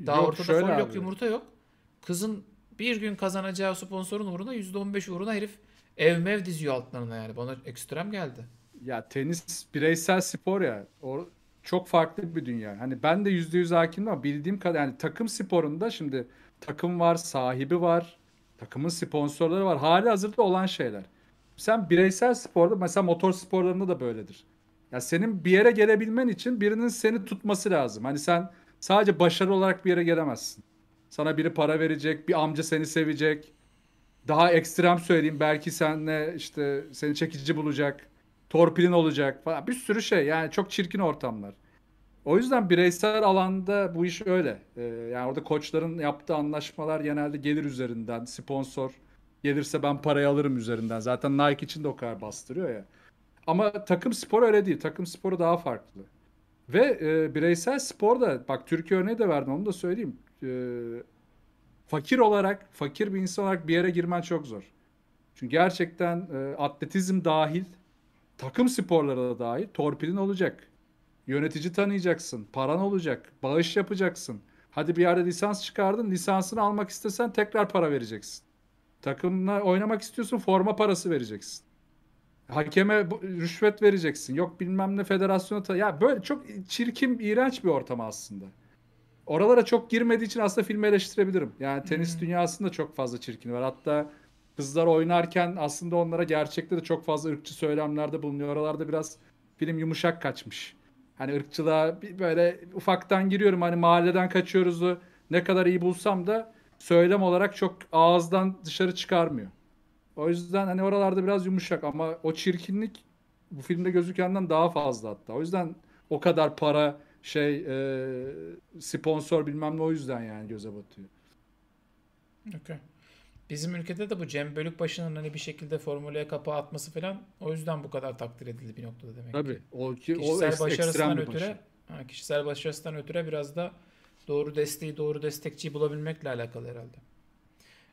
Daha yok, ortada fon yok, yumurta yok. Kızın bir gün kazanacağı sponsorun uğruna %15 uğruna herif ev mev diziyor altlarına yani. Bana ekstrem geldi. Ya tenis bireysel spor ya. O çok farklı bir dünya. Hani ben de yüzde yüz hakimim ama bildiğim kadar yani takım sporunda şimdi takım var, sahibi var, takımın sponsorları var. Hali hazırda olan şeyler. Sen bireysel sporda mesela motor sporlarında da böyledir. Ya senin bir yere gelebilmen için birinin seni tutması lazım. Hani sen sadece başarı olarak bir yere gelemezsin. Sana biri para verecek, bir amca seni sevecek. Daha ekstrem söyleyeyim belki senle işte seni çekici bulacak torpilin olacak falan bir sürü şey yani çok çirkin ortamlar. O yüzden bireysel alanda bu iş öyle. Ee, yani orada koçların yaptığı anlaşmalar genelde gelir üzerinden sponsor gelirse ben parayı alırım üzerinden. Zaten Nike için de o kadar bastırıyor ya. Ama takım sporu öyle değil. Takım sporu daha farklı. Ve e, bireysel spor da bak Türkiye örneği de verdim onu da söyleyeyim. E, fakir olarak, fakir bir insan olarak bir yere girmen çok zor. Çünkü gerçekten e, atletizm dahil takım sporlara da dair torpilin olacak. Yönetici tanıyacaksın, paran olacak, bağış yapacaksın. Hadi bir yerde lisans çıkardın, lisansını almak istesen tekrar para vereceksin. Takımla oynamak istiyorsun, forma parası vereceksin. Hakeme rüşvet vereceksin. Yok bilmem ne federasyona... ya böyle çok çirkin, iğrenç bir ortam aslında. Oralara çok girmediği için aslında filmi eleştirebilirim. Yani tenis hmm. dünyasında çok fazla çirkin var. Hatta kızlar oynarken aslında onlara gerçekte de çok fazla ırkçı söylemlerde bulunuyor. Oralarda biraz film yumuşak kaçmış. Hani ırkçılığa bir böyle ufaktan giriyorum hani mahalleden kaçıyoruzu ne kadar iyi bulsam da söylem olarak çok ağızdan dışarı çıkarmıyor. O yüzden hani oralarda biraz yumuşak ama o çirkinlik bu filmde gözükenden daha fazla hatta. O yüzden o kadar para şey e, sponsor bilmem ne o yüzden yani göze batıyor. Okay. Bizim ülkede de bu Cem Bölükbaşı'nın hani bir şekilde formüleye kapağı atması falan o yüzden bu kadar takdir edildi bir noktada demek Tabii. Ki. O, kişisel o başarısından ötürü başı. ha, kişisel başarısından ötürü biraz da doğru desteği doğru destekçiyi bulabilmekle alakalı herhalde.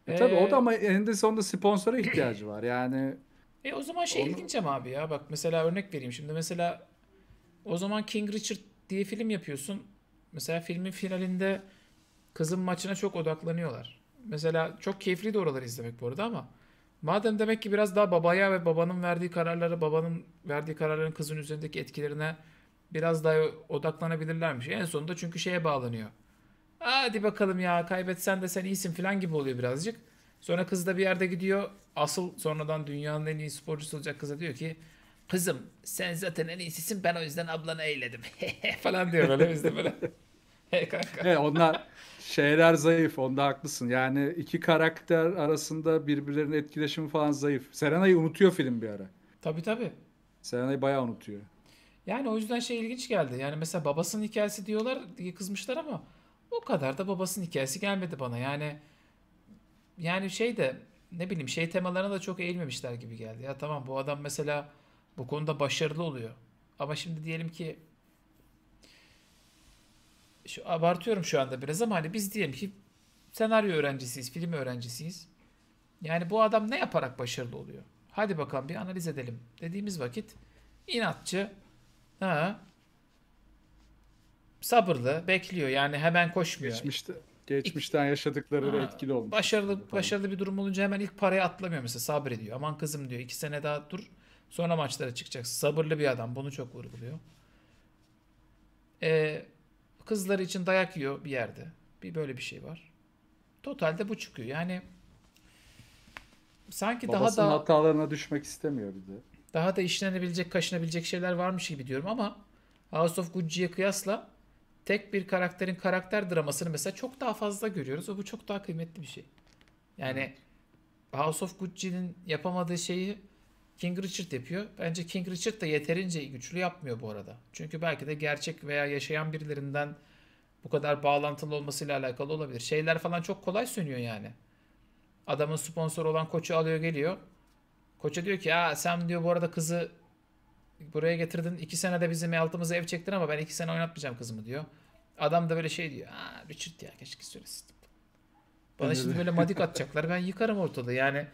E, ee, tabii o da ee, ama eninde sonunda sponsora ihtiyacı var yani. E o zaman şey onu... ilginç ama abi ya bak mesela örnek vereyim şimdi mesela o zaman King Richard diye film yapıyorsun. Mesela filmin finalinde kızın maçına çok odaklanıyorlar. Mesela çok keyifli de oraları izlemek bu arada ama madem demek ki biraz daha babaya ve babanın verdiği kararları babanın verdiği kararların kızın üzerindeki etkilerine biraz daha odaklanabilirlermiş. En sonunda çünkü şeye bağlanıyor. Hadi bakalım ya kaybetsen de sen iyisin falan gibi oluyor birazcık. Sonra kız da bir yerde gidiyor. Asıl sonradan dünyanın en iyi sporcusu olacak kıza diyor ki Kızım sen zaten en iyisisin ben o yüzden ablanı eğledim falan diyor böyle biz de böyle. Hey kanka. Evet, onlar şeyler zayıf. Onda haklısın. Yani iki karakter arasında birbirlerinin etkileşimi falan zayıf. Serena'yı unutuyor film bir ara. Tabii tabii. Serena'yı bayağı unutuyor. Yani o yüzden şey ilginç geldi. Yani mesela babasının hikayesi diyorlar diye kızmışlar ama o kadar da babasının hikayesi gelmedi bana. Yani yani şey de ne bileyim şey temalarına da çok eğilmemişler gibi geldi. Ya tamam bu adam mesela bu konuda başarılı oluyor. Ama şimdi diyelim ki şu abartıyorum şu anda biraz ama hani biz diyelim ki senaryo öğrencisiyiz, film öğrencisiyiz. Yani bu adam ne yaparak başarılı oluyor? Hadi bakalım bir analiz edelim dediğimiz vakit inatçı, ha, sabırlı, bekliyor. Yani hemen koşmuyor. Geçmişte geçmişten yaşadıkları da etkili olmuş. Başarılı başarılı bir durum olunca hemen ilk paraya atlamıyor mesela sabrediyor. Aman kızım diyor iki sene daha dur sonra maçlara çıkacaksın. Sabırlı bir adam bunu çok vurguluyor. Ee, Kızlar için dayak yiyor bir yerde. Bir böyle bir şey var. Totalde bu çıkıyor. Yani sanki Babasının daha da hatalarına düşmek istemiyor bir de. Daha da işlenebilecek, kaşınabilecek şeyler varmış gibi diyorum ama House of Gucci'ye kıyasla tek bir karakterin karakter dramasını mesela çok daha fazla görüyoruz ve bu çok daha kıymetli bir şey. Yani House of Gucci'nin yapamadığı şeyi King Richard yapıyor. Bence King Richard da yeterince güçlü yapmıyor bu arada. Çünkü belki de gerçek veya yaşayan birilerinden bu kadar bağlantılı olmasıyla alakalı olabilir. Şeyler falan çok kolay sönüyor yani. Adamın sponsor olan koçu alıyor geliyor. Koça diyor ki ya sen diyor bu arada kızı buraya getirdin. iki senede bizim altımıza ev çektin ama ben iki sene oynatmayacağım kızımı diyor. Adam da böyle şey diyor. Aa Richard ya keşke söylesin. Bana şimdi böyle madik atacaklar. Ben yıkarım ortada. Yani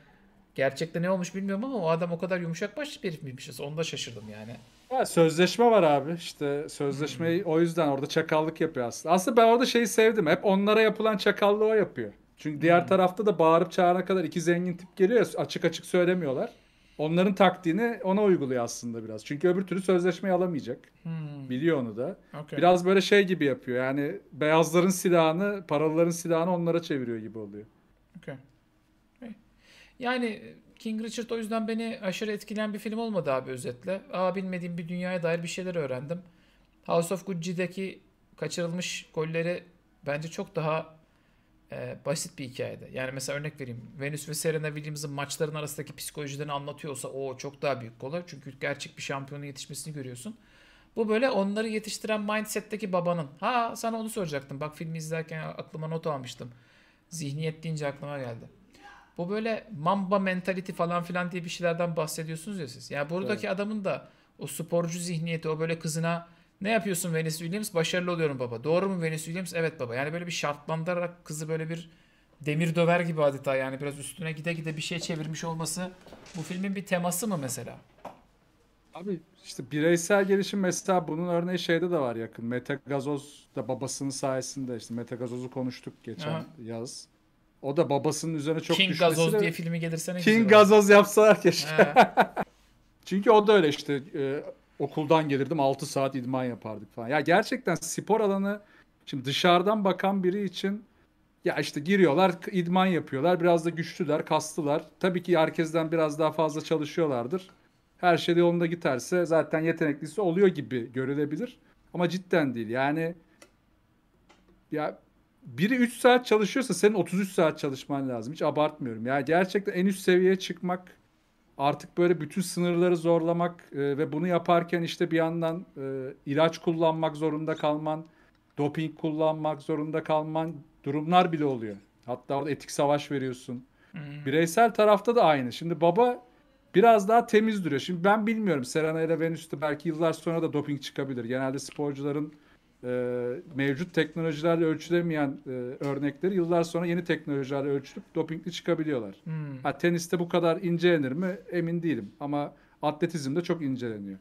Gerçekte ne olmuş bilmiyorum ama o adam o kadar yumuşak başlı bir herif miymişiz. Onu da şaşırdım yani. Ya sözleşme var abi. işte sözleşmeyi hmm. o yüzden orada çakallık yapıyor aslında. Aslında ben orada şeyi sevdim. Hep onlara yapılan çakallığı o yapıyor. Çünkü diğer hmm. tarafta da bağırıp çağırana kadar iki zengin tip geliyor ya açık açık söylemiyorlar. Onların taktiğini ona uyguluyor aslında biraz. Çünkü öbür türlü sözleşmeyi alamayacak. Hmm. Biliyor onu da. Okay. Biraz böyle şey gibi yapıyor. Yani beyazların silahını, paralıların silahını onlara çeviriyor gibi oluyor. Okay. Yani e, King Richard o yüzden beni aşırı etkileyen bir film olmadı abi özetle. Aa bilmediğim bir dünyaya dair bir şeyler öğrendim. House of Gucci'deki kaçırılmış golleri bence çok daha e, basit bir hikayede. Yani mesela örnek vereyim. Venus ve Serena Williams'ın maçların arasındaki psikolojilerini anlatıyorsa o çok daha büyük kolay. Çünkü gerçek bir şampiyonun yetişmesini görüyorsun. Bu böyle onları yetiştiren mindset'teki babanın. Ha sana onu soracaktım. Bak filmi izlerken aklıma not almıştım. Zihniyet deyince aklıma geldi. Bu böyle mamba mentality falan filan diye bir şeylerden bahsediyorsunuz ya siz. Yani buradaki evet. adamın da o sporcu zihniyeti, o böyle kızına ne yapıyorsun Venus Williams? Başarılı oluyorum baba. Doğru mu Venus Williams? Evet baba. Yani böyle bir şartlandırarak kızı böyle bir demir döver gibi adeta yani biraz üstüne gide gide bir şey çevirmiş olması bu filmin bir teması mı mesela? Abi işte bireysel gelişim mesela bunun örneği şeyde de var yakın. Mete Gazoz da babasının sayesinde işte Mete Gazoz'u konuştuk geçen Aha. yaz. O da babasının üzerine çok King düşmesi Gazoz diye filmi gelirse ne King Gazoz yapsalar keşke. Çünkü o da öyle işte e, okuldan gelirdim 6 saat idman yapardık falan. Ya gerçekten spor alanı şimdi dışarıdan bakan biri için ya işte giriyorlar idman yapıyorlar biraz da güçlüler kaslılar. Tabii ki herkesten biraz daha fazla çalışıyorlardır. Her şey yolunda giterse zaten yeteneklisi oluyor gibi görülebilir. Ama cidden değil yani ya biri 3 saat çalışıyorsa senin 33 saat çalışman lazım. Hiç abartmıyorum. Yani gerçekten en üst seviyeye çıkmak artık böyle bütün sınırları zorlamak e, ve bunu yaparken işte bir yandan e, ilaç kullanmak zorunda kalman, doping kullanmak zorunda kalman durumlar bile oluyor. Hatta orada etik savaş veriyorsun. Hmm. Bireysel tarafta da aynı. Şimdi baba biraz daha temiz duruyor. Şimdi ben bilmiyorum Serena ile Venüs'te belki yıllar sonra da doping çıkabilir. Genelde sporcuların e, mevcut teknolojilerle ölçülemeyen e, örnekleri yıllar sonra yeni teknolojilerle ölçülüp dopingli çıkabiliyorlar. Hmm. Ha, teniste bu kadar incelenir mi emin değilim ama atletizmde çok inceleniyor.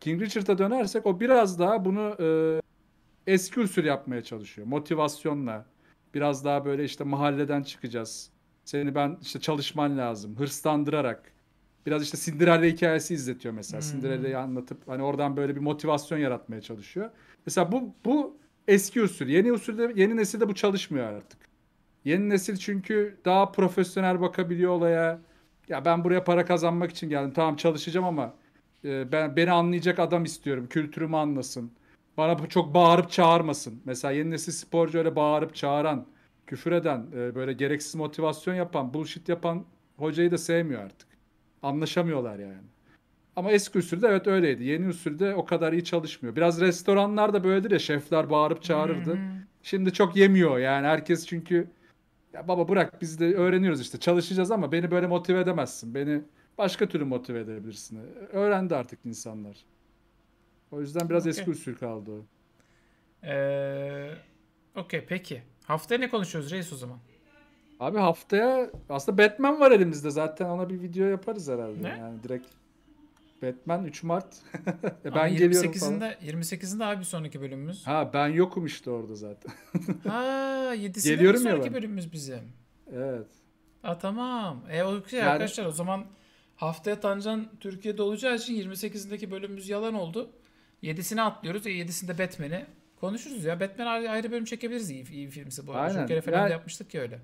King Richard'a dönersek o biraz daha bunu e, eski usul yapmaya çalışıyor. Motivasyonla biraz daha böyle işte mahalleden çıkacağız. Seni ben işte çalışman lazım. Hırslandırarak. Biraz işte Cinderella hikayesi izletiyor mesela. Hmm. Cinderella'yı anlatıp hani oradan böyle bir motivasyon yaratmaya çalışıyor. Mesela bu bu eski usul. Yeni usulde yeni nesilde bu çalışmıyor artık. Yeni nesil çünkü daha profesyonel bakabiliyor olaya. Ya ben buraya para kazanmak için geldim. Tamam çalışacağım ama e, ben beni anlayacak adam istiyorum. Kültürümü anlasın. Bana çok bağırıp çağırmasın. Mesela yeni nesil sporcu öyle bağırıp çağıran, küfür eden, e, böyle gereksiz motivasyon yapan, bullshit yapan hocayı da sevmiyor artık. Anlaşamıyorlar yani. Ama eski usulde evet öyleydi. Yeni usulde o kadar iyi çalışmıyor. Biraz restoranlar da böyledir ya şefler bağırıp çağırırdı. Hmm. Şimdi çok yemiyor yani herkes çünkü ya baba bırak biz de öğreniyoruz işte çalışacağız ama beni böyle motive edemezsin. Beni başka türlü motive edebilirsin. Öğrendi artık insanlar. O yüzden biraz okay. eski usul kaldı. Ee, Okey peki. Haftaya ne konuşuyoruz reis o zaman? Abi haftaya aslında Batman var elimizde zaten ona bir video yaparız herhalde. Ne? Yani direkt Batman 3 Mart. E, ben Ama 28'inde, geliyorum falan. 28'inde abi sonraki bölümümüz. Ha ben yokum işte orada zaten. ha 7'sinde geliyorum sonraki ya bölümümüz bizim. Evet. Ha tamam. E o şey yani... arkadaşlar o zaman haftaya Tancan Türkiye'de olacağı için 28'indeki bölümümüz yalan oldu. 7'sini atlıyoruz. E 7'sinde Batman'i konuşuruz ya. Batman ayrı bölüm çekebiliriz iyi, iyi filmse bu arada. Aynen. Çok falan yani... yapmıştık ya öyle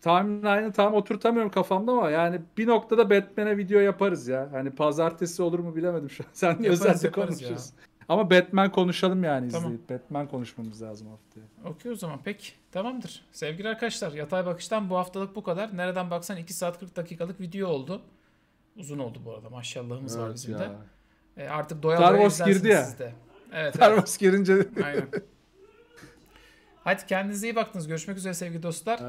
timeline'ı tam oturtamıyorum kafamda ama yani bir noktada Batman'e video yaparız ya. Hani pazartesi olur mu bilemedim şu an. Sen yaparız, özelde konuşuruz. Ya. Ama Batman konuşalım yani tamam. izleyip. Batman konuşmamız lazım haftaya. Okey o zaman pek. Tamamdır. Sevgili arkadaşlar Yatay Bakış'tan bu haftalık bu kadar. Nereden baksan 2 saat 40 dakikalık video oldu. Uzun oldu bu arada maşallahımız evet var bizim ya. de. E, artık doya Star Wars girdi ya. Sizde. Evet, Star Wars evet. girince. Aynen. Hadi kendinize iyi baktınız. Görüşmek üzere sevgili dostlar. Evet.